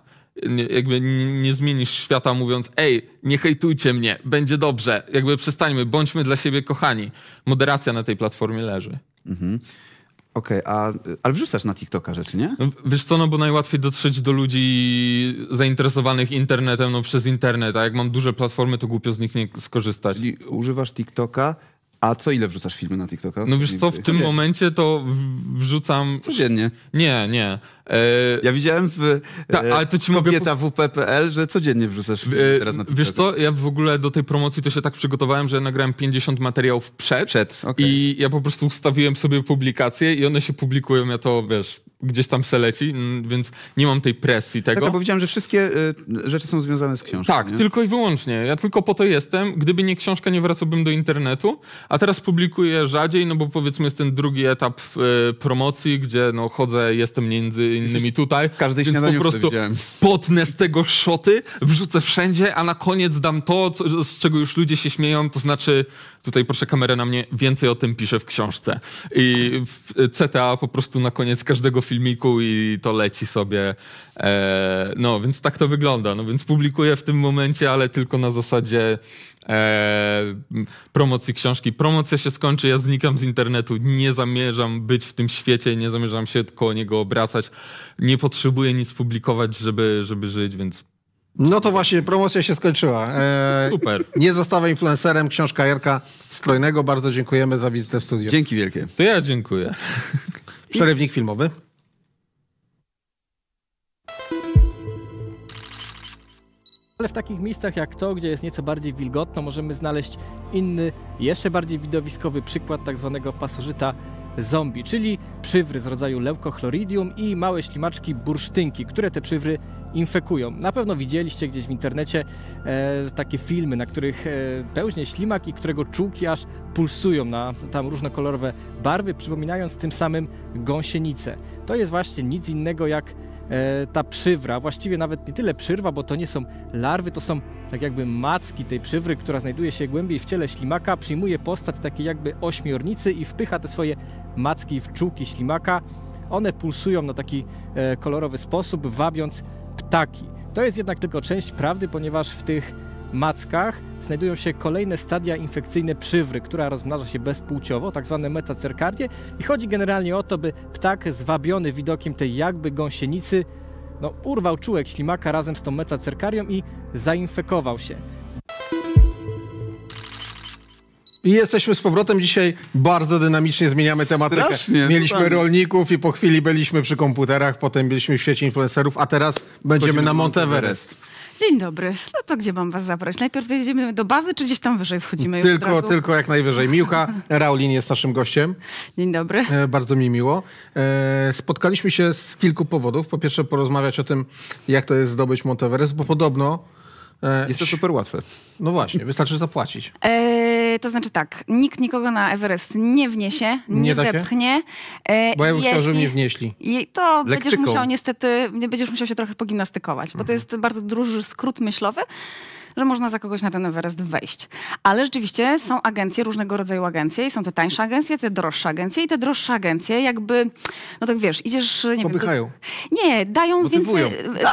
nie, jakby nie zmienisz świata mówiąc, ej, nie hejtujcie mnie, będzie dobrze, jakby przestańmy, bądźmy dla siebie kochani. Moderacja na tej platformie leży. Mhm. Okej, okay, a, ale wrzucasz na TikToka rzeczy, nie? No, wiesz co, no bo najłatwiej dotrzeć do ludzi zainteresowanych internetem no, przez internet, a jak mam duże platformy, to głupio z nich nie skorzystać. Czyli używasz TikToka, a co ile wrzucasz filmy na TikToka? No wiesz co, w tym momencie to wrzucam... Codziennie. Nie, nie. E... Ja widziałem w Ta, e, ale to ci kobieta mogę... WP.pl, że codziennie wrzucasz e... teraz na TikToka. Wiesz co, ja w ogóle do tej promocji to się tak przygotowałem, że nagrałem 50 materiałów przed. Przed, okay. I ja po prostu ustawiłem sobie publikacje i one się publikują, ja to wiesz, gdzieś tam se leci, więc nie mam tej presji tego. Tak, bo widziałem, że wszystkie y, rzeczy są związane z książką. Tak, nie? tylko i wyłącznie. Ja tylko po to jestem. Gdyby nie książka, nie wracałbym do internetu, a teraz publikuję rzadziej, no bo powiedzmy jest ten drugi etap y, promocji, gdzie no chodzę, jestem między innymi tutaj, w każdej więc po prostu potnę z tego szoty, wrzucę wszędzie, a na koniec dam to, co, z czego już ludzie się śmieją, to znaczy Tutaj proszę kamerę na mnie, więcej o tym piszę w książce. I w CTA po prostu na koniec każdego filmiku i to leci sobie. E, no, więc tak to wygląda. No więc publikuję w tym momencie, ale tylko na zasadzie e, promocji książki. Promocja się skończy, ja znikam z internetu. Nie zamierzam być w tym świecie, nie zamierzam się koło niego obracać. Nie potrzebuję nic publikować, żeby, żeby żyć, więc no to właśnie, promocja się skończyła. E, Super. Nie zostawę influencerem, książka Jarka Strojnego. Bardzo dziękujemy za wizytę w studiu. Dzięki wielkie. To ja dziękuję. Przerywnik filmowy. Ale w takich miejscach jak to, gdzie jest nieco bardziej wilgotno, możemy znaleźć inny, jeszcze bardziej widowiskowy przykład tak zwanego pasożyta zombie, czyli przywry z rodzaju leukochlorydium i małe ślimaczki bursztynki, które te przywry infekują. Na pewno widzieliście gdzieś w internecie e, takie filmy, na których e, pełźnie ślimak i którego czułki aż pulsują na tam różnokolorowe barwy, przypominając tym samym gąsienicę. To jest właśnie nic innego jak e, ta przywra, właściwie nawet nie tyle przyrwa, bo to nie są larwy, to są tak jakby macki tej przywry, która znajduje się głębiej w ciele ślimaka, przyjmuje postać takiej jakby ośmiornicy i wpycha te swoje macki w czułki ślimaka. One pulsują na taki e, kolorowy sposób, wabiąc ptaki. To jest jednak tylko część prawdy, ponieważ w tych mackach znajdują się kolejne stadia infekcyjne przywry, która rozmnaża się bezpłciowo, tak zwane metacerkardie i chodzi generalnie o to, by ptak zwabiony widokiem tej jakby gąsienicy no, urwał czułek ślimaka razem z tą metacerkarią i zainfekował się. I jesteśmy z powrotem dzisiaj. Bardzo dynamicznie zmieniamy tematykę. Strasznie, no Mieliśmy totalnie. rolników i po chwili byliśmy przy komputerach, potem byliśmy w sieci influencerów, a teraz będziemy Chodzimy na Monteverest. Dzień dobry. No to gdzie mam was zabrać? Najpierw jedziemy do bazy, czy gdzieś tam wyżej wchodzimy? Tylko, tylko jak najwyżej. Miłka Raulin jest naszym gościem. Dzień dobry. E, bardzo mi miło. E, spotkaliśmy się z kilku powodów. Po pierwsze porozmawiać o tym, jak to jest zdobyć Monteverest, bo podobno E, jest to super łatwe. No właśnie, wystarczy zapłacić. E, to znaczy tak, nikt nikogo na Everest nie wniesie, nie, nie wepchnie. E, bo ja bym jeśli, chciał, żeby mnie wnieśli. I to Lektyką. będziesz musiał niestety, będziesz musiał się trochę pogimnastykować, bo mhm. to jest bardzo duży skrót myślowy że można za kogoś na ten Everest wejść. Ale rzeczywiście są agencje, różnego rodzaju agencje i są te tańsze agencje, te droższe agencje i te droższe agencje jakby, no tak wiesz, idziesz... Nie Popychają. Wiem, nie, dają więcej,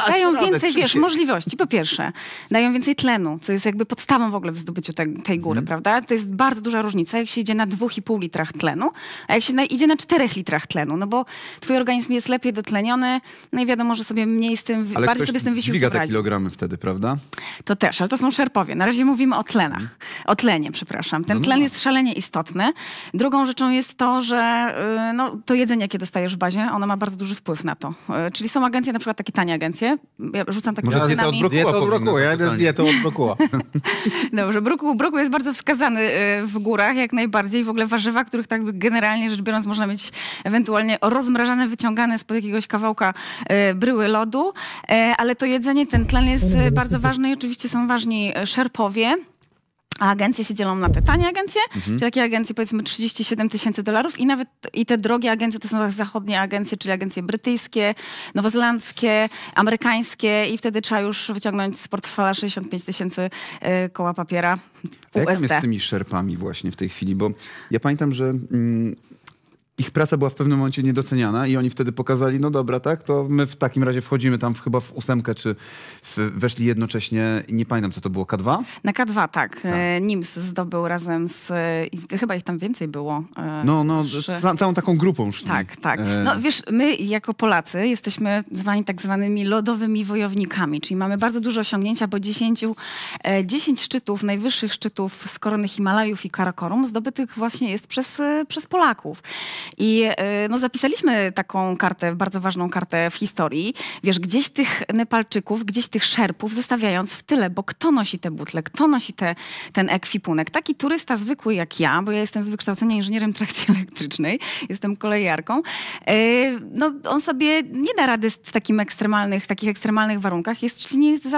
dają więcej wiesz, możliwości, po pierwsze. Dają więcej tlenu, co jest jakby podstawą w ogóle w zdobyciu te, tej góry, mhm. prawda? To jest bardzo duża różnica, jak się idzie na 2,5 litrach tlenu, a jak się na, idzie na 4 litrach tlenu, no bo twój organizm jest lepiej dotleniony, no i wiadomo, że sobie mniej z tym, Ale bardziej sobie z tym dźwiga te kilogramy wtedy, prawda? To też, to są szerpowie. Na razie mówimy o tlenach. Mhm. O tlenie, przepraszam. Ten tlen no. jest szalenie istotny. Drugą rzeczą jest to, że y, no, to jedzenie, jakie dostajesz w bazie, ono ma bardzo duży wpływ na to. Y, czyli są agencje, na przykład takie tanie agencje. Ja rzucam takie Może dieta od brokuła. Dieta od brokuła. Ja dietą od brokuła. Dobrze, brokuł, jest bardzo wskazany y, w górach, jak najbardziej. W ogóle warzywa, których tak generalnie rzecz biorąc można mieć ewentualnie rozmrażane, wyciągane spod jakiegoś kawałka bryły lodu. E, ale to jedzenie, ten tlen jest bardzo ważny i oczywiście są ważne najpoważniej e, szerpowie, a agencje się dzielą na te tanie agencje, mhm. czyli takie agencje powiedzmy 37 tysięcy dolarów i nawet i te drogie agencje to są zachodnie agencje, czyli agencje brytyjskie, nowozelandzkie, amerykańskie i wtedy trzeba już wyciągnąć z portfela 65 tysięcy e, koła papiera USD. Jak jest z tymi szerpami właśnie w tej chwili? Bo ja pamiętam, że mm, ich praca była w pewnym momencie niedoceniana i oni wtedy pokazali, no dobra, tak, to my w takim razie wchodzimy tam w, chyba w ósemkę, czy w, weszli jednocześnie, nie pamiętam co to było, K2? Na K2, tak. tak. E, NIMS zdobył razem z, e, chyba ich tam więcej było. E, no, no, ca całą taką grupą szli. Tak, tak. No wiesz, my jako Polacy jesteśmy zwani tak zwanymi lodowymi wojownikami, czyli mamy bardzo dużo osiągnięcia, bo 10, 10 szczytów, najwyższych szczytów z korony Himalajów i Karakorum zdobytych właśnie jest przez, przez Polaków. I e, no, zapisaliśmy taką kartę, bardzo ważną kartę w historii. Wiesz, gdzieś tych Nepalczyków, gdzieś tych Szerpów zostawiając w tyle, bo kto nosi te butle, kto nosi te, ten ekwipunek? Taki turysta zwykły jak ja, bo ja jestem z wykształcenia inżynierem trakcji elektrycznej, jestem kolejarką. E, no, on sobie nie da rady w takim ekstremalnych, takich ekstremalnych warunkach, jest, jeśli nie jest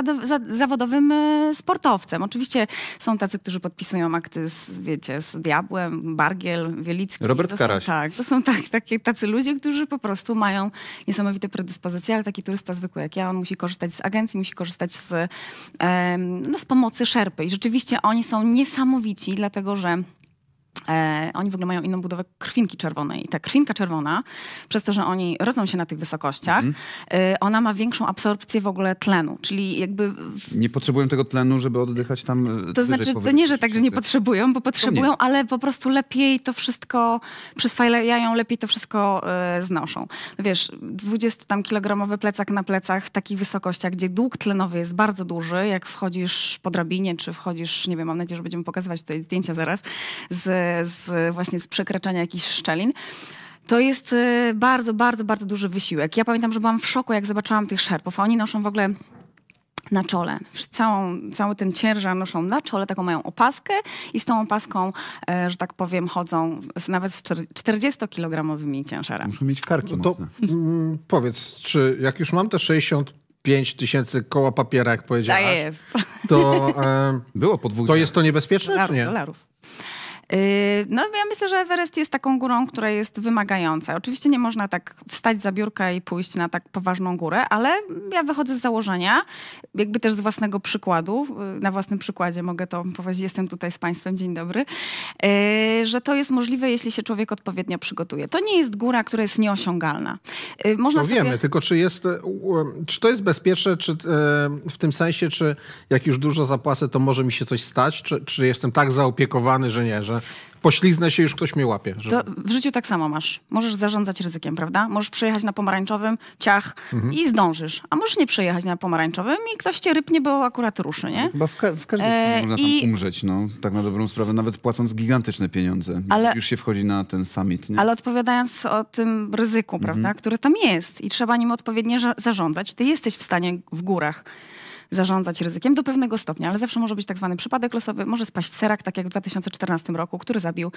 zawodowym e, sportowcem. Oczywiście są tacy, którzy podpisują akty z, wiecie, z Diabłem, Bargiel, Wielicki. Robert Karaś. Tak, to są tak, takie, tacy ludzie, którzy po prostu mają niesamowite predyspozycje, ale taki turysta zwykły jak ja, on musi korzystać z agencji, musi korzystać z, no, z pomocy szerpy. I rzeczywiście oni są niesamowici, dlatego że E, oni w ogóle mają inną budowę krwinki czerwonej. I ta krwinka czerwona, przez to, że oni rodzą się na tych wysokościach, mhm. e, ona ma większą absorpcję w ogóle tlenu, czyli jakby... W... Nie potrzebują tego tlenu, żeby oddychać tam e, To znaczy, tak, to nie, że tak, że nie potrzebują, bo potrzebują, ale po prostu lepiej to wszystko przyswajają, lepiej to wszystko y, znoszą. No wiesz, 20 tam kilogramowy plecak na plecach w takich wysokościach, gdzie dług tlenowy jest bardzo duży, jak wchodzisz po drabinie, czy wchodzisz, nie wiem, mam nadzieję, że będziemy pokazywać tutaj zdjęcia zaraz, z z, właśnie z przekraczania jakichś szczelin. To jest y, bardzo, bardzo, bardzo duży wysiłek. Ja pamiętam, że byłam w szoku, jak zobaczyłam tych szerpów. A oni noszą w ogóle na czole. Całą, cały ten ciężar noszą na czole, taką mają opaskę i z tą opaską, e, że tak powiem, chodzą z, nawet z 40-kilogramowymi ciężarami. Muszą mieć karki no to, mm, mm, Powiedz, czy jak już mam te 65 tysięcy koła papiera, jak powiedziałaś. Tak to, e, Było dwóch. To jest to niebezpieczne, dolarów, czy nie? Dolarów. Yy, no ja myślę, że Everest jest taką górą, która jest wymagająca. Oczywiście nie można tak wstać za biurka i pójść na tak poważną górę, ale ja wychodzę z założenia, jakby też z własnego przykładu, yy, na własnym przykładzie mogę to powiedzieć, jestem tutaj z Państwem, dzień dobry, yy, że to jest możliwe, jeśli się człowiek odpowiednio przygotuje. To nie jest góra, która jest nieosiągalna. Można no sobie... wiemy, sobie... tylko czy jest, e, e, czy to jest bezpieczne, czy e, w tym sensie, czy jak już dużo zapłacę, to może mi się coś stać, czy, czy jestem tak zaopiekowany, że nie, że pośliznę się, już ktoś mnie łapie. Żeby... w życiu tak samo masz. Możesz zarządzać ryzykiem, prawda? Możesz przejechać na pomarańczowym, ciach mhm. i zdążysz. A możesz nie przejechać na pomarańczowym i ktoś cię rypnie, bo akurat ruszy, nie? Chyba w, ka w każdym e, razie można i... tam umrzeć, no. Tak na dobrą sprawę, nawet płacąc gigantyczne pieniądze. Ale... Już się wchodzi na ten summit, nie? Ale odpowiadając o tym ryzyku, mhm. prawda, mhm. które tam jest i trzeba nim odpowiednio zarządzać, ty jesteś w stanie w górach zarządzać ryzykiem do pewnego stopnia, ale zawsze może być tak zwany przypadek losowy, może spaść serak, tak jak w 2014 roku, który zabił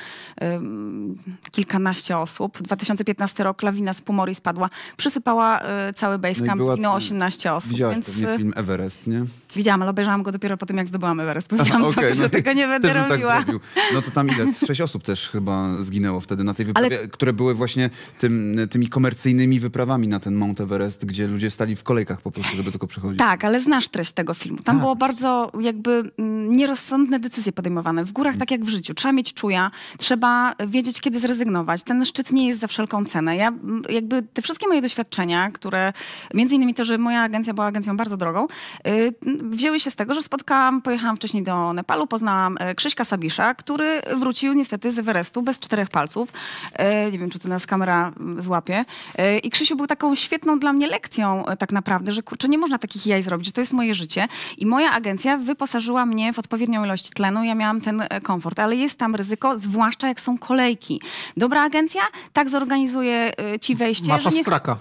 kilkanaście osób. 2015 rok lawina z Pumori spadła, przysypała y, cały basecamp, no zginęło 18 osób. Widziałeś więc... pewnie e, film Everest, nie? Widziałam, ale obejrzałam go dopiero po tym, jak zdobyłam Everest. Powiedziałam okay, sobie, no że tego nie będę tak robiła. Tak no to tam ile? sześć osób też chyba zginęło wtedy na tej wyprawie, ale... które były właśnie tym, tymi komercyjnymi wyprawami na ten Mount Everest, gdzie ludzie stali w kolejkach po prostu, żeby tylko przechodzić. Tak, ale znasz treść tego filmu. Tam tak. było bardzo jakby mm, nierozsądne decyzje podejmowane. W górach, tak jak w życiu, trzeba mieć czuja, trzeba wiedzieć, kiedy zrezygnować. Ten szczyt nie jest za wszelką cenę. Ja mm, jakby te wszystkie moje doświadczenia, które między innymi to, że moja agencja była agencją bardzo drogą, yy, wzięły się z tego, że spotkałam, pojechałam wcześniej do Nepalu, poznałam e, Krzyśka Sabisza, który wrócił niestety z Everestu bez czterech palców. E, nie wiem, czy tu nas kamera mm, złapie. E, I Krzysiu był taką świetną dla mnie lekcją tak naprawdę, że kurczę, nie można takich jaj zrobić, że to jest moje życie. I moja agencja wyposażyła mnie w odpowiednią ilość tlenu, ja miałam ten komfort, ale jest tam ryzyko, zwłaszcza jak są kolejki. Dobra agencja tak zorganizuje ci wejście, Mata że niech... straka.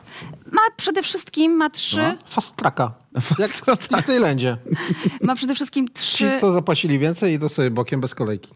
Ma przede wszystkim, ma trzy... No, fast tracka. Fast Jak w Disneylandzie. Ma przede wszystkim trzy... Ci, co zapłacili więcej, idą sobie bokiem bez kolejki.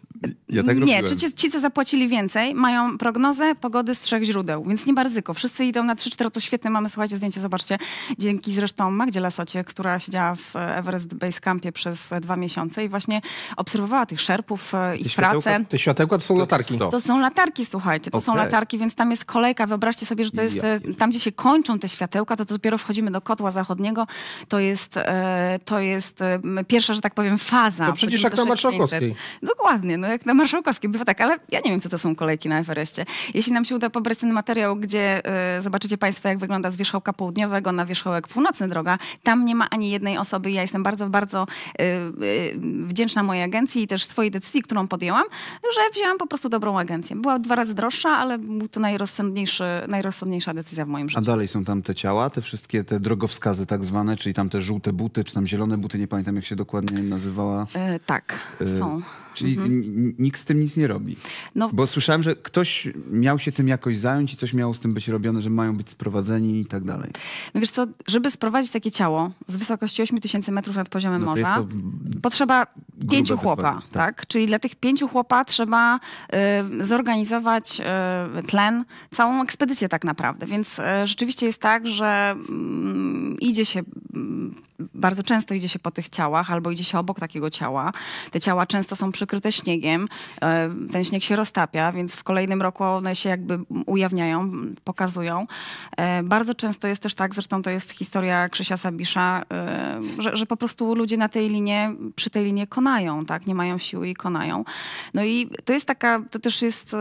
Ja tak nie, czy Ci, ci, co zapłacili więcej, mają prognozę pogody z trzech źródeł, więc nie bardzo. Wszyscy idą na 3-4, to świetne mamy, słuchajcie, zdjęcie, zobaczcie. Dzięki zresztą Magdzie Lasocie, która siedziała w Everest Base Campie przez dwa miesiące i właśnie obserwowała tych szerpów, i e, ich pracę. Te światełka to są latarki. To, to są latarki, słuchajcie, to okay. są latarki, więc tam jest kolejka. Wyobraźcie sobie, że to jest e, ja, tam, gdzie się kończą te światełka, to, to dopiero wchodzimy do kotła zachodniego. To jest, e, to jest e, pierwsza, że tak powiem, faza. To no przecież jak na Marszałkowskiej. Dokładnie, no jak na Marszałkowskiej. Bywa tak, ale ja nie wiem, co to są kolejki na Everestie. Jeśli nam się uda pobrać ten materiał, gdzie e, zobaczycie Państwo, jak wygląda z wierzchołka południowego na wierzchołek północny droga, tam nie ma ani jednej osoby. Ja jestem bardzo, bardzo wdzięczna mojej agencji i też swojej decyzji, którą podjęłam, że wzięłam po prostu dobrą agencję. Była dwa razy droższa, ale był to najrozsądniejszy, najrozsądniejsza decyzja w moim życiu. A dalej są tam tamte ciała, te wszystkie te drogowskazy tak zwane, czyli tam te żółte buty, czy tam zielone buty, nie pamiętam jak się dokładnie nazywała. E, tak, e, są. Czyli mhm. nikt z tym nic nie robi. No. Bo słyszałem, że ktoś miał się tym jakoś zająć i coś miało z tym być robione, że mają być sprowadzeni i tak dalej. No wiesz co, żeby sprowadzić takie ciało z wysokości 8000 metrów nad poziomem no morza, to to potrzeba pięciu chłopa, tak. tak? Czyli dla tych pięciu chłopa trzeba y, zorganizować y, tlen, całą ekspedycję tak naprawdę. Więc y, rzeczywiście jest tak, że mm, idzie się, mm, bardzo często idzie się po tych ciałach albo idzie się obok takiego ciała. Te ciała często są przy przykryte śniegiem. E, ten śnieg się roztapia, więc w kolejnym roku one się jakby ujawniają, pokazują. E, bardzo często jest też tak, zresztą to jest historia Krzysia Sabisza, e, że, że po prostu ludzie na tej linie, przy tej linie konają, tak? Nie mają siły i konają. No i to jest taka, to też jest,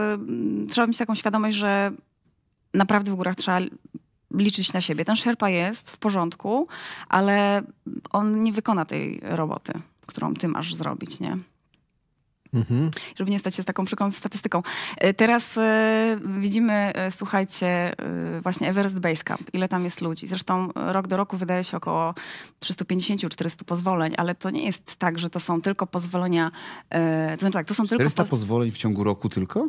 trzeba mieć taką świadomość, że naprawdę w górach trzeba liczyć na siebie. Ten szerpa jest w porządku, ale on nie wykona tej roboty, którą ty masz zrobić, nie? mhm. żeby nie stać się z taką przykrą statystyką. E, teraz e, widzimy, e, słuchajcie, właśnie Everest Base Camp. ile tam jest ludzi. Zresztą rok do roku wydaje się około 350-400 pozwoleń, ale to nie jest tak, że to są tylko pozwolenia, to znaczy tak, to są 400 tylko... 400 pozwoleń w ciągu roku tylko?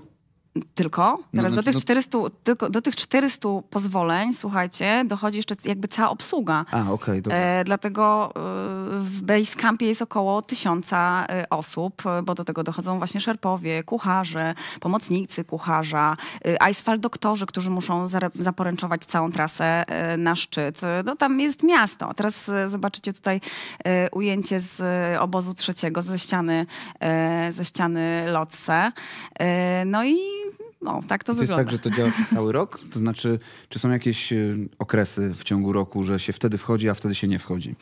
Tylko. No, Teraz no, do, znaczy, tych no... 400, tylko, do tych 400 pozwoleń, słuchajcie, dochodzi jeszcze jakby cała obsługa. A, okej, okay, e, Dlatego e, w Basecampie jest około tysiąca e, osób, e, bo do tego dochodzą właśnie szerpowie, kucharze, pomocnicy kucharza, e, Icefall doktorzy, którzy muszą zaporęczować całą trasę e, na szczyt. No tam jest miasto. Teraz zobaczycie tutaj ujęcie z obozu trzeciego, ze ściany, ze ściany Lotse. no i no, tak to, to wygląda. jest tak, że to działa cały rok? To znaczy, czy są jakieś e, okresy w ciągu roku, że się wtedy wchodzi, a wtedy się nie wchodzi?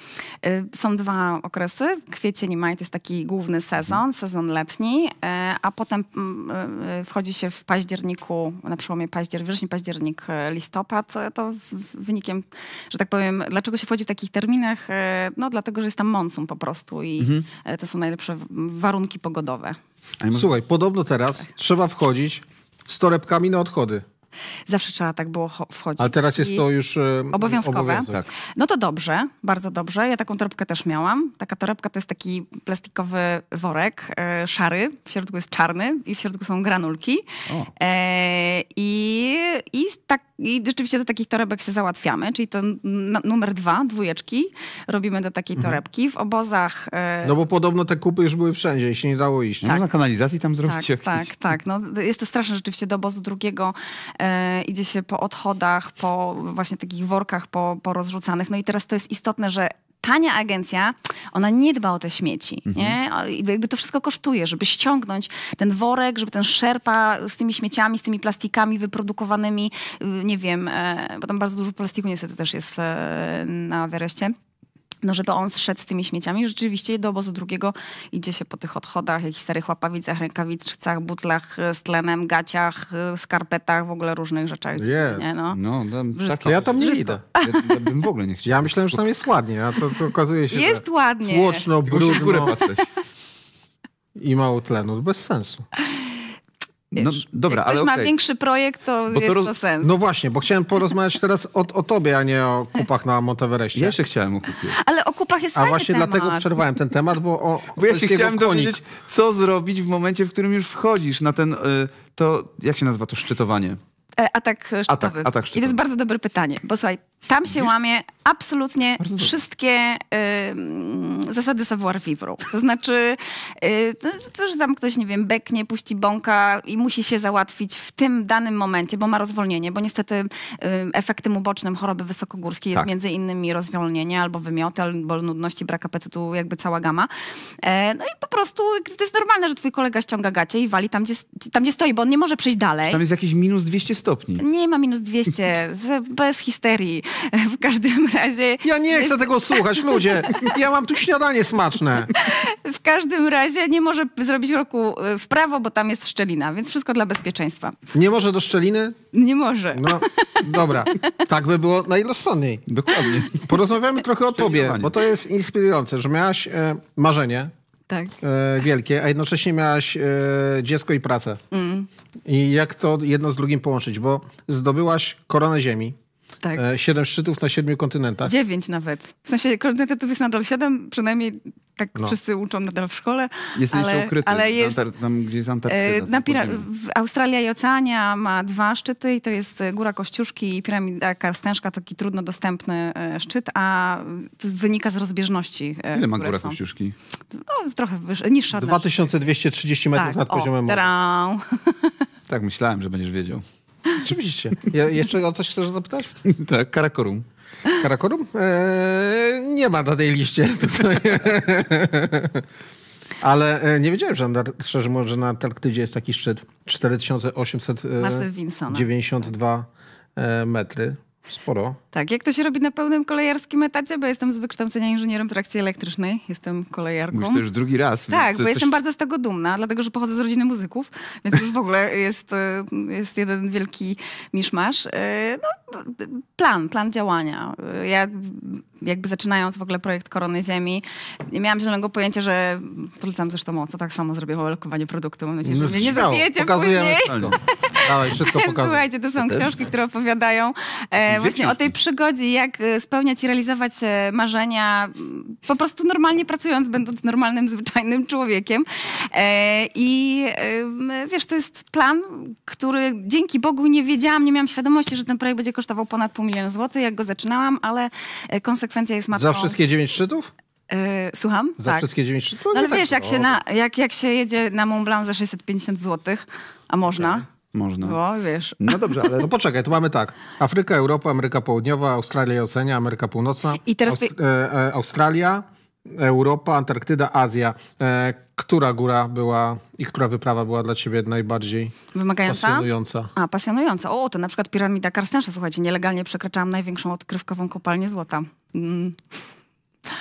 E, są dwa okresy. Kwiecień i maj to jest taki główny sezon, mhm. sezon letni, e, a potem mm, wchodzi się w październiku, na przełomie paździer, wrzesień, październik, listopad. To wynikiem, że tak powiem, dlaczego się wchodzi w takich terminach? No dlatego, że jest tam monsum po prostu i mhm. to są najlepsze warunki pogodowe. Słuchaj, podobno teraz trzeba wchodzić z torebkami na odchody. Zawsze trzeba tak było wchodzić. Ale teraz jest to już e, obowiązkowe. Tak. No to dobrze, bardzo dobrze. Ja taką torebkę też miałam. Taka torebka to jest taki plastikowy worek, e, szary, w środku jest czarny i w środku są granulki. E, i, i, tak, I rzeczywiście do takich torebek się załatwiamy, czyli to numer dwa, dwójeczki, robimy do takiej mhm. torebki. W obozach... E, no bo podobno te kupy już były wszędzie i się nie dało iść. Tak. No na kanalizacji tam zrobić tak, tak, tak. No, jest to straszne rzeczywiście do obozu drugiego e, e, idzie się po odchodach, po właśnie takich workach po, po rozrzucanych. No i teraz to jest istotne, że tania agencja, ona nie dba o te śmieci. Mhm. Nie? Jakby to wszystko kosztuje, żeby ściągnąć ten worek, żeby ten szerpa z tymi śmieciami, z tymi plastikami wyprodukowanymi, y, nie wiem, e, bo tam bardzo dużo plastiku niestety też jest e, na Wereście no żeby on zszedł z tymi śmieciami. Rzeczywiście do obozu drugiego idzie się po tych odchodach, jakichś starych łapawicach, rękawiczkach, butlach y, z tlenem, gaciach, y, skarpetach, w ogóle różnych rzeczach. Yes. Nie, no. no tam, tak, ja tam nie Brzydko. idę. Ja, bym w ogóle nie chciał. Ja myślałem, że tam jest ładnie, a to, to okazuje się, Jest ładnie. Tłoczno, brudno. I mało tlenu, bez sensu. No Wiesz, no, dobra, jak ktoś ale ma okay. większy projekt, to jest to, roz... to, sens. No właśnie, bo chciałem porozmawiać teraz o, o tobie, a nie o kupach na Montevereście. Ja się chciałem o kupie. Ale o kupach jest A właśnie temat. dlatego przerwałem ten temat, bo o Bo ja się chciałem konik. dowiedzieć, co zrobić w momencie, w którym już wchodzisz na ten, y, to jak się nazywa to szczytowanie? E, atak szczytowy. Atak, atak szczytowy. I to jest bardzo dobre pytanie, bo słuchaj, tam się Wiesz? łamie absolutnie bardzo wszystkie y, zasady savoir-vivre. To znaczy, y, to, że tam ktoś, nie wiem, beknie, puści bąka i musi się załatwić w tym danym momencie, bo ma rozwolnienie, bo niestety y, efektem ubocznym choroby wysokogórskiej tak. jest między innymi rozwolnienie albo wymioty, albo nudności, brak apetytu, jakby cała gama. E, no i po prostu to jest normalne, że twój kolega ściąga gacie i wali tam, gdzie, tam, gdzie stoi, bo on nie może przejść dalej. Tam jest jakieś minus 200 stopni. Nie ma minus 200, bez histerii w każdym razie. Ja nie jest... chcę tego słuchać, ludzie. Ja mam tu śniadanie smaczne. W każdym razie nie może zrobić roku y, w prawo, bo tam jest szczelina, więc wszystko dla bezpieczeństwa. Nie może do szczeliny? Nie może. No, dobra. Tak by było najrozsądniej. Dokładnie. Porozmawiamy trochę o tobie, bo to jest inspirujące, że miałaś e, marzenie, tak. E, wielkie, a jednocześnie miałaś e, dziecko i pracę. Mm. I jak to jedno z drugim połączyć? Bo zdobyłaś koronę ziemi, tak. E, siedem szczytów na siedmiu kontynentach. Dziewięć nawet. W sensie kontynentów jest nadal siedem, przynajmniej tak no. wszyscy uczą nadal w szkole. Jest ale, jeszcze ukryty, ale jest, tam gdzieś Antarktyda. E, na Pira- Australia i Oceania ma dwa szczyty i to jest Góra Kościuszki i Piramida Karstężka, taki trudno dostępny e, szczyt, a wynika z rozbieżności, Ile ma Góra są. Kościuszki? No, trochę wyższa, niższa. 2230 metrów tak. nad poziomem morza. Tak, myślałem, że będziesz wiedział. Oczywiście. Ja, jeszcze o coś chcesz zapytać? Tak, Karakorum. Karakorum? Eee, nie ma na tej liście. Ale e, nie wiedziałem, że szczerze mówiąc, że na Antarktydzie jest taki szczyt 4892 e, e, metry. Sporo. Tak, jak to się robi na pełnym kolejarskim etacie, bo jestem z wykształcenia inżynierem trakcji elektrycznej, jestem kolejarką. Mówisz to już drugi raz. Tak, bo coś... jestem bardzo z tego dumna, dlatego że pochodzę z rodziny muzyków, więc już w ogóle jest, e, jest jeden wielki miszmasz. E, no, plan, plan działania. E, ja jakby zaczynając w ogóle projekt Korony Ziemi, nie miałam zielonego pojęcia, że polecam zresztą mocno, tak samo zrobię o produktu. Mam nadzieję, że no mnie nie zabijecie później. Dawaj, wszystko pokażę. Słuchajcie, to są książki, które opowiadają e, właśnie o tej przygodzie, jak e, spełniać i realizować e, marzenia, mm, po prostu normalnie pracując, będąc normalnym, zwyczajnym człowiekiem. E, I e, wiesz, to jest plan, który dzięki Bogu nie wiedziałam, nie miałam świadomości, że ten projekt będzie kosztował ponad pół miliona złotych, jak go zaczynałam, ale e, konsekwencja jest matką. Za wszystkie dziewięć szczytów? słucham? Za tak. wszystkie 9 sztuk? No ale tak wiesz, tak. jak, się na, jak, jak się jedzie na Mont Blanc za 650 zł, a można, tak. Można. No, wiesz. No dobrze, ale... No poczekaj, tu mamy tak. Afryka, Europa, Ameryka Południowa, Australia i Oceania, Ameryka Północna, I teraz... Aust e, e, Australia, Europa, Antarktyda, Azja. E, która góra była i która wyprawa była dla ciebie najbardziej Wymagająca? pasjonująca? A, pasjonująca. O, to na przykład piramida Karstensza, słuchajcie, nielegalnie przekraczałam największą odkrywkową kopalnię złota. Mm.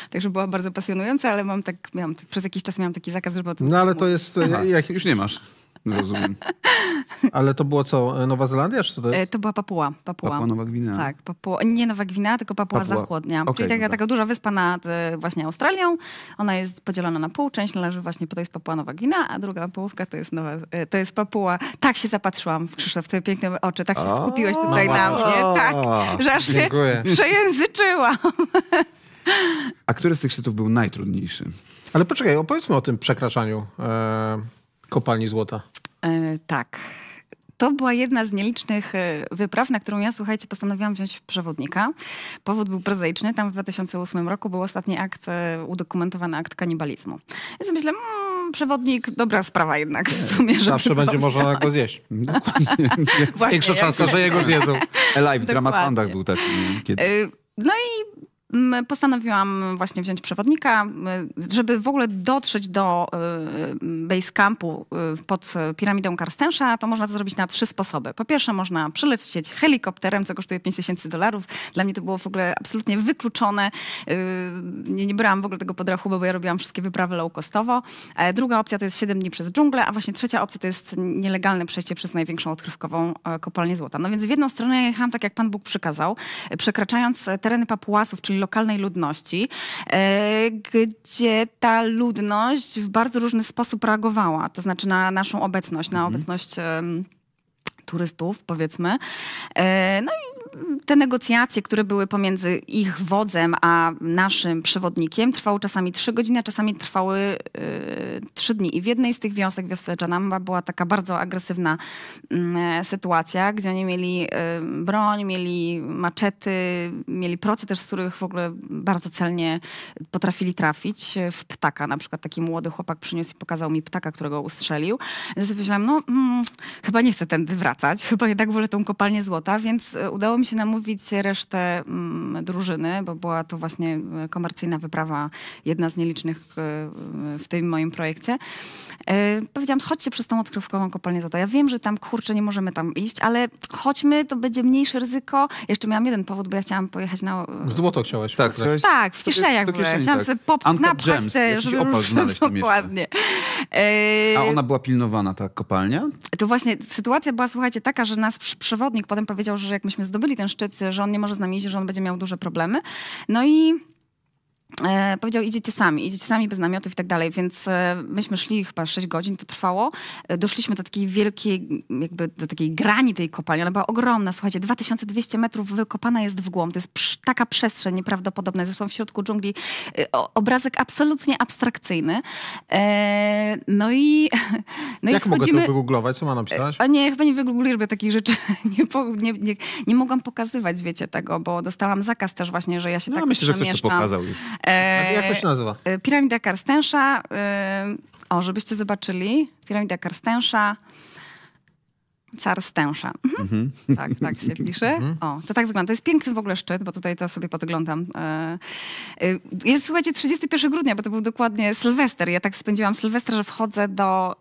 Także była bardzo pasjonująca, ale mam tak, miałam, przez jakiś czas miałam taki zakaz, żeby o tym No ale to jest... E, Aha, jak... Już nie masz. Rozumiem. Ale to było co, Nowa Zelandia czy to e, jest? To była Papua. Papua, Papua Nowa Gwinea. Tak, Papua, nie Nowa Gwinea, tylko Papua, Papua. Zachodnia. Okay, czyli taka, taka duża wyspa nad e, właśnie Australią. Ona jest podzielona na pół. Część należy właśnie, bo to jest Papua Nowa Gwinea, a druga połówka to jest, Nowa, e, to jest Papua. Tak się zapatrzyłam w Krzysztof, twoje piękne oczy. Tak się skupiłeś no tutaj na mnie. Tak, że aż się przejęzyczyłam. A który z tych szczytów był najtrudniejszy? Ale poczekaj, opowiedzmy o tym przekraczaniu. E Kopalni złota. E, tak. To była jedna z nielicznych e, wypraw, na którą ja, słuchajcie, postanowiłam wziąć przewodnika. Powód był prozaiczny. Tam w 2008 roku był ostatni akt, e, udokumentowany akt kanibalizmu. Więc myślę, mmm, przewodnik, dobra sprawa jednak w sumie. Zawsze będzie można go zjeść. Dokładnie. Większa szansa, że jego zjedzą. Alive, Dramat Fandach był taki. E, no i postanowiłam właśnie wziąć przewodnika, żeby w ogóle dotrzeć do e, base campu e, pod piramidą Karstensza, to można to zrobić na trzy sposoby. Po pierwsze można przylecieć helikopterem, co kosztuje 5 tysięcy dolarów. Dla mnie to było w ogóle absolutnie wykluczone. E, nie, nie brałam w ogóle tego pod rachubę, bo ja robiłam wszystkie wyprawy low-costowo. Druga opcja to jest 7 dni przez dżunglę, a właśnie trzecia opcja to jest nielegalne przejście przez największą odkrywkową kopalnię złota. No więc w jedną stronę jechałam tak, jak Pan Bóg przykazał, przekraczając tereny papułasów, czyli lokalnej ludności, e, gdzie ta ludność w bardzo różny sposób reagowała, to znaczy na naszą obecność, na mhm. obecność turystów, powiedzmy. E, no i te negocjacje, które były pomiędzy ich wodzem a naszym przewodnikiem, trwały czasami trzy godziny, a czasami trwały y, trzy dni. I w jednej z tych wiosek Janamba, była taka bardzo agresywna mm, sytuacja, gdzie oni mieli y, broń, mieli maczety, mieli proce też, z których w ogóle bardzo celnie potrafili trafić w ptaka. Na przykład taki młody chłopak przyniósł i pokazał mi ptaka, którego ustrzelił. Ja sobie myślałam, no mm, chyba nie chcę tędy wracać, chyba jednak wolę tą kopalnię złota, więc y, udało mi mi się namówić resztę mm, drużyny, bo była to właśnie e, komercyjna wyprawa, jedna z nielicznych e, w tym moim projekcie. E, powiedziałam, chodźcie przez tą odkrywkową kopalnię Złota. Ja wiem, że tam, kurczę, nie możemy tam iść, ale chodźmy, to będzie mniejsze ryzyko. Jeszcze miałam jeden powód, bo ja chciałam pojechać na... W złoto chciałaś. Tak, tak w kieszeniach w Chciałam tak. sobie pop, napchać te... Żeby... opal znaleźć Dokładnie. A ona była pilnowana, ta kopalnia? To właśnie sytuacja była, słuchajcie, taka, że nas przewodnik potem powiedział, że jak myśmy zdobyli ten szczyt, że on nie może z nami iść, że on będzie miał duże problemy. No i E, powiedział, idziecie sami, idziecie sami bez namiotów i tak dalej, więc e, myśmy szli chyba 6 godzin, to trwało. E, doszliśmy do takiej wielkiej, jakby do takiej grani tej kopalni, ona była ogromna, słuchajcie, 2200 metrów wykopana jest w głąb, to jest psz, taka przestrzeń nieprawdopodobna, zresztą w środku dżungli e, obrazek absolutnie abstrakcyjny. E, no i no Jak i schodzimy... mogę to wygooglować, co ma napisać? A e, nie, chyba nie wygooglujesz, bo takich rzeczy nie, po, nie, nie, nie, mogłam pokazywać, wiecie, tego, bo dostałam zakaz też właśnie, że ja się no, tak myślę, że ktoś to pokazał już. E, Jak to się nazywa? E, piramida Karstensza. E, o, żebyście zobaczyli. Piramida Karstensza. Car Stęsza. Mhm. mhm. tak, tak się pisze. Mhm. O, to tak wygląda. To jest piękny w ogóle szczyt, bo tutaj to sobie podglądam. E, e, jest, słuchajcie, 31 grudnia, bo to był dokładnie Sylwester. Ja tak spędziłam Sylwester, że wchodzę do...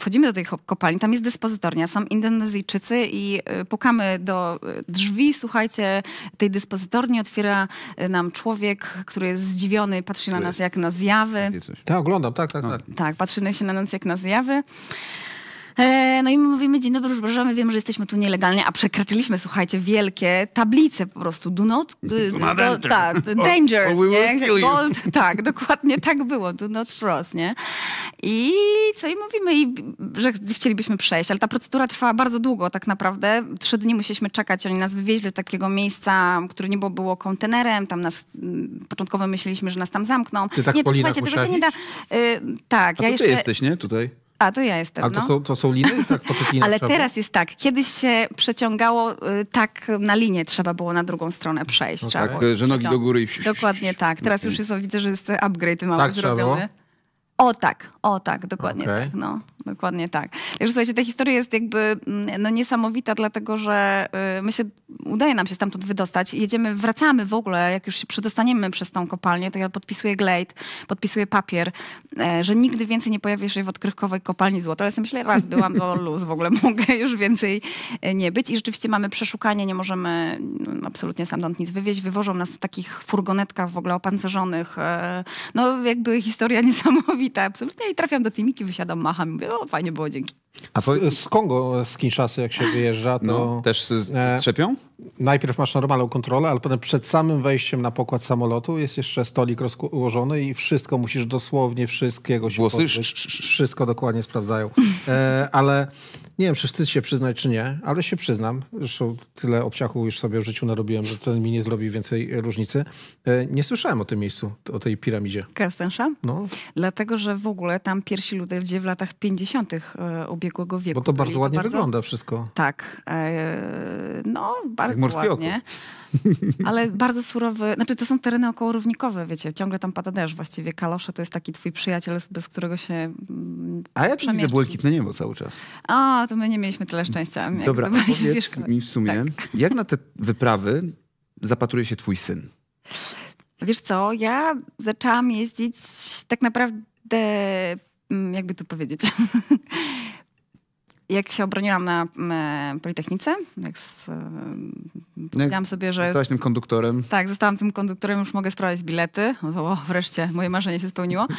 Wchodzimy do tej kopalni, tam jest dyspozytornia, są Indonezyjczycy i e, pukamy do drzwi, słuchajcie, tej dyspozytorni. Otwiera nam człowiek, który jest zdziwiony, patrzy na nas jak na zjawy. Tak, oglądam, tak, tak, no, tak. Tak, patrzy się na nas jak na zjawy. E, no i my mówimy, dzień dobry, przepraszamy, wiem, że jesteśmy tu nielegalnie, a przekroczyliśmy, słuchajcie, wielkie tablice po prostu. Do not... Y, do, do, tak, dangerous, nie? Gold, tak, dokładnie tak było, do not cross, nie? I co i mówimy, i, że chcielibyśmy przejść, ale ta procedura trwała bardzo długo tak naprawdę. Trzy dni musieliśmy czekać, oni nas wywieźli do takiego miejsca, które nie było, było kontenerem, tam nas, mm, początkowo myśleliśmy, że nas tam zamkną. Ty tak nie, to, słuchajcie, tego się nie da... Y, tak, a ja ty jeszcze... ty jesteś, nie, tutaj? A, to ja jestem. Ale no. to, są, to są liny? Tak, Ale trzeba? teraz jest tak. Kiedyś się przeciągało y, tak na linię trzeba było na drugą stronę przejść. No tak, że nogi do góry i... Dokładnie tak. Teraz już jest, widzę, że jest upgrade mały tak, zrobiony. O tak, o tak, dokładnie okay. tak. No dokładnie tak. Także słuchajcie, ta historia jest jakby mm, no, niesamowita, dlatego że y, my się, udaje nam się stamtąd wydostać. Jedziemy, wracamy w ogóle, jak już się przedostaniemy przez tą kopalnię, to ja podpisuję glejt, podpisuję papier, e, że nigdy więcej nie pojawisz się w odkrywkowej kopalni złota. Ale ja myślę, raz byłam, do luz w ogóle, mogę już więcej e, nie być. I rzeczywiście mamy przeszukanie, nie możemy mm, absolutnie stamtąd nic wywieźć. Wywożą nas w takich furgonetkach w ogóle opancerzonych. E, no jakby historia niesamowita, absolutnie. I trafiam do Timiki, wysiadam, macham, mówię, było, no, fajnie było, dzięki. Z, z, Kongo, z Kinshasy, jak się wyjeżdża, to... No, też trzepią? E, najpierw masz normalną kontrolę, ale potem przed samym wejściem na pokład samolotu jest jeszcze stolik rozłożony i wszystko musisz dosłownie wszystkiego się Włosy? Wszystko dokładnie sprawdzają. E, ale nie wiem, czy wstyd się przyznać, czy nie, ale się przyznam. Zresztą tyle obciachu już sobie w życiu narobiłem, że ten mi nie zrobi więcej różnicy. E, nie słyszałem o tym miejscu, o tej piramidzie. Kerstensza? No. Dlatego, że w ogóle tam pierwsi ludzie w latach 50. ubiegli ubiegłego wieku. Bo to bardzo ładnie to bardzo... wygląda wszystko. Tak. E, no, bardzo ładnie. Ale bardzo surowy, znaczy to są tereny równikowe, wiecie, ciągle tam pada deszcz. Właściwie Kalosze to jest taki twój przyjaciel, bez którego się mm, A ja widzę błękitne niebo cały czas. A, to my nie mieliśmy tyle szczęścia. Dobra, powiedz mi w sumie, tak. jak na te wyprawy zapatruje się twój syn? Wiesz co, ja zaczęłam jeździć tak naprawdę, mm, jakby to powiedzieć, jak się obroniłam na e, Politechnice, jak z, e, powiedziałam sobie, że... Zostałaś tym konduktorem. Tak, zostałam tym konduktorem, już mogę sprawdzić bilety. O, o wreszcie, moje marzenie się spełniło.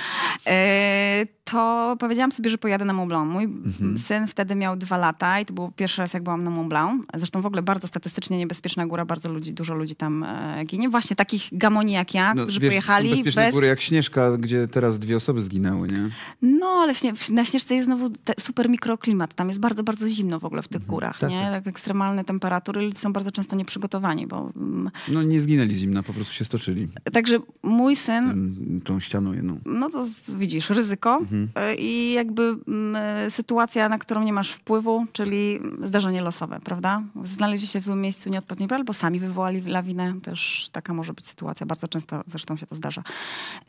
E, to powiedziałam sobie, że pojadę na Mont Blanc. Mój mhm. syn wtedy miał dwa lata i to był pierwszy raz, jak byłam na Mont Blanc. Zresztą w ogóle bardzo statystycznie niebezpieczna góra, bardzo ludzi, dużo ludzi tam e, ginie. Właśnie takich gamoni jak ja, no, którzy wiesz, pojechali bez... góry jak Śnieżka, gdzie teraz dwie osoby zginęły, nie? No, ale na Śnieżce jest znowu super mikroklimat. Tam jest jest bardzo, bardzo zimno w ogóle w tych mhm. górach, tak. nie? Tak. tak ekstremalne temperatury, ludzie są bardzo często nieprzygotowani, bo... Mm, no nie zginęli zimna, po prostu się stoczyli. Także mój syn... Ten, tą ścianą jedną. No to widzisz, ryzyko mhm. E, i jakby mm, sytuacja, na którą nie masz wpływu, czyli zdarzenie losowe, prawda? Znaleźli się w złym miejscu, nieodpowiednim, albo sami wywołali lawinę, też taka może być sytuacja, bardzo często zresztą się to zdarza.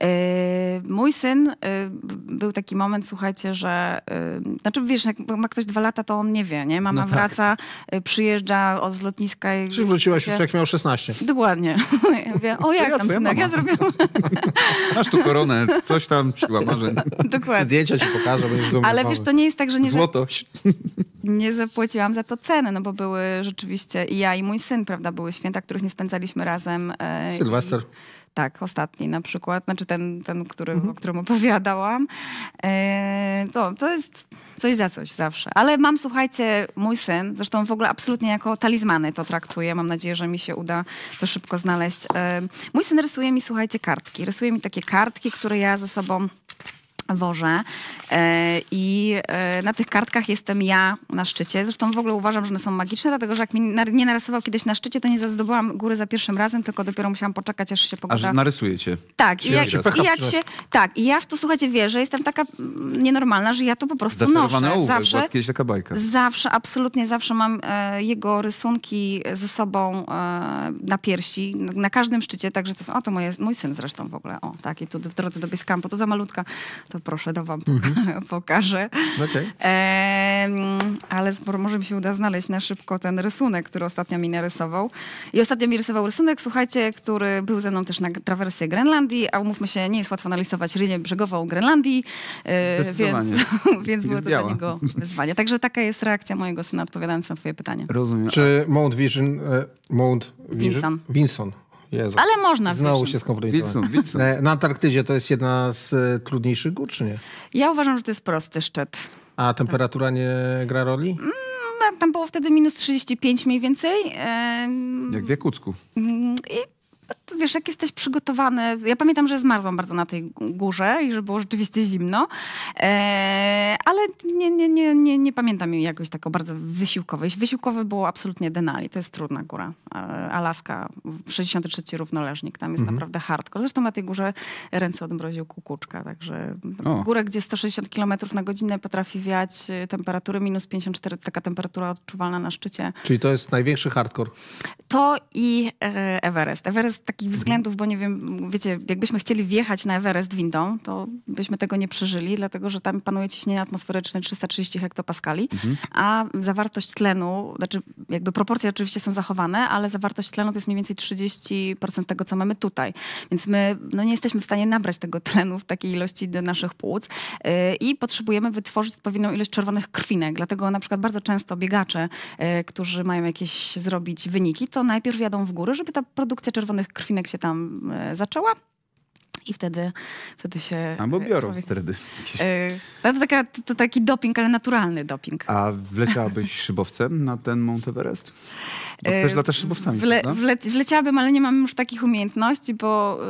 E, mój syn, e, był taki moment, słuchajcie, że... Znaczy wiesz, jak ma ktoś dwa lata, to on nie wie, nie? Mama no tak. wraca, y, przyjeżdża od z lotniska. I Czyli wróciłaś już jak miał 16. Dokładnie. Ja mówię, o jak ja tam, synek, ja zrobiłam. Masz tu koronę, coś tam, siła marzeń. Dokładnie. Zdjęcia ci pokażę, będziesz dumny. Ale wiesz, to nie jest tak, że nie... Złotość. Za... Nie zapłaciłam za to ceny, no bo były rzeczywiście i ja i mój syn, prawda, były święta, których nie spędzaliśmy razem. E, Sylwester. I... Tak, ostatni na przykład, znaczy ten, ten który, mhm. o którym opowiadałam. E, to, to jest coś za coś zawsze. Ale mam, słuchajcie, mój syn, zresztą w ogóle absolutnie jako talizmany to traktuję. Mam nadzieję, że mi się uda to szybko znaleźć. E, mój syn rysuje mi, słuchajcie, kartki. Rysuje mi takie kartki, które ja ze sobą woże e, i e, na tych kartkach jestem ja na szczycie. Zresztą w ogóle uważam, że one są magiczne, dlatego że jak mnie nie narysował kiedyś na szczycie, to nie zdobyłam góry za pierwszym razem, tylko dopiero musiałam poczekać, aż się pogoda... Aż narysujecie. Tak. I jak, się i jak się, tak. I ja w to, słuchajcie, wierzę. Jestem taka mm, nienormalna, że ja to po prostu noszę. Ołówek, zawsze, kiedyś taka bajka. Zawsze, absolutnie zawsze mam e, jego rysunki ze sobą na piersi, na, każdym szczycie, także to są... O, to moje, mój syn zresztą w ogóle. O, tak. I tu w drodze do Bieskampu, to za malutka. To to proszę, to wam mhm. pokażę. Okay. E, ale może mi się uda znaleźć na szybko ten rysunek, który ostatnio mi narysował. I ostatnio mi rysował rysunek, słuchajcie, który był ze mną też na trawersie Grenlandii, a umówmy się, nie jest łatwo narysować linię brzegową Grenlandii, e, więc, więc były to dla niego wyzwanie. Także taka jest reakcja mojego syna odpowiadając na twoje pytanie. Rozumiem. Czy Mount Vision, e, Mount Vision? Vinson. Vinson Jezu. Ale można. Znowu się skompromitowałem. Na Antarktydzie to jest jedna z e, trudniejszych gór, czy nie? Ja uważam, że to jest prosty szczyt. A temperatura tak. nie gra roli? Mm, no, tam było wtedy minus 35 mniej więcej. Jak w Jakucku. Mm, I wiesz, jak jesteś przygotowany, ja pamiętam, że zmarzłam bardzo na tej górze i że było rzeczywiście zimno, e, ale nie, nie, nie, nie, nie pamiętam jej jakoś taką bardzo wysiłkowej. Wysiłkowe było absolutnie Denali, to jest trudna góra. E, Alaska, 63 równoleżnik, tam jest mhm. naprawdę hardcore. Zresztą na tej górze ręce odmroził kukuczka, także o. górę, gdzie 160 km na godzinę potrafi wiać e, temperatury minus 54, taka temperatura odczuwalna na szczycie. Czyli to jest największy hardcore? To i Everest. Everest tak takich mhm. względów, bo nie wiem, wiecie, jakbyśmy chcieli wjechać na Everest windą, to byśmy tego nie przeżyli, dlatego że tam panuje ciśnienie atmosferyczne 330 hektopaskali, mhm. a zawartość tlenu, znaczy jakby proporcje oczywiście są zachowane, ale zawartość tlenu to jest mniej więcej 30% tego, co mamy tutaj. Więc my no, nie jesteśmy w stanie nabrać tego tlenu w takiej ilości do naszych płuc yy, i potrzebujemy wytworzyć odpowiednią ilość czerwonych krwinek. Dlatego na przykład bardzo często biegacze, yy, którzy mają jakieś zrobić wyniki, to najpierw jadą w góry, żeby ta produkcja czerwonych krwinek krwinek się tam e, zaczęła. I wtedy, wtedy się. E, Albo biorą człowiek... sterydy. E, no to, taka, to taki doping, ale naturalny doping. A wleciałabyś szybowcem na ten Mount Everest? Bo e, też latasz szybowcami, wle, wle, Wleciałabym, ale nie mam już takich umiejętności, bo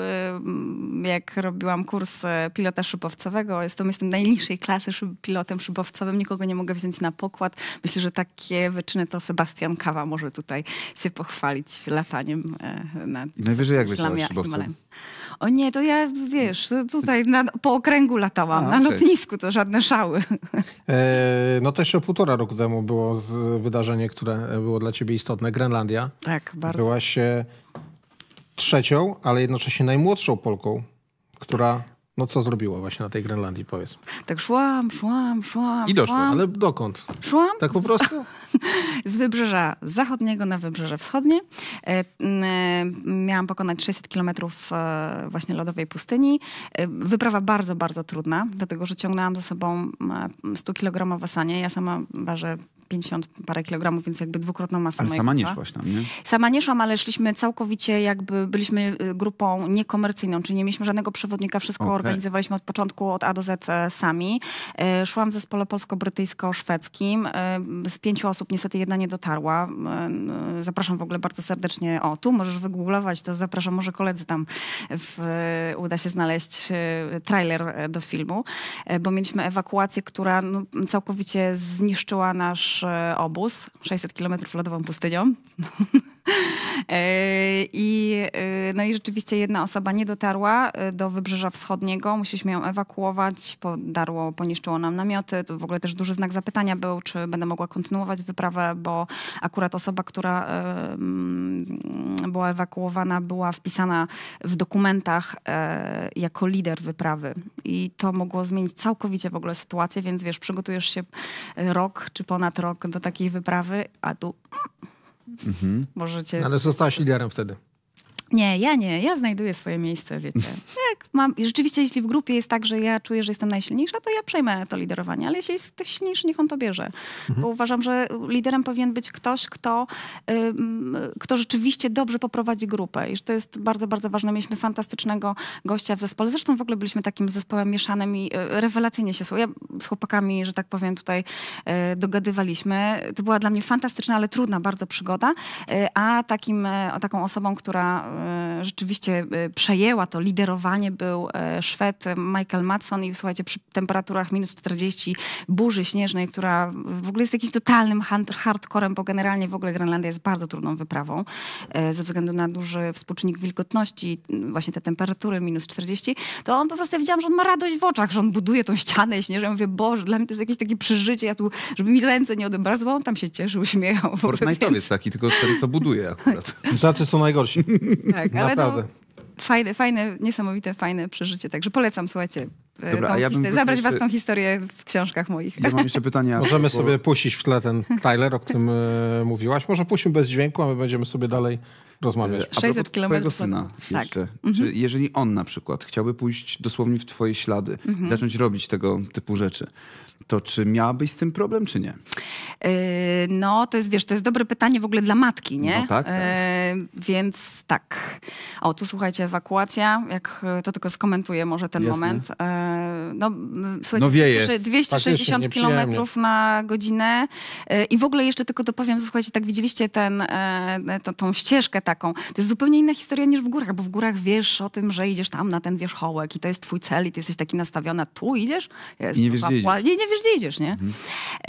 y, jak robiłam kurs e, pilota szybowcowego, jestem, jestem najniższej klasy szyb, pilotem szybowcowym, nikogo nie mogę wziąć na pokład. Myślę, że takie wyczyny to Sebastian Kawa może tutaj się pochwalić lataniem e, na I najwyżej jak leciałeś szybowcem? Himalajem. O nie, to ja wiesz, tutaj na, po okręgu latałam, A, na okay. lotnisku to żadne szały. E, no to jeszcze półtora roku temu było wydarzenie, które było dla ciebie istotne, Grenlandia. Tak, bardzo. Byłaś e, trzecią, ale jednocześnie najmłodszą Polką, która no co zrobiła właśnie na tej Grenlandii, powiedz? Tak szłam, szłam, szłam. I doszłam, szłam. ale dokąd? Szłam. Tak po prostu? Z, wybrzeża zachodniego na wybrzeże wschodnie. E, e, miałam pokonać 600 kilometrów e, właśnie lodowej pustyni. wyprawa bardzo, bardzo trudna, dlatego że ciągnęłam ze sobą 100-kilogramowe wasanie. Ja sama ważę 50 parę kilogramów, więc jakby dwukrotną masę. Ale sama nie szłaś tam, nie? Sama nie szłam, ale szliśmy całkowicie jakby byliśmy y, grupą niekomercyjną, czyli nie mieliśmy żadnego przewodnika, wszystko okay organizowaliśmy od początku, od A do Z e, sami. E, szłam w zespole polsko-brytyjsko-szwedzkim. E, z pięciu osób niestety jedna nie dotarła. Zapraszam w ogóle bardzo serdecznie. O, tu możesz wygooglować, to zapraszam, może koledzy tam w, uda się znaleźć trailer do filmu, bo mieliśmy ewakuację, która no, całkowicie zniszczyła nasz obóz. 600 kilometrów lodową pustynią. E, I, e, no i rzeczywiście jedna osoba nie dotarła e, do Wybrzeża Wschodniego, musieliśmy ją ewakuować, podarło, poniszczyło nam namioty, to w ogóle też duży znak zapytania był, czy będę mogła kontynuować wyprawę, bo akurat osoba, która mm, była ewakuowana, była wpisana w dokumentach jako lider wyprawy i to mogło zmienić całkowicie w ogóle sytuację, więc wiesz, przygotujesz się rok czy ponad rok do takiej wyprawy, a tu mm, Mhm. Możecie... No, ale zostałaś liderem wtedy. Nie, ja nie. Ja znajduję swoje miejsce, wiecie. Jak mam, rzeczywiście, jeśli w grupie jest tak, że ja czuję, że jestem najsilniejsza, to ja przejmę to liderowanie. Ale jeśli jest ktoś silniejszy, niech on to bierze. Mhm. Bo uważam, że liderem powinien być ktoś, kto, ym, kto rzeczywiście dobrze poprowadzi grupę. I że to jest bardzo, bardzo ważne. Mieliśmy fantastycznego gościa w zespole. Zresztą w ogóle byliśmy takim zespołem mieszanym i y, rewelacyjnie się słuchało. Ja z chłopakami, że tak powiem, tutaj y, dogadywaliśmy. To była dla mnie fantastyczna, ale trudna bardzo przygoda. Y, a takim, taką osobą, która E, rzeczywiście e, przejęła to liderowanie, był e, Szwed Michael Matson i słuchajcie, przy temperaturach minus 40 burzy śnieżnej, która w ogóle jest takim totalnym hardcorem, bo generalnie w ogóle Grenlandia jest bardzo trudną wyprawą ze względu na duży współczynnik wilgotności, właśnie te temperatury minus 40, to on po prostu, ja widziałam, że on ma radość w oczach, że on buduje tą ścianę śnieżną. Ja mówię, Boże, dla mnie to jest jakieś takie przeżycie, ja tu, żeby mi ręce nie odebrać, bo on tam się cieszył, uśmiechał. Fortnite'owiec więc... taki, tylko ten, co buduje akurat. Znaczy są najgorsi. Tak, ale no, Naprawdę. No, fajne, fajne, niesamowite, fajne przeżycie. Także polecam, słuchajcie, e, Dobra, ja bym zabrać waszą historię w książkach moich. Ja mam jeszcze pytania. Możemy bo... sobie puścić w tle ten trailer, o którym e, mówiłaś. Może puśćmy bez dźwięku, a my będziemy sobie dalej rozmawiać. 600 e, km twojego syna tak. jeszcze. Mhm. Czy jeżeli on na przykład chciałby pójść dosłownie w twoje ślady, mhm. zacząć robić tego typu rzeczy, to czy miałabyś z tym problem, czy nie? E, no, to jest, wiesz, to jest dobre pytanie w ogóle dla matki, nie? No tak. E, tak. więc tak. O, tu słuchajcie, ewakuacja, jak e, to tylko skomentuję może ten Jasne. moment. no, słuchajcie, no wieje. 260 tak, km na godzinę i w ogóle jeszcze tylko dopowiem, słuchajcie, tak widzieliście ten, to, tą ścieżkę taką. To jest zupełnie inna historia niż w górach, bo w górach wiesz o tym, że idziesz tam na ten wierzchołek i to jest twój cel i ty jesteś taki nastawiona, tu idziesz, jest, I nie wiesz, ewakuacja, nie, nie nie wiesz, gdzie idziesz, nie? Mhm.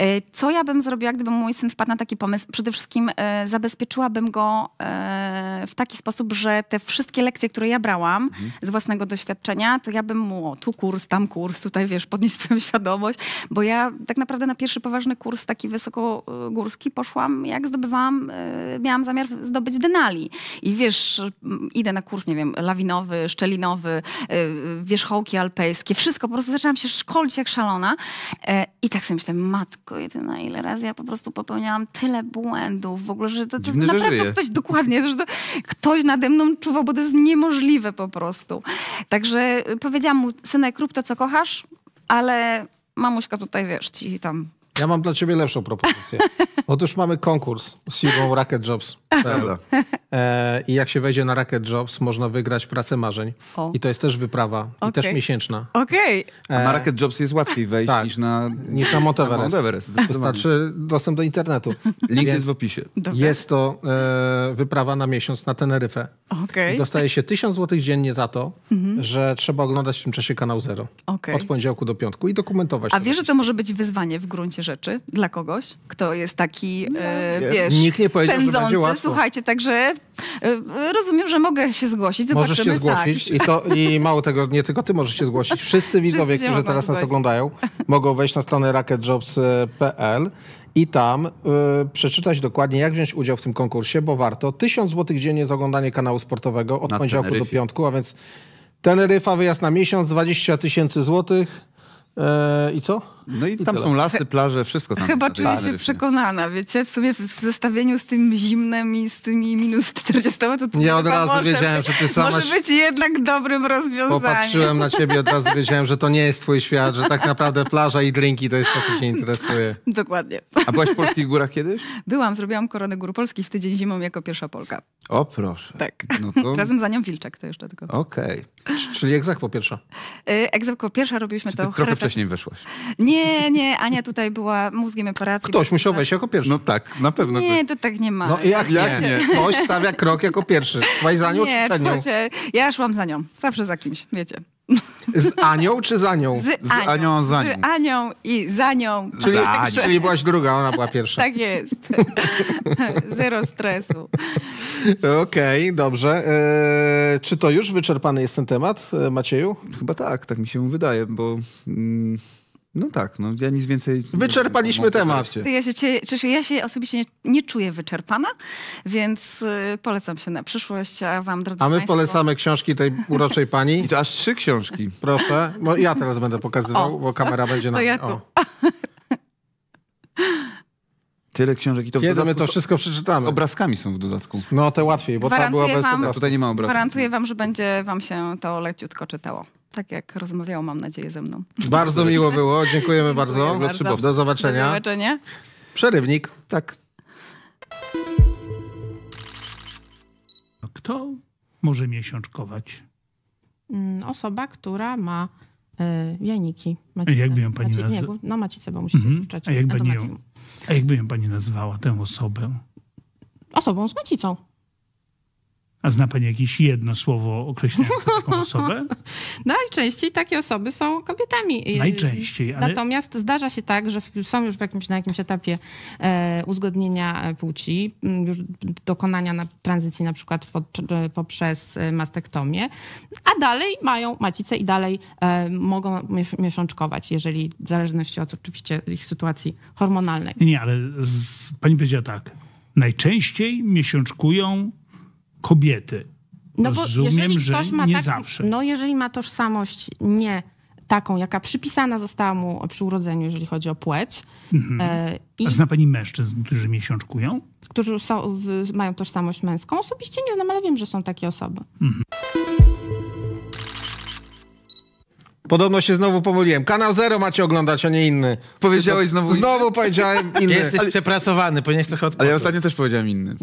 E, co ja bym zrobiła, gdyby mój syn wpadł na taki pomysł? Przede wszystkim e, zabezpieczyłabym go e, w taki sposób, że te wszystkie lekcje, które ja brałam mhm. z własnego doświadczenia, to ja bym mu, o, tu kurs, tam kurs, tutaj wiesz, podnieść swoją świadomość, bo ja tak naprawdę na pierwszy poważny kurs taki wysokogórski poszłam, jak zdobywałam, e, miałam zamiar zdobyć denali. I wiesz, mm, idę na kurs, nie wiem, lawinowy, szczelinowy, e, wierzchołki alpejskie, wszystko, po prostu zaczęłam się szkolić jak szalona e, E, I tak sobie myślę, matko jedyna, ile razy ja po prostu popełniałam tyle błędów w ogóle, że to, to Dziwne, naprawdę że ktoś dokładnie, że to, ktoś nade mną czuwał, bo to jest niemożliwe po prostu. Także y, powiedziałam mu, synek, rób to, co kochasz, ale mamuśka tutaj, wiesz, ci tam ja mam dla ciebie lepszą propozycję. Otóż mamy konkurs z firmą Racket Jobs. Prawda. E, I jak się wejdzie na Racket Jobs, można wygrać pracę marzeń. O. I to jest też wyprawa, okay. i też miesięczna. Okej. Okay. E, A na Racket Jobs jest łatwiej wejść tak, niż na, niż na Mount Everest. Na Mount Everest Wystarczy znaczy dostęp do internetu. Link Więc jest w opisie. Jest to e, wyprawa na miesiąc na Teneryfę. Okay. I dostaje się 1000 zł dziennie za to, mhm. że trzeba oglądać w tym czasie kanał Zero. Okay. Od poniedziałku do piątku i dokumentować. A wiesz, że to może być wyzwanie w gruncie rzeczy dla kogoś, kto jest taki, no, e, wiesz, Nikt nie powiedział, pędzący. Że łatwo. Słuchajcie, także e, rozumiem, że mogę się zgłosić. Zobaczymy. Możesz się zgłosić tak. i, to, i mało tego, nie tylko ty możesz się zgłosić. Wszyscy widzowie, Wszyscy którzy teraz zgłosić. nas oglądają, mogą wejść na stronę racketjobs.pl i tam y, przeczytać dokładnie, jak wziąć udział w tym konkursie, bo warto. Tysiąc złotych dziennie za oglądanie kanału sportowego od na poniedziałku Teneryfie. do piątku, a więc Teneryfa, wyjazd na miesiąc, 20 tysięcy złotych. Yy, I co? No i tam są lasy, plaże, wszystko tam. Chyba czuję się przekonana, wiecie, w sumie w zestawieniu z tym zimnem i z tymi minus 40, to Nie, od razu może wiedziałem, że ty sama... Może być jednak dobrym rozwiązaniem. Popatrzyłem na ciebie, od razu wiedziałem, że to nie jest twój świat, że tak naprawdę plaża i drinki to jest to, co cię interesuje. Dokładnie. A byłaś w Polskich Górach kiedyś? Byłam, zrobiłam Koronę Gór Polski w tydzień zimą jako pierwsza Polka. O proszę. Tak. No to... Razem za nią Wilczek to jeszcze tylko. Okej. Okay. Czyli egzekwo pierwsza. Y, egzekwo pierwsza robiliśmy Czy to... trochę wcześniej weszłaś. Nie, nie, nie, Ania tutaj była mózgiem operacji. Ktoś musiał wejść jako pierwszy. No tak, na pewno. Nie, to tak nie ma. No jak, jak nie? Ktoś stawia krok jako pierwszy. Szłaś za nią nie, czy przed nią? ja szłam za nią. Zawsze za kimś, wiecie. Z Anią czy za nią? Z, z Anią, za nią. Z Anią i za nią. Czyli, za czyli byłaś druga, ona była pierwsza. Tak jest. Zero stresu. Okej, okay, dobrze. Eee, czy to już wyczerpany jest ten temat, e, Macieju? Chyba tak, tak mi się wydaje, bo... Mm, no tak, no ja nic więcej... Wyczerpaliśmy nie, temat. Ja się, czy, ja się osobiście nie, nie czuję wyczerpana, więc y, polecam się na przyszłość, a wam drodzy A my Państwo... polecamy książki tej uroczej pani. I to aż trzy książki. Proszę, bo ja teraz będę pokazywał, o, bo kamera będzie na... To ja tu. Tyle książek i to Kiedy my to wszystko przeczytamy? Z obrazkami są w dodatku. No, te łatwiej, bo gwarantuję ta była bez wam, Tutaj nie ma obrazków. Gwarantuję wam, że będzie wam się to leciutko czytało tak jak rozmawiał, mam nadzieję, ze mną. Bardzo miło było, dziękujemy bardzo. bardzo. Do zobaczenia. Do zobaczenia. Przerywnik. Tak. Kto może miesiączkować? Mm, osoba, która ma y, jajniki. Macicę. A jakby ją pani nazwała? No macicę, bo musi mhm. wczoraj. A jakby, ją... A jakby ją pani nazwała, tę osobę? Osobą z macicą. A zna pani jakieś jedno słowo określające taką osobę? Najczęściej takie osoby są kobietami. Y, Najczęściej, ale... Natomiast zdarza się tak, że są już w jakimś, na jakimś etapie e, uzgodnienia e, płci, mm, już dokonania na, tranzycji na przykład pod, e, poprzez mastektomię, a dalej mają macicę i dalej mogą miesiączkować, jeżeli w zależności od oczywiście ich sytuacji hormonalnej. Nie, ale z, pani powiedziała tak. Najczęściej miesiączkują kobiety. No Rozumiem, bo jeżeli ktoś ma nie tak, zawsze. No jeżeli ma tożsamość nie taką, jaka przypisana została mu przy urodzeniu, jeżeli chodzi o płeć. Mhm. E, i, A zna pani mężczyzn, którzy miesiączkują? Którzy są, w, mają tożsamość męską? Osobiście nie znam, ale wiem, że są takie osoby. Mhm. Podobno się znowu powoliłem. Kanał Zero macie oglądać, a nie inny. Powiedziałeś znowu... Znowu powiedziałem inny. Jesteś ale... przepracowany, powinieneś trochę odpocząć. Ale ja ostatnio też powiedziałem inny.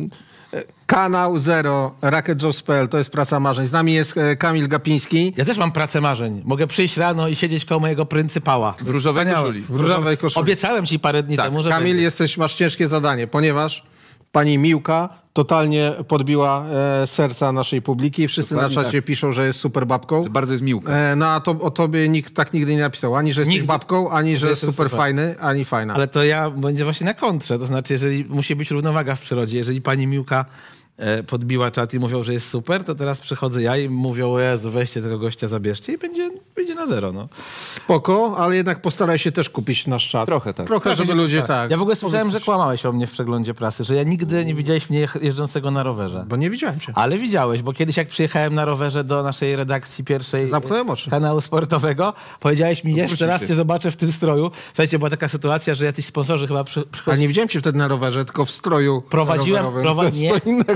Kanał Zero, Jospel, to jest praca marzeń. Z nami jest e, Kamil Gapiński. Ja też mam pracę marzeń. Mogę przyjść rano i siedzieć koło mojego pryncypała. W różowej koszuli. W różowej koszuli. Obiecałem ci parę dni tak. temu, że... Kamil, jesteś, masz ciężkie zadanie, ponieważ pani Miłka totalnie podbiła e, serca naszej publiki. Wszyscy Dokładnie na czacie tak. piszą, że jest super babką. To bardzo jest miłka. E, no a to, o tobie nikt tak nigdy nie napisał. Ani, że jest nigdy... babką, ani, że, jest super, super, fajny, ani fajna. Ale to ja będzie właśnie na kontrze. To znaczy, jeżeli musi być równowaga w przyrodzie, jeżeli pani Miłka E, podbiła czat i mówią, że jest super, to teraz przychodzę ja i mówią, Jezu, weźcie tego gościa, zabierzcie i będzie, będzie na zero. No. Spoko, ale jednak postaraj się też kupić nasz czat. Trochę tak. Trochę, Trochę tak, żeby ludzie tak. tak. Ja w ogóle słyszałem, że kłamałeś o mnie w przeglądzie prasy, że ja nigdy nie widziałeś mnie jeżdżącego na rowerze. Bo nie widziałem cię. Ale widziałeś, bo kiedyś jak przyjechałem na rowerze do naszej redakcji pierwszej kanału sportowego, powiedziałeś mi, jeszcze raz cię zobaczę w tym stroju. Słuchajcie, była taka sytuacja, że jacyś sponsorzy chyba przy, przychodzili. Ale nie widziałem cię wtedy na rowerze, tylko w stroju Prowadziłem, prowa nie,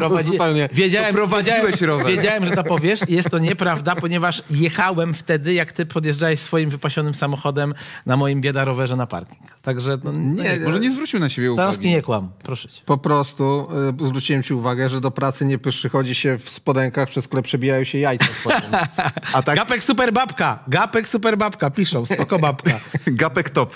prowadzi... zupełnie. Wiedziałem, wiedziałem, rower. wiedziałem, że to powiesz. Jest to nieprawda, ponieważ jechałem wtedy, jak ty podjeżdżałeś swoim wypasionym samochodem na moim bieda rowerze na parking. Także... No, no nie, może nie zwrócił na siebie uwagi. nie kłam, proszę cię. Po prostu y, zwróciłem ci uwagę, że do pracy nie pyszy, chodzi się w spodenkach, przez które przebijają się jajca. A tak... Gapek super babka, gapek super babka, piszą, spoko babka. gapek top.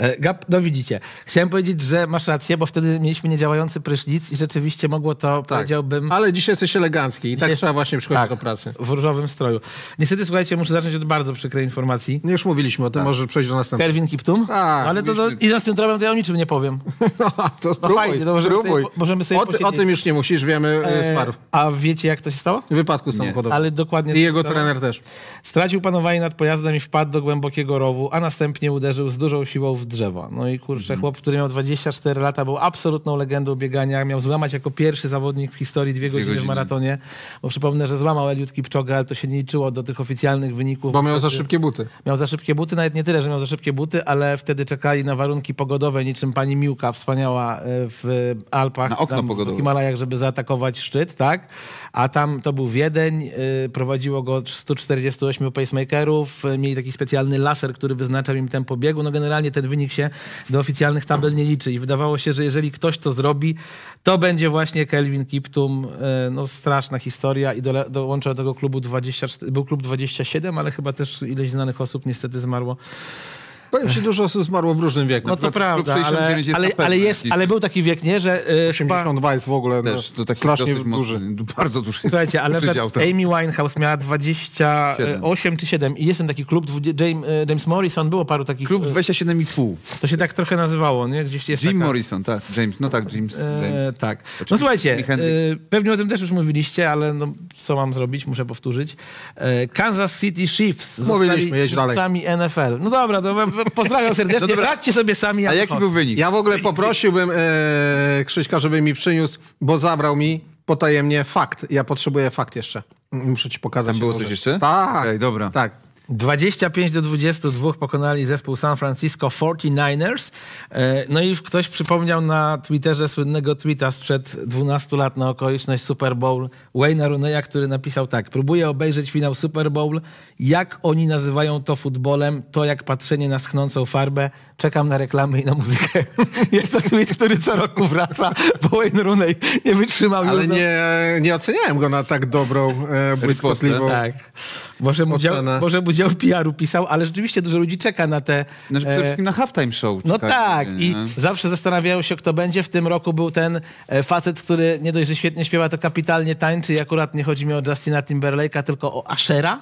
E, Gap, no widzicie. Chciałem powiedzieć, że masz rację, bo wtedy mieliśmy niedziałający prysznic i rzeczywiście mogło to, tak. powiedziałbym... Ale dzisiaj jesteś elegancki i dzisiaj... tak trzeba właśnie przychodzić tak, do pracy. w różowym stroju. Niestety, słuchajcie, muszę zacząć od bardzo przykrej informacji. No już mówiliśmy o tym, tak. może przejść do następnego. Kelvin Kiptum? Tak. Ale to, to, i za tym trobem to ja o niczym nie powiem. No, to no fajnie, to możemy Sobie, możemy sobie o, ty, o, tym już nie musisz, wiemy y, e, sparw. A wiecie, jak to się stało? W wypadku samochodowym. Ale dokładnie... I jego trener też. Stracił panowanie nad pojazdem i wpadł do głębokiego rowu, a następnie uderzył z dużą siłą w drzewo. No i kurczę, mhm. chłop, który miał 24 lata, był absolutną legendą biegania, miał złamać jako pierwszy zawodnik w historii dwie, dwie godziny, godziny, w maratonie, bo przypomnę, że złamał Eliud Kipchoge, ale to się nie liczyło do tych oficjalnych wyników. Bo miał wtedy... za szybkie buty. Miał za szybkie buty, nawet nie tyle, że miał za szybkie buty, ale wtedy czekali na warunki pogodowe, niczym pani Miłka wspaniała e, w Alpach, na okno tam, w Himalajach, żeby zaatakować szczyt, tak? a tam to był Wiedeń, y, prowadziło go 148 pacemakerów, y, mieli taki specjalny laser, który wyznaczał im tempo biegu. No generalnie ten wynik się do oficjalnych tabel nie liczy i wydawało się, że jeżeli ktoś to zrobi, to będzie właśnie Kelvin Kiptum. Y, no straszna historia i do, dołączył do tego klubu 24, był klub 27, ale chyba też ileś znanych osób niestety zmarło. Powiem ci, dużo osób zmarło w różnym wieku. No to prawda, ale, jest ale, ale, jest, ale był taki wiek, nie, że... Yy, 82 jest w ogóle no, Też, to taki strasznie duży. Mocny, bardzo duży. Słuchajcie, ale Amy Winehouse miała 28 czy 7 i jestem taki klub, James, y, James Morrison, było paru takich... Klub 27,5. Y, to się tak trochę nazywało, nie? Gdzieś jest Jim taka... Morrison, tak, James, no tak, James. E, James. tak. No Oczywiście no słuchajcie, e, pewnie o tym też już mówiliście, ale no, co mam zrobić, muszę powtórzyć. E, Kansas City Chiefs Mówiliśmy, zostali jeźdź NFL. No dobra, to pozdrawiam serdecznie. No Radźcie sobie sami. A jaki był wynik? Ja w ogóle poprosiłbym e, Krzyśka, żeby mi przyniósł, bo zabrał mi potajemnie fakt. Ja potrzebuję fakt jeszcze. Muszę ci pokazać. Tam było coś jeszcze? Tak. Okay, dobra. Tak. 25 do 22 pokonali zespół San Francisco 49ers. E, no i ktoś przypomniał na Twitterze słynnego tweeta sprzed 12 lat na okoliczność Super Bowl Wayne'a Runeya, który napisał tak. Próbuję obejrzeć finał Super Bowl. Jak oni nazywają to futbolem, to jak patrzenie na schnącą farbę. Czekam na reklamy i na muzykę. Jest to tweet, który co roku wraca, bo Wayne Rooney nie wytrzymał. Ale już nie, nie oceniałem go na tak dobrą, e, błyskotliwą tak. Może mu, może mu Wydział PR-u pisał, ale rzeczywiście dużo ludzi czeka na te... Znaczy przede e, wszystkim na halftime show. No tak nie, i zawsze zastanawiają się, kto będzie. W tym roku był ten e, facet, który nie dość, że świetnie śpiewa, to kapitalnie tańczy i akurat nie chodzi mi o Justina Timberlake'a, tylko o Ashera.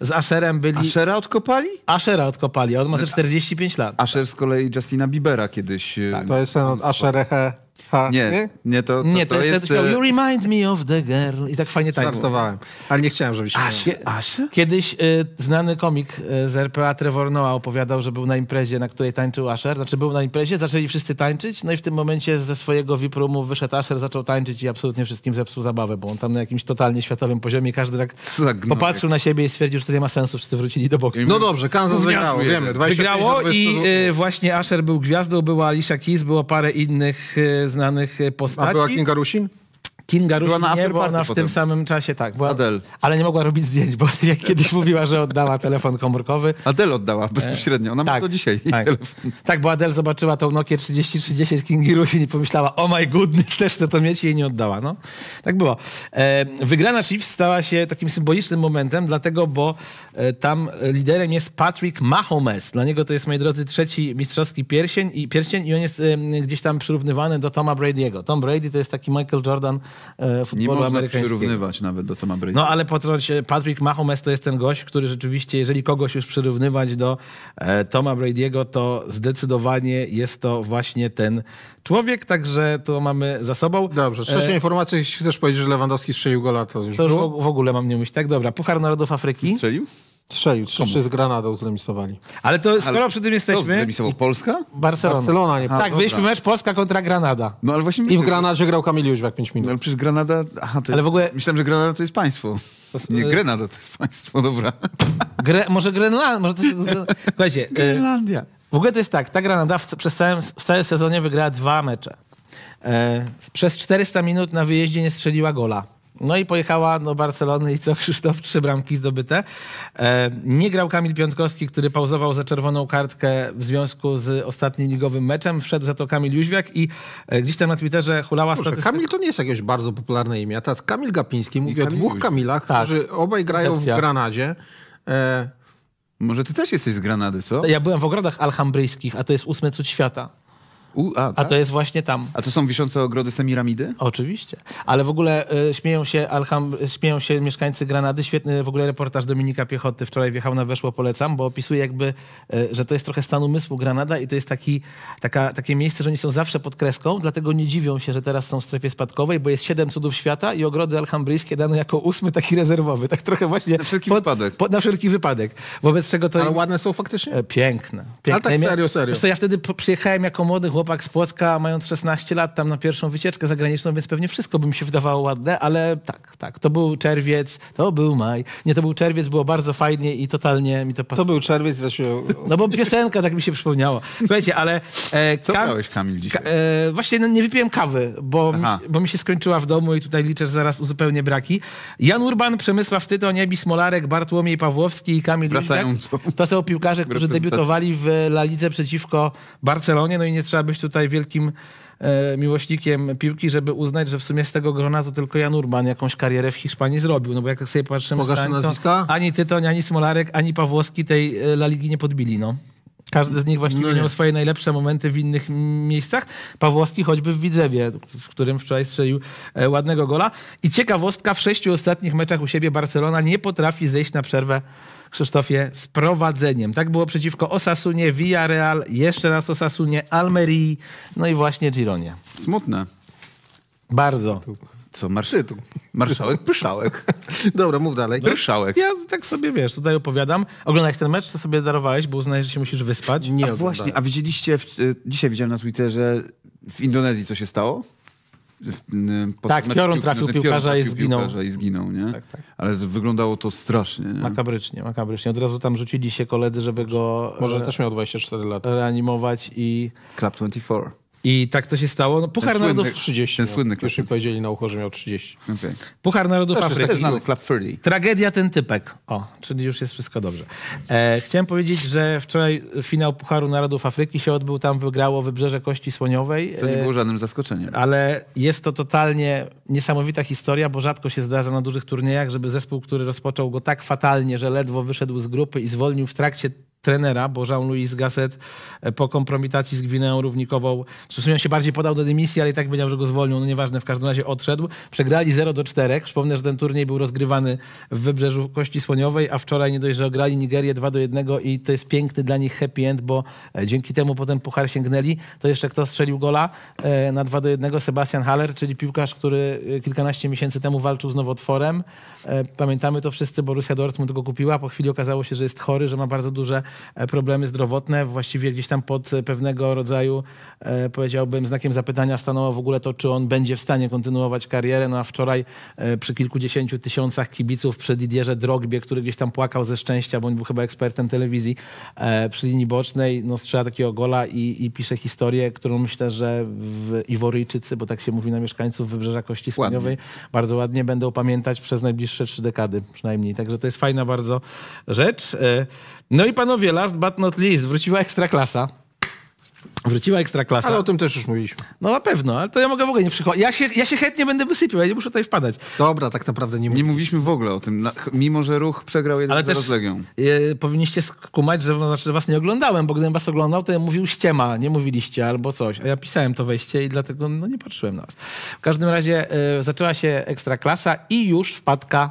Z Asherem byli... Ashera odkopali? Ashera odkopali, on ma ze 45 znaczy, lat. Asher z kolei Justina Biebera kiedyś... E, tak. To jest ten od Asherehe. Ha, tak, nie, nie, nie, to, to, nie, to, to jest... jest... E, you remind me of the girl. I tak fajnie tańczył. Żartowałem, ale nie chciałem, żebyś... się. je, aż? Kiedyś y, znany komik e, z RPA Trevor Noah opowiadał, że był na imprezie, na której tańczył Asher. Znaczy był na imprezie, zaczęli wszyscy tańczyć, no i w tym momencie ze swojego vip wyszedł Asher, zaczął tańczyć i absolutnie wszystkim zepsuł zabawę, bo on tam na jakimś totalnie światowym poziomie, każdy tak Cagnowy. popatrzył na siebie i stwierdził, że to nie ma sensu, wszyscy wrócili do boksu. No dobrze, Kansas wygrało, wiemy. wygrało i y, właśnie Asher był gwiazdą, była Alicia Keys, było parę innych... Y, znanych postaci. E, A była Kinga Rusin? Kinga Rusin na nie była ona w potem. tym samym czasie, tak. Była, ale nie mogła robić zdjęć, bo jak kiedyś mówiła, że oddała telefon komórkowy. Adel oddała e, bezpośrednio, ona tak, ma to dzisiaj. Tak, tak bo Adel zobaczyła tą Nokia 3310 Kingi Rusin i pomyślała, o oh my goodness, też chcę to mieć i jej nie oddała. No, tak było. E, wygrana Chiefs stała się takim symbolicznym momentem, dlatego, bo e, tam liderem jest Patrick Mahomes. Dla niego to jest, moi drodzy, trzeci mistrzowski pierścień i, pierścień, i on jest gdzieś tam przyrównywany do Toma Brady'ego. Tom Brady to jest taki Michael Jordan E, futbolu nie można przyrównywać nawet do Toma Brady. No ale Patrick Mahomes to jest ten gość, który rzeczywiście, jeżeli kogoś już przyrównywać do e, Toma Brady'ego, to zdecydowanie jest to właśnie ten człowiek, także to mamy za sobą. Dobrze, trzecia e... informacja, jeśli chcesz powiedzieć, że Lewandowski strzelił gola, to już To już w ogóle mam nie myśleć? Tak, dobra. Puchar Narodów Afryki. Strzelił? Strzelił, trzy z Granadą zremisowali. Ale to skoro ale przy tym jesteśmy... zremisował Polska? Barcelona. Barcelona nie. A, tak, mieliśmy mecz Polska kontra Granada. No ale właśnie... I w Granadzie grał Kamil jak 5 minut. No, ale przecież Granada... Aha, to jest... ale w ogóle... Myślałem, że Granada to jest państwo. Nie, Grenada to jest państwo, dobra. Gre... Może Grenland Może to... Słuchajcie... E, Grenlandia. W ogóle to jest tak, ta Granada w, przez całym, w całym sezonie wygrała dwa mecze. E, przez 400 minut na wyjeździe nie strzeliła gola. No i pojechała do Barcelony i co Krzysztof, trzy bramki zdobyte. E, nie grał Kamil Piątkowski, który pauzował za czerwoną kartkę w związku z ostatnim ligowym meczem. Wszedł za to Kamil Jóźwiak i e, gdzieś tam na Twitterze hulała Proszę, statystyka. Kamil to nie jest jakieś bardzo popularne imię. Teraz Kamil Gapiński mówi Kamil o dwóch Jóźwiak. Kamilach, tak. którzy obaj grają w Granadzie. E... Może ty też jesteś z Granady, co? Ja byłem w ogrodach alhambryjskich, a to jest ósmy cud świata. U, a, tak? a, to tak? jest właśnie tam. A to są wiszące ogrody Semiramidy? Oczywiście. Ale w ogóle y, śmieją się Alham, śmieją się mieszkańcy Granady. Świetny w ogóle reportaż Dominika Piechoty wczoraj wjechał na Weszło, polecam, bo opisuje jakby, y, że to jest trochę stan umysłu Granada i to jest taki, taka, takie miejsce, że oni są zawsze pod kreską, dlatego nie dziwią się, że teraz są w strefie spadkowej, bo jest siedem cudów świata i ogrody alhambryjskie dano jako ósmy taki rezerwowy. Tak trochę właśnie... Na wszelki pod, wypadek. Pod, na wszelki wypadek. Wobec czego to... Ale ładne są faktycznie? Piękne. piękne. Ale tak serio, serio. Wiesz ja wtedy przyjechałem jako młody chłopak chłopak z Płocka, mając 16 lat, tam na pierwszą wycieczkę zagraniczną, więc pewnie wszystko by mi się wydawało ładne, ale tak, tak, to był czerwiec, to był maj. Nie, to był czerwiec, było bardzo fajnie i totalnie mi to pasowało. To był czerwiec, zasił... No bo piosenka tak mi się przypomniała. Słuchajcie, ale... E, Co kam... miałeś, Kamil, dzisiaj? Ka e, właśnie no, nie wypiłem kawy, bo mi, bo mi się skończyła w domu i tutaj liczę, że zaraz uzupełnię braki. Jan Urban, Przemysław Tytoń, Ebi Smolarek, Bartłomiej Pawłowski i Kamil Wracają To są piłkarze, którzy debiutowali w La Lidze przeciwko Barcelonie, no i nie trzeba by być tutaj wielkim e, miłośnikiem piłki, żeby uznać, że w sumie z tego grona to tylko Jan Urban jakąś karierę w Hiszpanii zrobił. No bo jak tak sobie patrzymy... stań, nazwiska? ani Tytoń, ani Smolarek, ani Pawłowski tej e, La Ligi nie podbili, no. Każdy z nich właściwie no miał swoje najlepsze momenty w innych miejscach. Pawłowski choćby w Widzewie, w którym wczoraj strzelił e, ładnego gola. I ciekawostka, w sześciu ostatnich meczach u siebie Barcelona nie potrafi zejść na przerwę Krzysztofie, z prowadzeniem. Tak było przeciwko Osasunie, Villarreal, jeszcze raz Osasunie, Almerii, no i właśnie Gironie. Smutne. Bardzo. Co, marsz... marszałek? Pyszałek. Dobra, mów dalej. Pyszałek. Ja tak sobie, wiesz, tutaj opowiadam. Oglądałeś ten mecz, co sobie darowałeś, bo uznałeś, że się musisz wyspać? Nie, a właśnie. A widzieliście, w... E, dzisiaj widziałem na Twitterze, w Indonezji co się stało? tak, Piorun trafił piłkarza, piorun trafił i zginął. Piłkarza i zginął nie? Tak, tak. Ale wyglądało to strasznie. Nie? Makabrycznie, makabrycznie. Od razu tam rzucili się koledzy, żeby go... Może e, też miał 24 lata. Reanimować i... Club 24. I tak to się stało. No, Puchar ten Narodów... Słynny, 30. Ten słynny klub. Już mi powiedzieli na uchorze, miał 30. Okay. Puchar Narodów to Afryki. znany Club 30. Tragedia ten typek. O, czyli już jest wszystko dobrze. E, chciałem powiedzieć, że wczoraj finał Pucharu Narodów Afryki się odbył. Tam wygrało Wybrzeże Kości Słoniowej. Co nie e, było żadnym zaskoczeniem. ale jest to totalnie niesamowita historia, bo rzadko się zdarza na dużych turniejach, żeby zespół, który rozpoczął go tak fatalnie, że ledwo wyszedł z grupy i zwolnił w trakcie trenera, bo Jean-Louis Gasset e, po kompromitacji z Gwineą równikową, w sumie się bardziej podał do dymisji, ale i tak powiedział, że go zwolnił, no nieważne, w każdym razie odszedł. Przegrali 0 do 4. Przypomnę, że ten turniej był rozgrywany w Wybrzeżu Kości Słoniowej, a wczoraj nie dość, że ograli Nigerię 2 do 1 i to jest piękny dla nich happy end, bo e, dzięki temu potem puchar sięgnęli. To jeszcze kto strzelił gola e, na 2 do 1? Sebastian Haller, czyli piłkarz, który kilkanaście miesięcy temu walczył z nowotworem. Pamiętamy to wszyscy, Borussia Dortmund go kupiła, po chwili okazało się, że jest chory, że ma bardzo duże E, problemy zdrowotne właściwie gdzieś tam pod e, pewnego rodzaju, e, powiedziałbym, znakiem zapytania stanęło w ogóle to, czy on będzie w stanie kontynuować karierę. No a wczoraj przy kilkudziesięciu tysiącach kibiców przy Didierze Drogbie, który gdzieś tam płakał ze szczęścia, bo on był chyba ekspertem telewizji, przy linii bocznej no, strzela takiego gola i, i pisze historię, którą myślę, że w Iworyjczycy, bo tak się mówi na mieszkańców Wybrzeża Kości Słoniowej, bardzo ładnie będą pamiętać przez najbliższe trzy dekady przynajmniej. Także to jest fajna bardzo rzecz. No i panowie, panowie, last but not least, wróciła ekstraklasa. Wróciła klasa. Ale o tym też już mówiliśmy. No na pewno, ale to ja mogę w ogóle nie przychodzić. Ja się, ja się chętnie będę wysypiał, ja nie muszę tutaj wpadać. Dobra, tak naprawdę nie mówiliśmy. Nie mówiliśmy w ogóle o tym, na, mimo że ruch przegrał jeden ale z Legią. E, powinniście skumać, że, znaczy, że was nie oglądałem, bo gdybym was oglądał, to ja mówił ściema, nie mówiliście albo coś. A ja pisałem to wejście i dlatego no, nie patrzyłem na was. W każdym razie e, zaczęła się ekstraklasa i już wpadka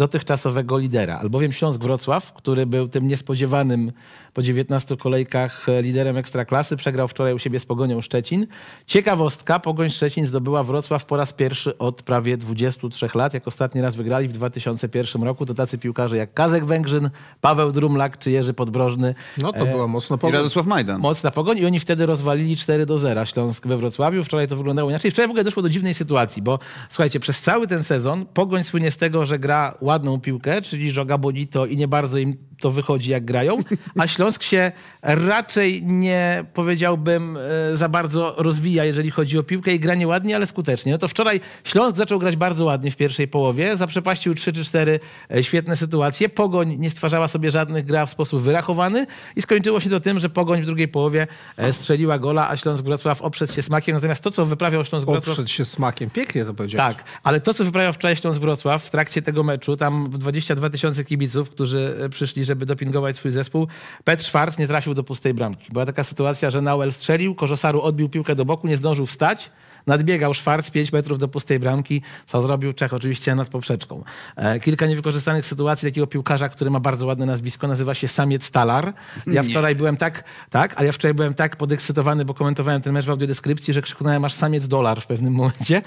dotychczasowego lidera, albowiem Śląsk Wrocław, który był tym niespodziewanym po 19 kolejkach e, liderem Ekstraklasy, przegrał wczoraj u siebie z Pogonią Szczecin. Ciekawostka, Pogoń Szczecin zdobyła Wrocław po raz pierwszy od prawie 23 lat. Jak ostatni raz wygrali w 2001 roku, to tacy piłkarze jak Kazek Węgrzyn, Paweł Drumlak czy Jerzy Podbrożny. No to e, była mocna pogoń. I Radosław Majdan. Mocna pogoń i oni wtedy rozwalili 4 do 0 Śląsk we Wrocławiu. Wczoraj to wyglądało inaczej. Wczoraj w ogóle doszło do dziwnej sytuacji, bo słuchajcie, przez cały ten sezon Pogoń słynie z tego, że gra ładną piłkę, czyli Żoga Bonito i nie bardzo im to wychodzi, jak grają, a Śląsk się raczej nie, powiedziałbym, e, za bardzo rozwija, jeżeli chodzi o piłkę i gra ładnie, ale skutecznie. No to wczoraj Śląsk zaczął grać bardzo ładnie w pierwszej połowie, zaprzepaścił 3 czy 4 e, świetne sytuacje, Pogoń nie stwarzała sobie żadnych gra w sposób wyrachowany i skończyło się to tym, że Pogoń w drugiej połowie e, strzeliła gola, a Śląsk Wrocław oprzedł się smakiem, natomiast to, co wyprawiał Śląsk Wrocław... Oprzedł się smakiem, pięknie to powiedziałeś. Tak, ale to, co wyprawiał wczoraj Śląsk Wrocław w trakcie tego meczu, tam 22 tysiące kibiców, którzy e, przyszli, żeby dopingować swój zespół. Petr Schwarz nie trafił do pustej bramki. Była taka sytuacja, że Nauel strzelił, Korzosaru odbił piłkę do boku, nie zdążył wstać. Nadbiegał Szwarc 5 metrów do pustej bramki, co zrobił Czech oczywiście nad poprzeczką. E, kilka niewykorzystanych sytuacji takiego piłkarza, który ma bardzo ładne nazwisko, nazywa się Samiec Talar. Ja wczoraj Nie. byłem tak, tak, ale ja wczoraj byłem tak podekscytowany, bo komentowałem ten mecz w audiodeskrypcji, że krzyknąłem aż Samiec Dolar w pewnym momencie.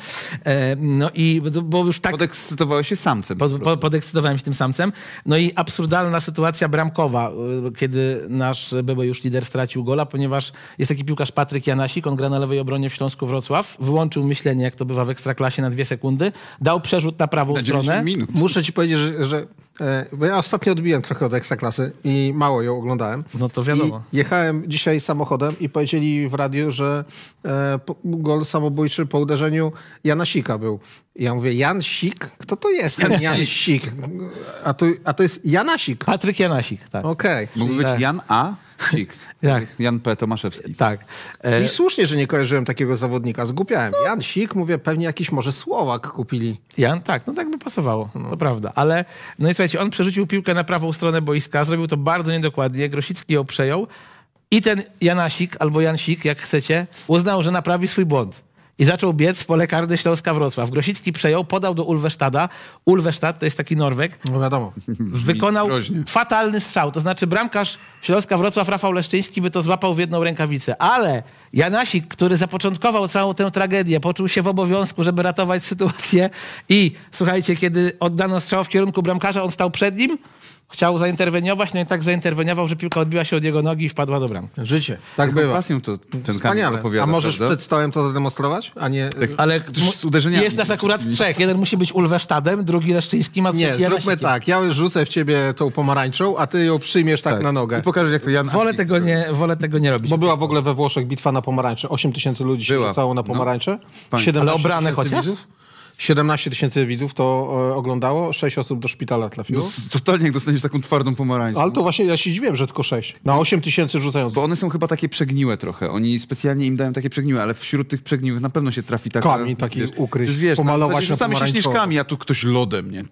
E, no i, bo już tak... Podekscytowałeś się samcem. Po, po, podekscytowałem się tym samcem. No i absurdalna sytuacja bramkowa, e, kiedy nasz były już lider stracił gola, ponieważ jest taki piłkarz Patryk Janasik, on gra na lewej obronie w Śląsku Wrocław, w wyłączył myślenie, jak to bywa w ekstraklasie, na dwie sekundy, dał przerzut na prawą na stronę. Minut. Muszę ci powiedzieć, że, że e, bo ja ostatnio odbiłem trochę od Ekstraklasy i mało ją oglądałem. No to wiadomo. I jechałem dzisiaj samochodem i powiedzieli w radiu, że e, gol samobójczy po uderzeniu Jana Sika był. I ja mówię, Jan Sik? Kto to jest ten Jan Sik? A to, a to jest Janasik. Patryk Janasik, tak. Okej. Okay. Mógłby być tak. Jan A? Sik. Jak? Jan P. Tomaszewski. Tak. E... I słusznie, że nie kojarzyłem takiego zawodnika. Zgupiałem. No. Jan Sik, mówię, pewnie jakiś może Słowak kupili. Jan, tak, no tak by pasowało, no. to prawda. Ale, no i słuchajcie, on przerzucił piłkę na prawą stronę boiska, zrobił to bardzo niedokładnie, Grosicki ją przejął i ten Janasik, albo Jan Sik, jak chcecie, uznał, że naprawi swój błąd i zaczął biec w pole karne Śląska-Wrocław. Grosicki przejął, podał do Ulwesztada. Ulwesztad to jest taki Norwek. No wiadomo. Wykonał fatalny strzał. To znaczy bramkarz Śląska-Wrocław Rafał Leszczyński by to złapał w jedną rękawicę. Ale Janasik, który zapoczątkował całą tę tragedię, poczuł się w obowiązku, żeby ratować sytuację i słuchajcie, kiedy oddano strzał w kierunku bramkarza, on stał przed nim, chciał zainterweniować, no i tak zainterweniował, że piłka odbiła się od jego nogi i wpadła do bramki. Życie. Tak Tylko bywa. pasją to ten Kamil A możesz prawda? przed stołem to zademonstrować? A nie... Tak, ale z uderzeniami. Jest nas akurat trzech. Jeden musi być Ulwersztadem, drugi Leszczyńskim, a trzeci Nie, zróbmy Jarasikiem. tak. Ja rzucę w ciebie tą pomarańczą, a ty ją przyjmiesz tak, tak. na nogę. I pokażę, jak to Jan wolę tego, nie, wolę tego nie robić. Bo była w ogóle we Włoszech bitwa na pomarańcze. 8 tysięcy ludzi się rzucało na no. pomarańcze. No. ale obrane chociaż? Widzów. 17 tysięcy widzów to e, oglądało, 6 osób do szpitala trafiło. No, totalnie jak dostaniesz taką twardą pomarańczę. Ale to no. właśnie ja się dziwiłem, że tylko 6. Na 8 tysięcy rzucających. Bo one są chyba takie przegniłe trochę. Oni specjalnie im dają takie przegniłe, ale wśród tych przegniłych na pewno się trafi taka... Kami taki wiesz, ukryć, wiesz, wiesz, pomalować na, się śnieżkami, a tu ktoś lodem, nie?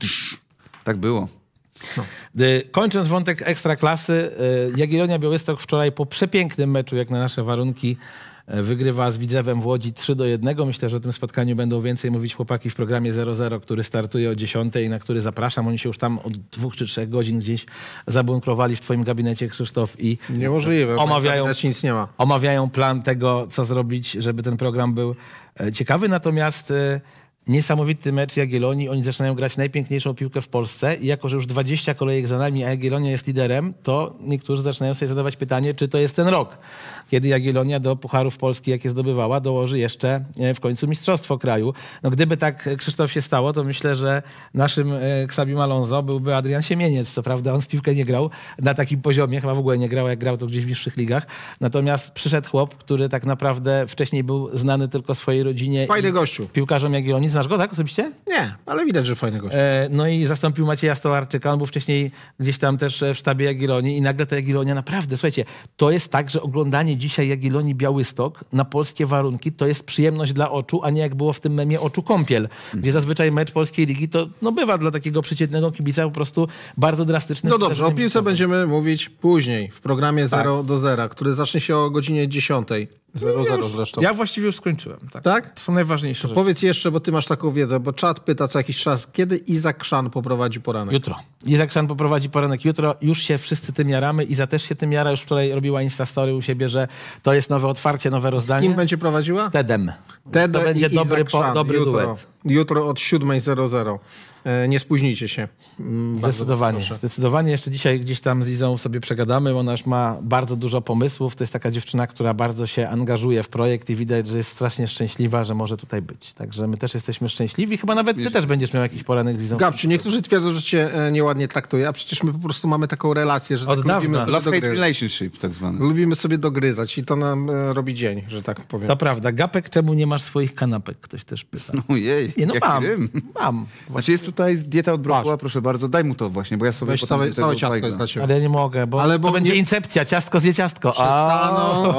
Tak było. No. Y, kończąc wątek ekstraklasy, y, Jagiellonia Białystok wczoraj po przepięknym meczu, jak na nasze warunki, wygrywa z Widzewem w Łodzi 3 do 1. Myślę, że o tym spotkaniu będą więcej mówić chłopaki w programie 00, który startuje o 10, na który zapraszam. Oni się już tam od dwóch czy trzech godzin gdzieś zabunkrowali w twoim gabinecie, Krzysztof, i Niemożliwe, omawiają, nic nie ma. omawiają plan tego, co zrobić, żeby ten program był e, ciekawy. Natomiast e, niesamowity mecz Jagiellonii. Oni zaczynają grać najpiękniejszą piłkę w Polsce i jako, że już 20 kolejek za nami, a Jagiellonia jest liderem, to niektórzy zaczynają sobie zadawać pytanie, czy to jest ten rok, kiedy Jagiellonia do Pucharów Polski, jakie zdobywała, dołoży jeszcze e, w końcu Mistrzostwo Kraju. No gdyby tak, e, Krzysztof, się stało, to myślę, że naszym e, Xabim Alonso byłby Adrian Siemieniec. Co prawda on w piłkę nie grał na takim poziomie, chyba w ogóle nie grał, jak grał to gdzieś w niższych ligach. Natomiast przyszedł chłop, który tak naprawdę wcześniej był znany tylko swojej rodzinie. Fajny gościu. Piłkarzem Jagiellonii nie znasz go, tak, osobiście? Nie, ale widać, że fajny gość. E, no i zastąpił Macieja Stolarczyka, on był wcześniej gdzieś tam też w sztabie Jagiellonii i nagle ta Jagiellonia, naprawdę, słuchajcie, to jest tak, że oglądanie dzisiaj Jagiellonii Białystok na polskie warunki to jest przyjemność dla oczu, a nie jak było w tym memie oczu kąpiel, hmm. gdzie zazwyczaj mecz polskiej ligi to no, bywa dla takiego przeciętnego kibica po prostu bardzo drastyczny. No dobrze, o piłce będziemy mówić później w programie 0 tak. do 0, który zacznie się o godzinie 10. Zero, no zero zresztą. Ja właściwie już skończyłem. Tak? tak? To są najważniejsze to rzeczy. Powiedz jeszcze, bo ty masz taką wiedzę, bo czat pyta co jakiś czas, kiedy Izak Szan poprowadzi poranek? Jutro. Izak Szan poprowadzi poranek jutro. Już się wszyscy tym jaramy. Iza też się tym jara. Już wczoraj robiła Instastory u siebie, że to jest nowe otwarcie, nowe rozdanie. Z kim będzie prowadziła? Z Tedem. Ted to będzie dobry, po, dobry jutro. duet. Jutro od 7.00. E, nie spóźnijcie się. Mm, zdecydowanie. Zdecydowanie jeszcze dzisiaj gdzieś tam z Izą sobie przegadamy. Ona już ma bardzo dużo pomysłów. To jest taka dziewczyna, która bardzo się angażuje w projekt i widać, że jest strasznie szczęśliwa, że może tutaj być. Także my też jesteśmy szczęśliwi. Chyba nawet ty też będziesz miał jakiś poranek z Izą. Gabciu, niektórzy twierdzą, że cię e, nieładnie traktuje, a przecież my po prostu mamy taką relację, że tak Od tak lubimy sobie Love dogryzać. relationship tak Lubimy sobie dogryzać i to nam e, robi dzień, że tak powiem. To prawda. Gapek, czemu nie masz swoich kanapek? Ktoś też pyta. no, jej, no mam, mam. Właśnie. Znaczy jest tu tutaj dieta od brokuła, proszę bardzo, daj mu to właśnie, bo ja sobie Weź całe, całe ciastko jest dla ciebie. Ale ja nie mogę, bo, Ale bo to będzie nie... incepcja, ciastko zje ciastko. Przestaną.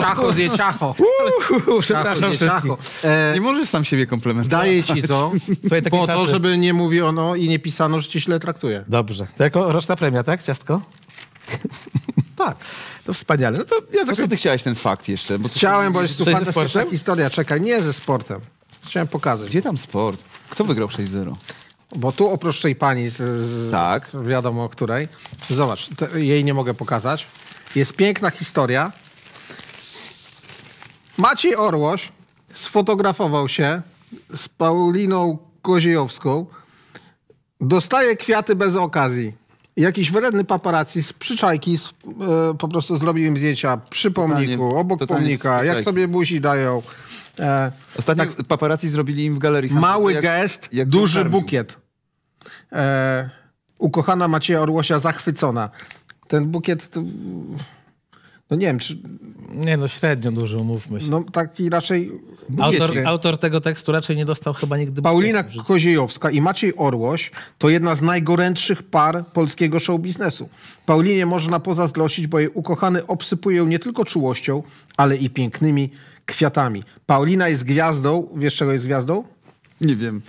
Ciacho zje ciacho. Przepraszam ciacho. E, nie możesz sam siebie komplementować. Daję ci to, Słuchaj, po czasy. to, żeby nie mówiono i nie pisano, że cię źle traktuje. Dobrze. To jako roczna premia, tak, ciastko? Tak. To wspaniale. No to ja tak... Co ty chciałeś ten fakt jeszcze? Bo Chciałem, bo jest tu fantastyczna historia. Czekaj, nie ze sportem. Chciałem pokazać. Gdzie tam sport? Kto wygrał 6-0? Bo tu oprócz tej pani, z, z, tak. wiadomo o której. Zobacz, te, jej nie mogę pokazać. Jest piękna historia. Maciej Orłoś sfotografował się z Pauliną Koziejowską. Dostaje kwiaty bez okazji. Jakiś wredny paparazzi z przyczajki z, e, po prostu zrobił im zdjęcia przy pomniku, totalnie, obok totalnie pomnika, jak sobie buzi dają. E, Ostatnio tak, paparazzi zrobili im w galerii. Mały jak, gest, jak duży bukiet. E, ukochana Macieja Orłosia zachwycona. Ten bukiet... To, no nie wiem, czy... Nie no, średnio dużo, mówmy się. No taki raczej... Autor, autor, tego tekstu raczej nie dostał chyba nigdy... Paulina Koziejowska i Maciej Orłoś to jedna z najgorętszych par polskiego show biznesu. Paulinie można pozazdrościć, bo jej ukochany obsypuje ją nie tylko czułością, ale i pięknymi kwiatami. Paulina jest gwiazdą. Wiesz, czego jest gwiazdą? Nie wiem.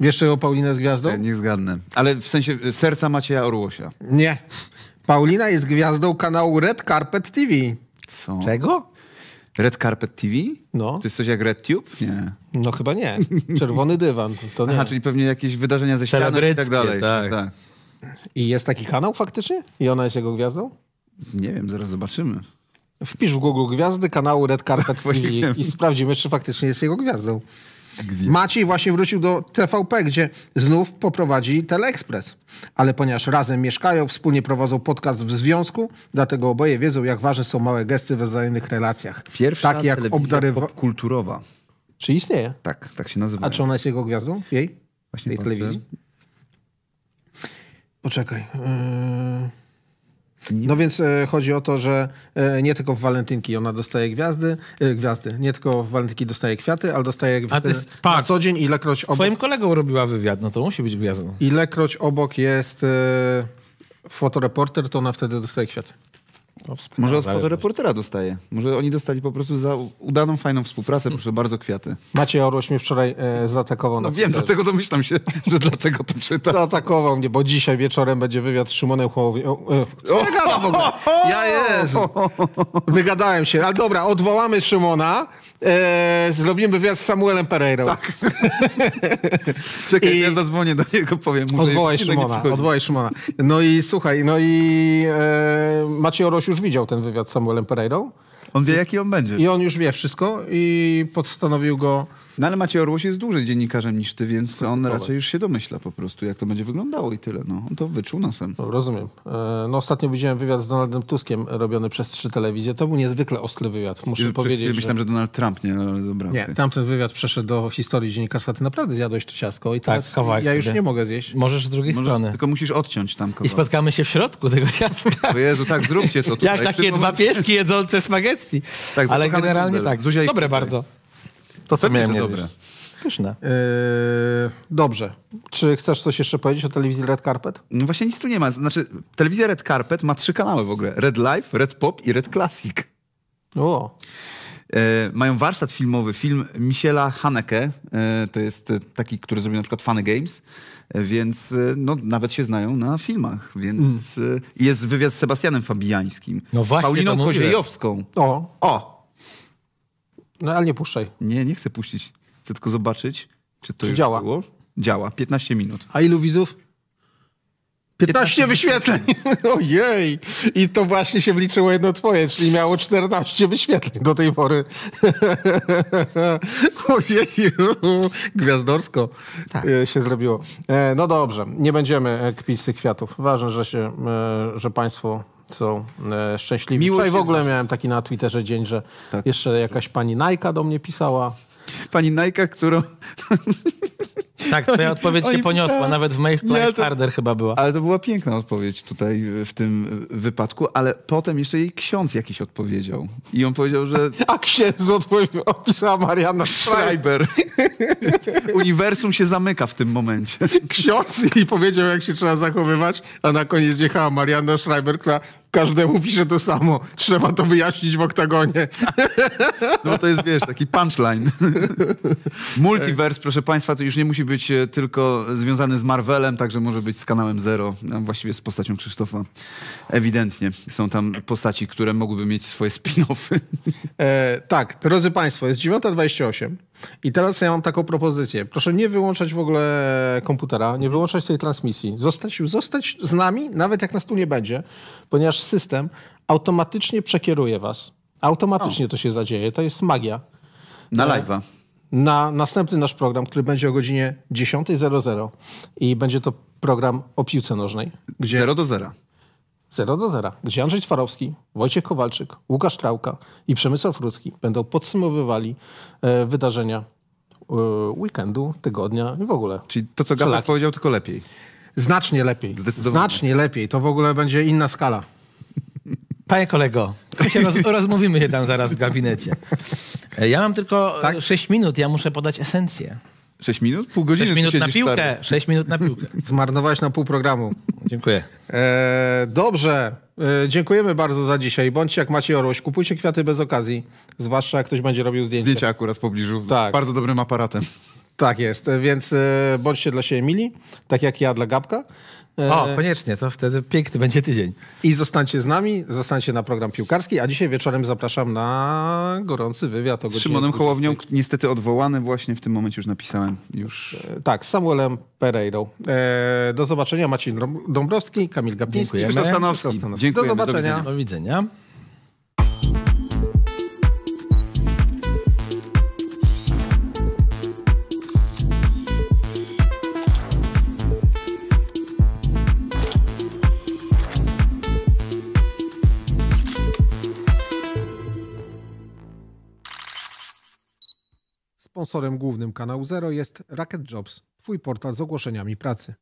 Wiesz, czego Paulina jest gwiazdą? Nie, nie zgadnę. Ale w sensie e, serca Macieja Orłosia. Nie. Paulina jest gwiazdą kanału Red Carpet TV. Co? Czego? Red Carpet TV? No. To jest coś jak Red Tube? Nie. No chyba nie. Czerwony dywan. To nie. Aha, czyli pewnie jakieś wydarzenia ze ścianek i tak dalej. Tak. tak. I jest taki kanał faktycznie? I ona jest jego gwiazdą? Nie wiem, zaraz zobaczymy. Wpisz w Google gwiazdy kanału Red Carpet i, i sprawdzimy, czy faktycznie jest jego gwiazdą. Maciej właśnie wrócił do TVP, gdzie znów poprowadzi Teleexpress. Ale ponieważ razem mieszkają, wspólnie prowadzą podcast w związku, dlatego oboje wiedzą, jak ważne są małe gesty we wzajemnych relacjach. Pierwsza tak jak obdarywa... kulturowa. Czy istnieje? Tak, tak się nazywa. A czy ona jest jego gwiazdą? Jej? Właśnie tej telewizji? Poczekaj. Yy... No więc e, chodzi o to, że e, nie tylko w walentynki ona dostaje gwiazdy, e, gwiazdy, nie tylko w walentynki dostaje kwiaty, ale dostaje gwiazdy jest, na co dzień, ilekroć obok... Twoim kolegą robiła wywiad, no to musi być gwiazdą. Ilekroć obok jest e, fotoreporter, to ona wtedy dostaje kwiaty. No, Może od fotoreportera dostaje. Może oni dostali po prostu za udaną, fajną współpracę. Proszę bardzo, kwiaty. Maciej Orłoś mnie wczoraj e, zaatakował. No wiem, dlatego domyślam się, że dlatego to czyta. Zaatakował mnie, bo dzisiaj wieczorem będzie wywiad z Szymonem Hołownią. E, ja w ogóle? Ja jest. Wygadałem się. Ale dobra, odwołamy Szymona. E, zrobimy wywiad z Samuelem Pereirą. Tak. Czekaj, I... ja zadzwonię do niego, powiem. odwołaj Szymona, odwołaj Szymona. No i słuchaj, no i e, Maciej Oroś już widział ten wywiad z Samuelem Pereirą. On wie, jaki on będzie. I on już wie wszystko i postanowił go no ale Maciej Orłoś jest dłużej dziennikarzem niż ty, więc on raczej już się domyśla po prostu, jak to będzie wyglądało i tyle. No, on to wyczuł nosem. No, rozumiem. E, no ostatnio widziałem wywiad z Donaldem Tuskiem robiony przez trzy telewizje. To był niezwykle ostry wywiad, muszę powiedzieć. powiedzieć. Że... Myślałem, że Donald Trump, nie? No, ale dobra, nie, okay. tamten wywiad przeszedł do historii dziennikarstwa. Ty naprawdę zjadłeś to ciasko i tak, teraz tak, kawałek ja już sobie. nie mogę zjeść. Możesz z drugiej Możesz, strony. Tylko musisz odciąć tam kawałek. I spotkamy się w środku tego ciastka. O Jezu, tak, zróbcie co tutaj. jak takie dwa momencie. pieski jedzące spaghetti. Tak, ale generalnie tak. Zuzia Dobre tutaj. bardzo. To co miałem dobre. Pyszne. Yy, dobrze. Czy chcesz coś jeszcze powiedzieć o telewizji Red Carpet? No właśnie nic tu nie ma. Znaczy, telewizja Red Carpet ma trzy kanały w ogóle. Red Live, Red Pop i Red Classic. O. E, mają warsztat filmowy, film Michela Haneke, e, to jest taki, który zrobił na przykład Funny Games, więc no, nawet się znają na filmach. Więc mm. jest wywiad z Sebastianem Fabijańskim, no właśnie, Pauliną Koziejowską. O. o, no ale nie puszczaj. Nie, nie chcę puścić. Chcę tylko zobaczyć, czy to czy już działa. Było. Działa. 15 minut. A ilu widzów? 15 wyświetleń. Ojej. I to właśnie się wliczyło jedno twoje, czyli miało 14 wyświetleń do tej pory. Ojej. Gwiazdorsko tak. E, się zrobiło. E, no dobrze, nie będziemy e, kpić z tych kwiatów. Ważne, że, się, że państwo co e, szczęśliwi. Miło Wczoraj w ogóle miałem taki na Twitterze dzień, że tak. jeszcze jakaś pani Najka do mnie pisała. Pani Najka, którą... Tak, twoja odpowiedź się poniosła, nawet w moich Life Harder chyba była. Ale to była piękna odpowiedź tutaj w tym wypadku, ale potem jeszcze jej ksiądz jakiś odpowiedział. I on powiedział, że... A księdz odpowiedział, opisała Marianna Schreiber. Uniwersum się zamyka w tym momencie. Ksiądz i powiedział, jak się trzeba zachowywać, a na koniec wjechała Marianna Schreiber, która każdemu pisze to samo. Trzeba to wyjaśnić w oktagonie. No to jest, wiesz, taki punchline. Multiverse, proszę państwa, to już nie musi być e, tylko związany z Marvelem, także może być z kanałem Zero, właściwie z postacią Krzysztofa. Ewidentnie są tam postaci, które mogłyby mieć swoje spin-offy. E, tak, drodzy państwo, jest 9.28 i teraz ja mam taką propozycję. Proszę nie wyłączać w ogóle komputera, nie wyłączać tej transmisji. Zostać, zostać z nami, nawet jak nas tu nie będzie ponieważ system automatycznie przekieruje was. Automatycznie o. to się zadzieje. To jest magia. Na e, live'a. Na następny nasz program, który będzie o godzinie 10.00 i będzie to program o piłce nożnej. Gdzie... 0 do 0. 0 do 0, gdzie Andrzej Twarowski, Wojciech Kowalczyk, Łukasz Krałka i Przemysław Rudzki będą podsumowywali e, wydarzenia e, weekendu, tygodnia i w ogóle. Czyli to, co Galak powiedział, tylko lepiej. Znacznie lepiej. Znacznie lepiej. To w ogóle będzie inna skala. Panie kolego, się roz, rozmówimy się tam zaraz w gabinecie. E, ja mam tylko e, tak? 6 minut, ja muszę podać esencję. 6 minut? Pół godziny 6 minut na piłkę. Stary. 6 minut na piłkę. Zmarnowałeś na pół programu. Dziękuję. E, dobrze. E, dziękujemy bardzo za dzisiaj. Bądźcie jak macie orłoś. Kupujcie kwiaty bez okazji. Zwłaszcza jak ktoś będzie robił zdjęcia. Zdjęcia akurat w pobliżu. Tak. Z bardzo dobrym aparatem. Tak jest, więc e, bądźcie dla siebie mili, tak jak ja dla Gabka. E, o, koniecznie, to wtedy piękny będzie tydzień. I zostańcie z nami, zostańcie na program piłkarski, a dzisiaj wieczorem zapraszam na gorący wywiad o godzinie... Z Szymonem Hołownią, niestety odwołany właśnie w tym momencie już napisałem. już. E, tak, z Samuelem Pereirą. Do zobaczenia, Maciej Dąbrowski, Kamil Gapiński, Krzysztof Stanowski. Dziękujemy. Do zobaczenia. Do widzenia. Sponsorem głównym kanału Zero jest Racket Jobs, twój portal z ogłoszeniami pracy.